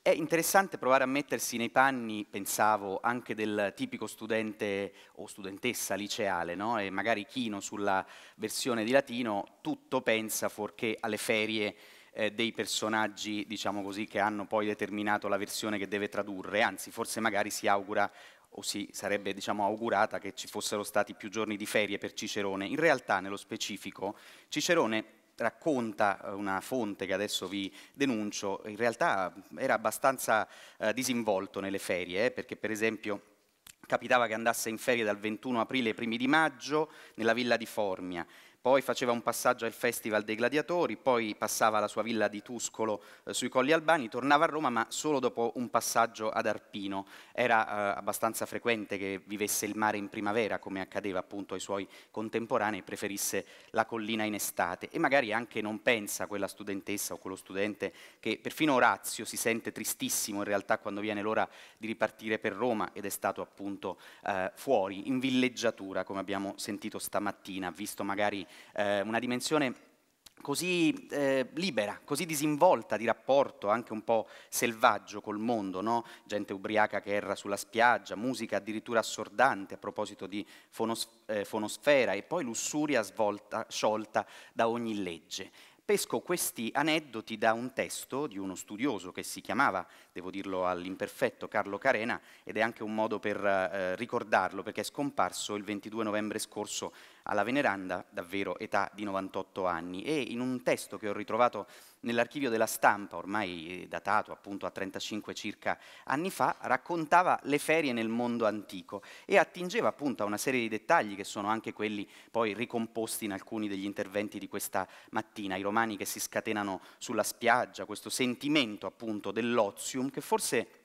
È interessante provare a mettersi nei panni, pensavo, anche del tipico studente o studentessa liceale, no? e magari chino sulla versione di latino, tutto pensa fuorché alle ferie eh, dei personaggi, diciamo così, che hanno poi determinato la versione che deve tradurre, anzi forse magari si augura o si sarebbe diciamo, augurata che ci fossero stati più giorni di ferie per Cicerone. In realtà, nello specifico, Cicerone racconta eh, una fonte che adesso vi denuncio, in realtà era abbastanza eh, disinvolto nelle ferie, eh, perché per esempio capitava che andasse in ferie dal 21 aprile ai primi di maggio nella villa di Formia, poi faceva un passaggio al Festival dei Gladiatori, poi passava alla sua villa di Tuscolo eh, sui Colli Albani, tornava a Roma ma solo dopo un passaggio ad Arpino. Era eh, abbastanza frequente che vivesse il mare in primavera, come accadeva appunto ai suoi contemporanei, preferisse la collina in estate e magari anche non pensa quella studentessa o quello studente che perfino Orazio si sente tristissimo in realtà quando viene l'ora di ripartire per Roma ed è stato appunto eh, fuori, in villeggiatura, come abbiamo sentito stamattina, visto magari eh, una dimensione così eh, libera, così disinvolta di rapporto, anche un po' selvaggio col mondo, no? gente ubriaca che erra sulla spiaggia, musica addirittura assordante a proposito di fonos- eh, fonosfera e poi lussuria svolta, sciolta da ogni legge. Pesco questi aneddoti da un testo di uno studioso che si chiamava, devo dirlo all'imperfetto, Carlo Carena, ed è anche un modo per eh, ricordarlo perché è scomparso il 22 novembre scorso alla veneranda, davvero età di 98 anni, e in un testo che ho ritrovato nell'archivio della stampa, ormai eh, datato appunto a 35 circa anni fa, raccontava le ferie nel mondo antico e attingeva appunto a una serie di dettagli che sono anche quelli poi ricomposti in alcuni degli interventi di questa mattina, i romani che si scatenano sulla spiaggia, questo sentimento appunto dell'ozium che forse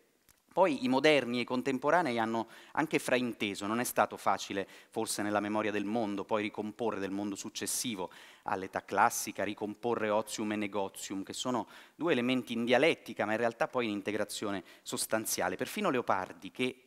poi i moderni e i contemporanei hanno anche frainteso, non è stato facile forse nella memoria del mondo poi ricomporre del mondo successivo all'età classica, ricomporre ozium e negozium, che sono due elementi in dialettica ma in realtà poi in integrazione sostanziale. Perfino Leopardi, che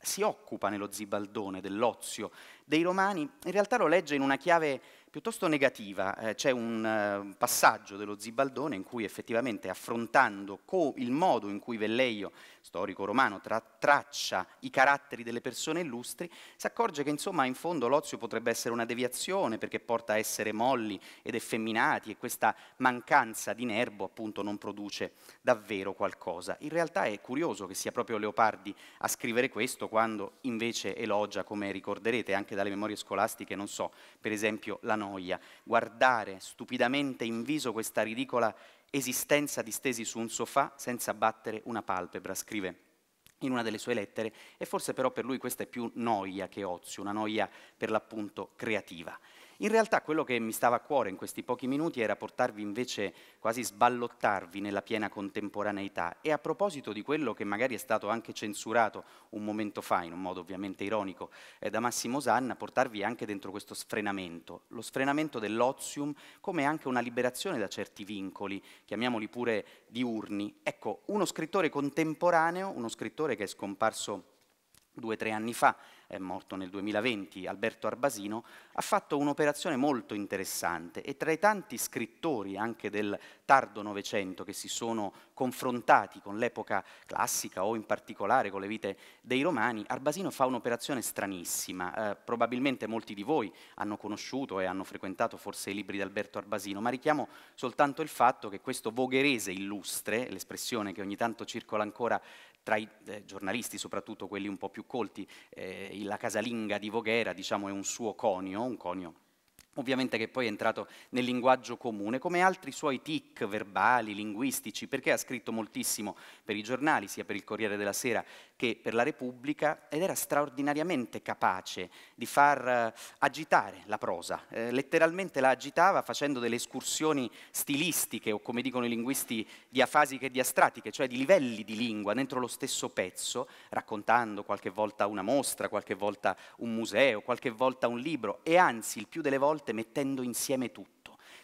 si occupa nello zibaldone dell'ozio dei romani, in realtà lo legge in una chiave piuttosto negativa. Eh, c'è un eh, passaggio dello Zibaldone in cui effettivamente affrontando co- il modo in cui Velleio storico romano, tra traccia i caratteri delle persone illustri, si accorge che insomma in fondo l'ozio potrebbe essere una deviazione perché porta a essere molli ed effeminati e questa mancanza di nerbo appunto non produce davvero qualcosa. In realtà è curioso che sia proprio Leopardi a scrivere questo quando invece elogia, come ricorderete anche dalle memorie scolastiche, non so, per esempio la noia, guardare stupidamente in viso questa ridicola esistenza distesi su un sofà senza battere una palpebra, scrive in una delle sue lettere, e forse però per lui questa è più noia che ozio, una noia per l'appunto creativa. In realtà quello che mi stava a cuore in questi pochi minuti era portarvi invece quasi sballottarvi nella piena contemporaneità e a proposito di quello che magari è stato anche censurato un momento fa, in un modo ovviamente ironico, eh, da Massimo Sanna, portarvi anche dentro questo sfrenamento, lo sfrenamento dell'ozium come anche una liberazione da certi vincoli, chiamiamoli pure diurni. Ecco, uno scrittore contemporaneo, uno scrittore che è scomparso due o tre anni fa, è morto nel 2020, Alberto Arbasino, ha fatto un'operazione molto interessante e tra i tanti scrittori anche del tardo Novecento che si sono confrontati con l'epoca classica o in particolare con le vite dei romani, Arbasino fa un'operazione stranissima. Eh, probabilmente molti di voi hanno conosciuto e hanno frequentato forse i libri di Alberto Arbasino, ma richiamo soltanto il fatto che questo vogherese illustre, l'espressione che ogni tanto circola ancora tra i eh, giornalisti, soprattutto quelli un po' più colti, eh, la casalinga di Voghera diciamo, è un suo conio, un conio ovviamente che poi è entrato nel linguaggio comune, come altri suoi tic verbali, linguistici, perché ha scritto moltissimo per i giornali, sia per il Corriere della Sera che per la Repubblica, ed era straordinariamente capace di far eh, agitare la prosa, eh, letteralmente la agitava facendo delle escursioni stilistiche, o come dicono i linguisti, diafasiche e diastratiche, cioè di livelli di lingua dentro lo stesso pezzo, raccontando qualche volta una mostra, qualche volta un museo, qualche volta un libro, e anzi il più delle volte mettendo insieme tutto.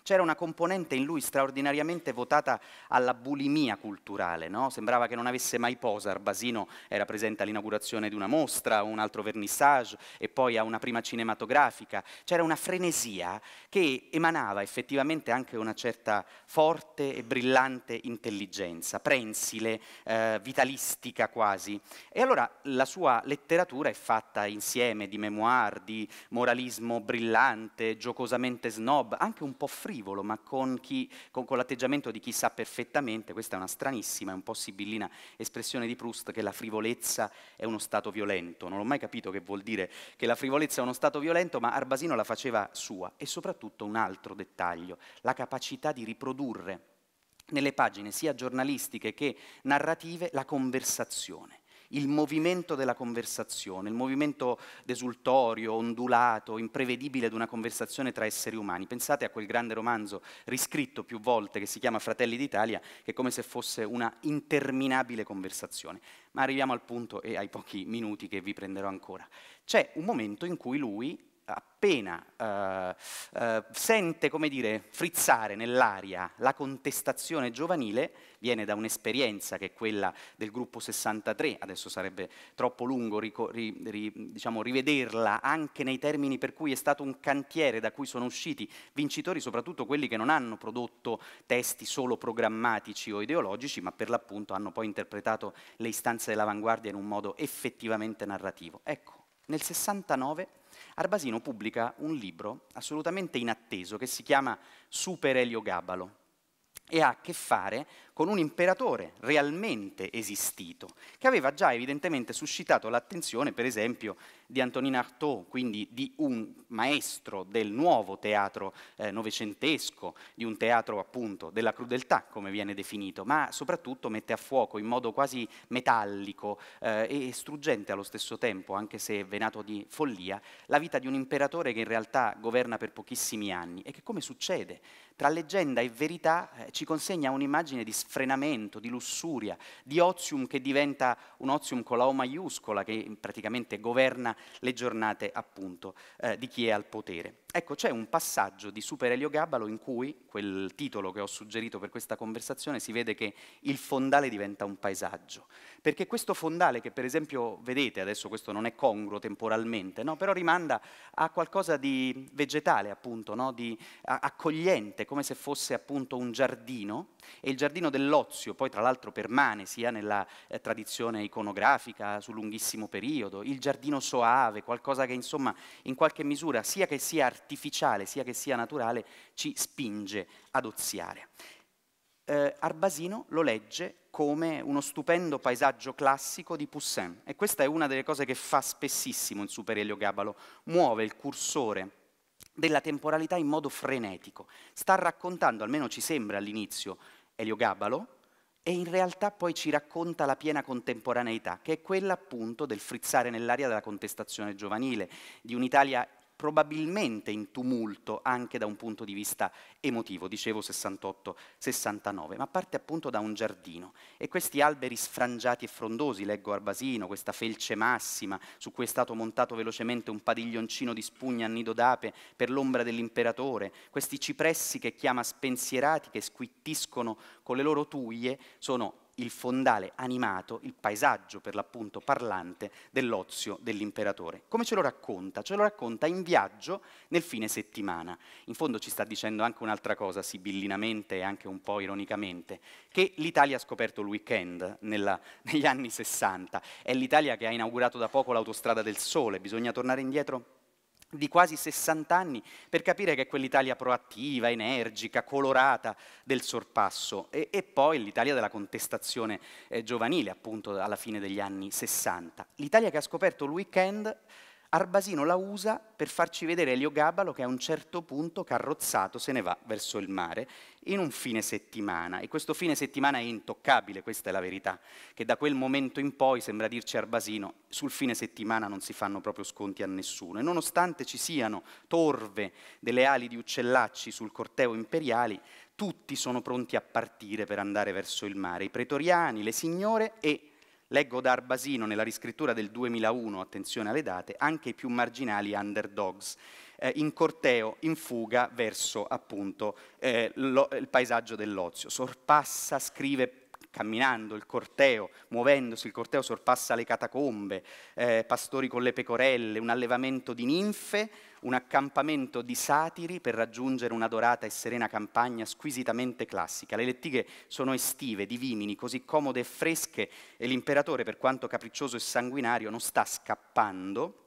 C'era una componente in lui straordinariamente votata alla bulimia culturale, no? sembrava che non avesse mai posa. Arbasino era presente all'inaugurazione di una mostra, un altro vernissage e poi a una prima cinematografica. C'era una frenesia che emanava effettivamente anche una certa forte e brillante intelligenza, prensile, eh, vitalistica quasi. E allora la sua letteratura è fatta insieme di memoir, di moralismo brillante, giocosamente snob, anche un po' free frivolo, ma con, chi, con, con l'atteggiamento di chi sa perfettamente, questa è una stranissima, e un po' sibillina espressione di Proust, che la frivolezza è uno stato violento. Non ho mai capito che vuol dire che la frivolezza è uno stato violento, ma Arbasino la faceva sua. E soprattutto un altro dettaglio, la capacità di riprodurre nelle pagine sia giornalistiche che narrative la conversazione il movimento della conversazione, il movimento desultorio, ondulato, imprevedibile di una conversazione tra esseri umani. Pensate a quel grande romanzo riscritto più volte che si chiama Fratelli d'Italia, che è come se fosse una interminabile conversazione. Ma arriviamo al punto e ai pochi minuti che vi prenderò ancora. C'è un momento in cui lui appena uh, uh, sente, come dire, frizzare nell'aria la contestazione giovanile, viene da un'esperienza che è quella del gruppo 63, adesso sarebbe troppo lungo rico- ri- ri- diciamo, rivederla anche nei termini per cui è stato un cantiere da cui sono usciti vincitori, soprattutto quelli che non hanno prodotto testi solo programmatici o ideologici, ma per l'appunto hanno poi interpretato le istanze dell'avanguardia in un modo effettivamente narrativo. Ecco, nel 69 Arbasino pubblica un libro assolutamente inatteso che si chiama Super Eliogabalo e ha a che fare con un imperatore realmente esistito, che aveva già evidentemente suscitato l'attenzione, per esempio, di Antonin Artaud, quindi di un maestro del nuovo teatro eh, novecentesco, di un teatro appunto della crudeltà, come viene definito, ma soprattutto mette a fuoco in modo quasi metallico eh, e struggente allo stesso tempo, anche se venato di follia, la vita di un imperatore che in realtà governa per pochissimi anni e che come succede tra leggenda e verità eh, ci consegna un'immagine di sfrenamento, di lussuria, di ozium che diventa un ozium con la O maiuscola che praticamente governa le giornate appunto eh, di chi è al potere. Ecco, c'è un passaggio di Super Elio Gabbalo in cui, quel titolo che ho suggerito per questa conversazione, si vede che il fondale diventa un paesaggio. Perché questo fondale che per esempio vedete, adesso questo non è congruo temporalmente, no? però rimanda a qualcosa di vegetale, appunto, no? di accogliente, come se fosse appunto un giardino. E il giardino dell'ozio poi tra l'altro permane sia nella eh, tradizione iconografica su lunghissimo periodo, il giardino soave, qualcosa che insomma in qualche misura sia che sia artistico, artificiale sia che sia naturale ci spinge ad oziare. Eh, Arbasino lo legge come uno stupendo paesaggio classico di Poussin e questa è una delle cose che fa spessissimo in Super Elio Gabalo, muove il cursore della temporalità in modo frenetico. Sta raccontando, almeno ci sembra all'inizio, Elio Gabalo, e in realtà poi ci racconta la piena contemporaneità, che è quella appunto del frizzare nell'aria della contestazione giovanile, di un'Italia probabilmente in tumulto anche da un punto di vista emotivo, dicevo 68-69, ma parte appunto da un giardino e questi alberi sfrangiati e frondosi, leggo Arbasino, questa felce massima su cui è stato montato velocemente un padiglioncino di spugna a nido d'ape per l'ombra dell'imperatore, questi cipressi che chiama spensierati che squittiscono con le loro tuglie, sono il fondale animato, il paesaggio per l'appunto parlante dell'ozio dell'imperatore. Come ce lo racconta? Ce lo racconta in viaggio nel fine settimana. In fondo ci sta dicendo anche un'altra cosa, sibillinamente e anche un po' ironicamente, che l'Italia ha scoperto il weekend nella, negli anni 60. È l'Italia che ha inaugurato da poco l'autostrada del sole. Bisogna tornare indietro? di quasi 60 anni per capire che è quell'Italia proattiva, energica, colorata del sorpasso e, e poi l'Italia della contestazione eh, giovanile, appunto alla fine degli anni 60. L'Italia che ha scoperto il weekend Arbasino la usa per farci vedere Eliogabalo che a un certo punto carrozzato se ne va verso il mare in un fine settimana e questo fine settimana è intoccabile, questa è la verità, che da quel momento in poi sembra dirci Arbasino sul fine settimana non si fanno proprio sconti a nessuno e nonostante ci siano torve delle ali di uccellacci sul corteo imperiali, tutti sono pronti a partire per andare verso il mare, i pretoriani, le signore e Leggo da Arbasino nella riscrittura del 2001, attenzione alle date, anche i più marginali underdogs, eh, in corteo, in fuga verso appunto eh, lo, il paesaggio dell'ozio. Sorpassa, scrive camminando il corteo, muovendosi, il corteo sorpassa le catacombe, eh, pastori con le pecorelle, un allevamento di ninfe, un accampamento di satiri per raggiungere una dorata e serena campagna squisitamente classica. Le lettighe sono estive, di vimini, così comode e fresche, e l'imperatore, per quanto capriccioso e sanguinario, non sta scappando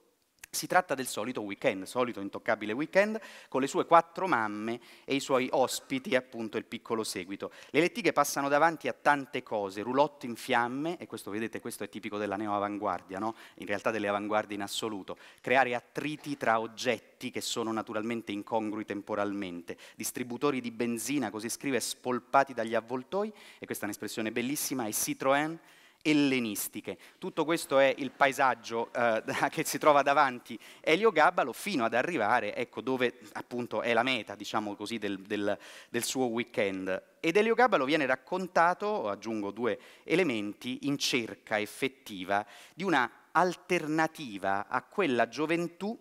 si tratta del solito weekend, solito intoccabile weekend, con le sue quattro mamme e i suoi ospiti appunto il piccolo seguito. Le lettighe passano davanti a tante cose, roulotte in fiamme, e questo vedete, questo è tipico della neoavanguardia, no? in realtà delle avanguardie in assoluto, creare attriti tra oggetti che sono naturalmente incongrui temporalmente, distributori di benzina, così scrive, spolpati dagli avvoltoi, e questa è un'espressione bellissima, e Citroën ellenistiche. Tutto questo è il paesaggio eh, che si trova davanti Elio Gabbalo fino ad arrivare ecco, dove appunto è la meta diciamo così, del, del, del suo weekend. Ed Elio Gabbalo viene raccontato, aggiungo due elementi, in cerca effettiva di una alternativa a quella gioventù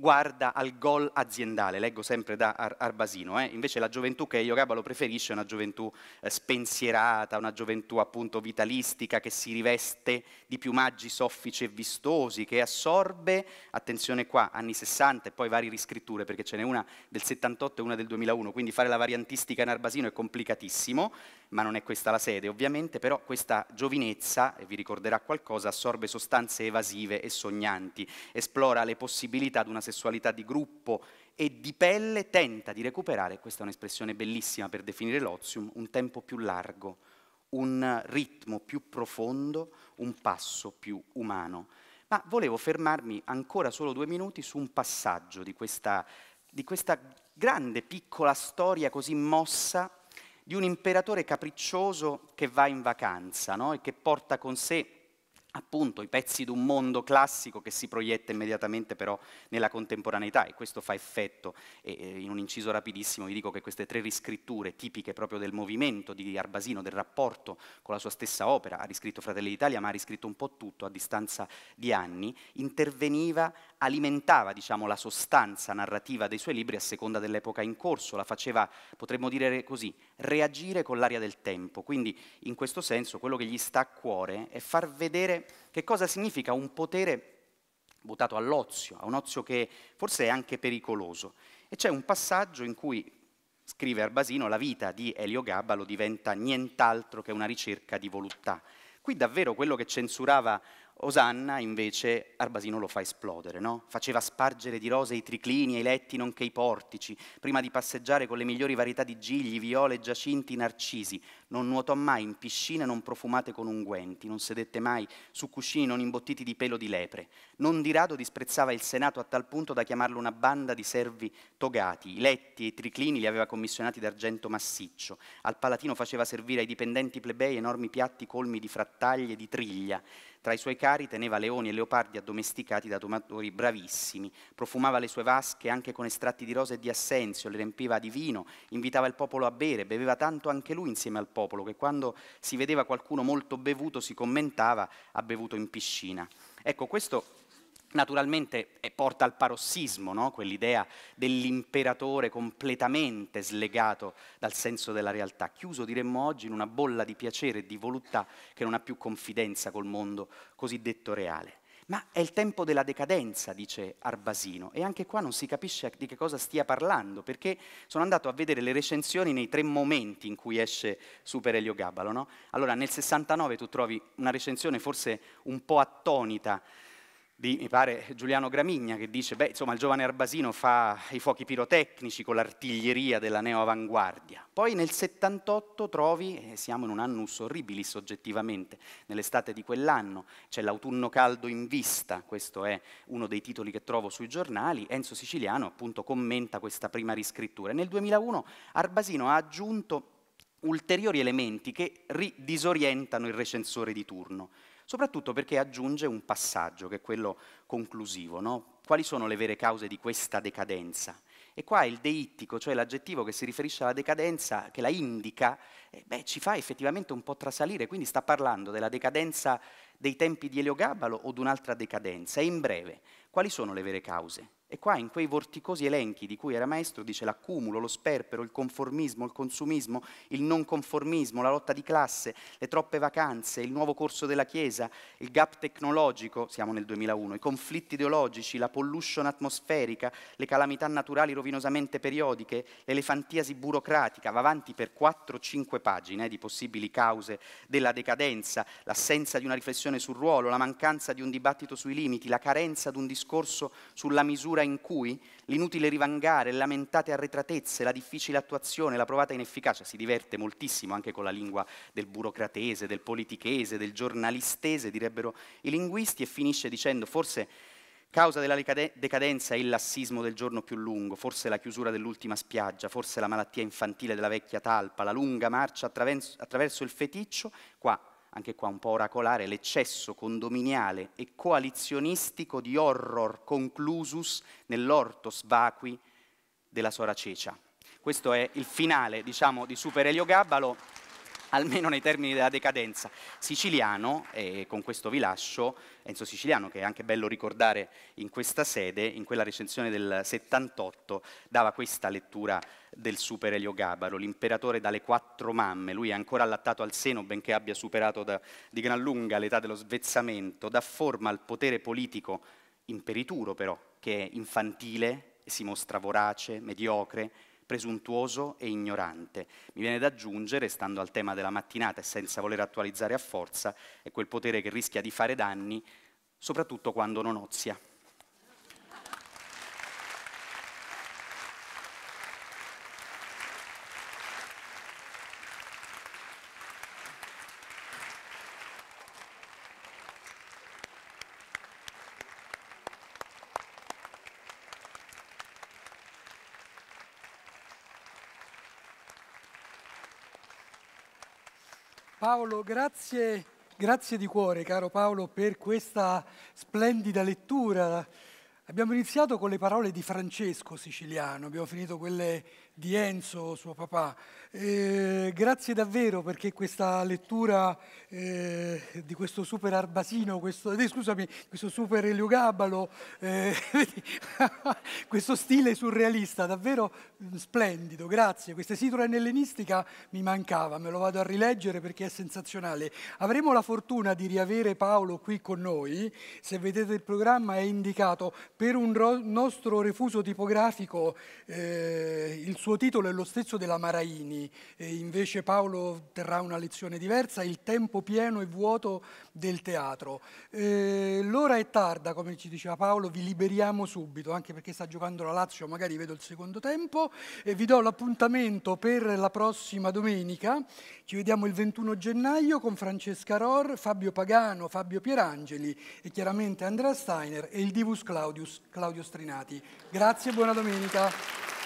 guarda al gol aziendale, leggo sempre da Ar- Arbasino, eh? invece la gioventù che Iorabalo preferisce è una gioventù eh, spensierata, una gioventù appunto vitalistica che si riveste di piumaggi soffici e vistosi, che assorbe, attenzione qua, anni 60 e poi varie riscritture, perché ce n'è una del 78 e una del 2001, quindi fare la variantistica in Arbasino è complicatissimo, ma non è questa la sede ovviamente, però questa giovinezza, e vi ricorderà qualcosa, assorbe sostanze evasive e sognanti, esplora le possibilità di una sessualità di gruppo e di pelle tenta di recuperare, questa è un'espressione bellissima per definire l'ozium, un tempo più largo, un ritmo più profondo, un passo più umano. Ma volevo fermarmi ancora solo due minuti su un passaggio di questa, di questa grande piccola storia così mossa di un imperatore capriccioso che va in vacanza no? e che porta con sé appunto i pezzi di un mondo classico che si proietta immediatamente però nella contemporaneità e questo fa effetto e in un inciso rapidissimo vi dico che queste tre riscritture tipiche proprio del movimento di Arbasino, del rapporto con la sua stessa opera, ha riscritto Fratelli d'Italia ma ha riscritto un po' tutto a distanza di anni, interveniva, alimentava diciamo la sostanza narrativa dei suoi libri a seconda dell'epoca in corso, la faceva potremmo dire così, reagire con l'aria del tempo, quindi in questo senso quello che gli sta a cuore è far vedere che cosa significa un potere votato all'ozio, a un ozio che forse è anche pericoloso. E c'è un passaggio in cui, scrive Arbasino, la vita di Elio Gabbalo diventa nient'altro che una ricerca di voluttà. Qui davvero quello che censurava Osanna invece Arbasino lo fa esplodere, no? Faceva spargere di rose i triclini e i letti nonché i portici, prima di passeggiare con le migliori varietà di gigli, viole, giacinti, narcisi. Non nuotò mai in piscine non profumate con unguenti, non sedette mai su cuscini non imbottiti di pelo di lepre. Non di rado disprezzava il Senato a tal punto da chiamarlo una banda di servi togati. I letti e i triclini li aveva commissionati d'argento massiccio. Al Palatino faceva servire ai dipendenti plebei enormi piatti colmi di frattaglie e di triglia tra i suoi cari teneva leoni e leopardi addomesticati da domatori bravissimi, profumava le sue vasche anche con estratti di rose e di assenzio, le riempiva di vino, invitava il popolo a bere, beveva tanto anche lui insieme al popolo che quando si vedeva qualcuno molto bevuto si commentava ha bevuto in piscina. Ecco, questo Naturalmente eh, porta al parossismo, no? quell'idea dell'imperatore completamente slegato dal senso della realtà, chiuso diremmo oggi in una bolla di piacere e di voluttà che non ha più confidenza col mondo cosiddetto reale. Ma è il tempo della decadenza, dice Arbasino, e anche qua non si capisce di che cosa stia parlando, perché sono andato a vedere le recensioni nei tre momenti in cui esce Super Elio Gabalo. No? Allora, nel 69 tu trovi una recensione forse un po' attonita di, mi pare, Giuliano Gramigna che dice, beh, insomma, il giovane Arbasino fa i fuochi pirotecnici con l'artiglieria della neoavanguardia. Poi nel 78 trovi, e siamo in un annus horribilis oggettivamente, nell'estate di quell'anno c'è l'autunno caldo in vista, questo è uno dei titoli che trovo sui giornali, Enzo Siciliano appunto commenta questa prima riscrittura. E nel 2001 Arbasino ha aggiunto ulteriori elementi che ridisorientano il recensore di turno soprattutto perché aggiunge un passaggio che è quello conclusivo. No? Quali sono le vere cause di questa decadenza? E qua il deittico, cioè l'aggettivo che si riferisce alla decadenza, che la indica, eh, beh, ci fa effettivamente un po' trasalire, quindi sta parlando della decadenza dei tempi di Eliogabalo o di un'altra decadenza. E in breve, quali sono le vere cause? E qua in quei vorticosi elenchi di cui era maestro dice l'accumulo, lo sperpero, il conformismo, il consumismo, il non conformismo, la lotta di classe, le troppe vacanze, il nuovo corso della Chiesa, il gap tecnologico, siamo nel 2001, i conflitti ideologici, la pollution atmosferica, le calamità naturali rovinosamente periodiche, l'elefantiasi burocratica, va avanti per 4-5 pagine eh, di possibili cause della decadenza, l'assenza di una riflessione sul ruolo, la mancanza di un dibattito sui limiti, la carenza di un discorso sulla misura misura in cui l'inutile rivangare, le lamentate arretratezze, la difficile attuazione, la provata inefficacia, si diverte moltissimo anche con la lingua del burocratese, del politichese, del giornalistese, direbbero i linguisti, e finisce dicendo forse causa della decadenza è il lassismo del giorno più lungo, forse la chiusura dell'ultima spiaggia, forse la malattia infantile della vecchia talpa, la lunga marcia attraverso, il feticcio, qua anche qua un po' oracolare, l'eccesso condominiale e coalizionistico di horror conclusus nell'ortos vacui della Sora Cecia. Questo è il finale, diciamo, di Super Elio Gabbalo almeno nei termini della decadenza. Siciliano, e con questo vi lascio, Enzo Siciliano, che è anche bello ricordare in questa sede, in quella recensione del 78, dava questa lettura del super Elio Gabaro, l'imperatore dalle quattro mamme, lui è ancora allattato al seno, benché abbia superato da, di gran lunga l'età dello svezzamento, dà forma al potere politico imperituro però, che è infantile, si mostra vorace, mediocre, presuntuoso e ignorante. Mi viene da aggiungere, stando al tema della mattinata e senza voler attualizzare a forza, è quel potere che rischia di fare danni, soprattutto quando non ozia. Paolo, grazie, grazie di cuore, caro Paolo, per questa splendida lettura Abbiamo iniziato con le parole di Francesco Siciliano, abbiamo finito quelle di Enzo, suo papà. Eh, grazie davvero perché questa lettura eh, di questo super Arbasino, questo, eh, scusami, questo super Elio Gabalo, eh, questo stile surrealista, davvero mm, splendido, grazie. Questa esitora ellenistica mi mancava, me lo vado a rileggere perché è sensazionale. Avremo la fortuna di riavere Paolo qui con noi, se vedete il programma è indicato per un nostro refuso tipografico eh, il suo titolo è lo stesso della Maraini, e invece Paolo terrà una lezione diversa, il tempo pieno e vuoto del teatro. Eh, l'ora è tarda, come ci diceva Paolo, vi liberiamo subito, anche perché sta giocando la Lazio, magari vedo il secondo tempo, e vi do l'appuntamento per la prossima domenica, ci vediamo il 21 gennaio con Francesca Ror, Fabio Pagano, Fabio Pierangeli e chiaramente Andrea Steiner e il Divus Claudius. Claudio Strinati. Grazie e buona domenica.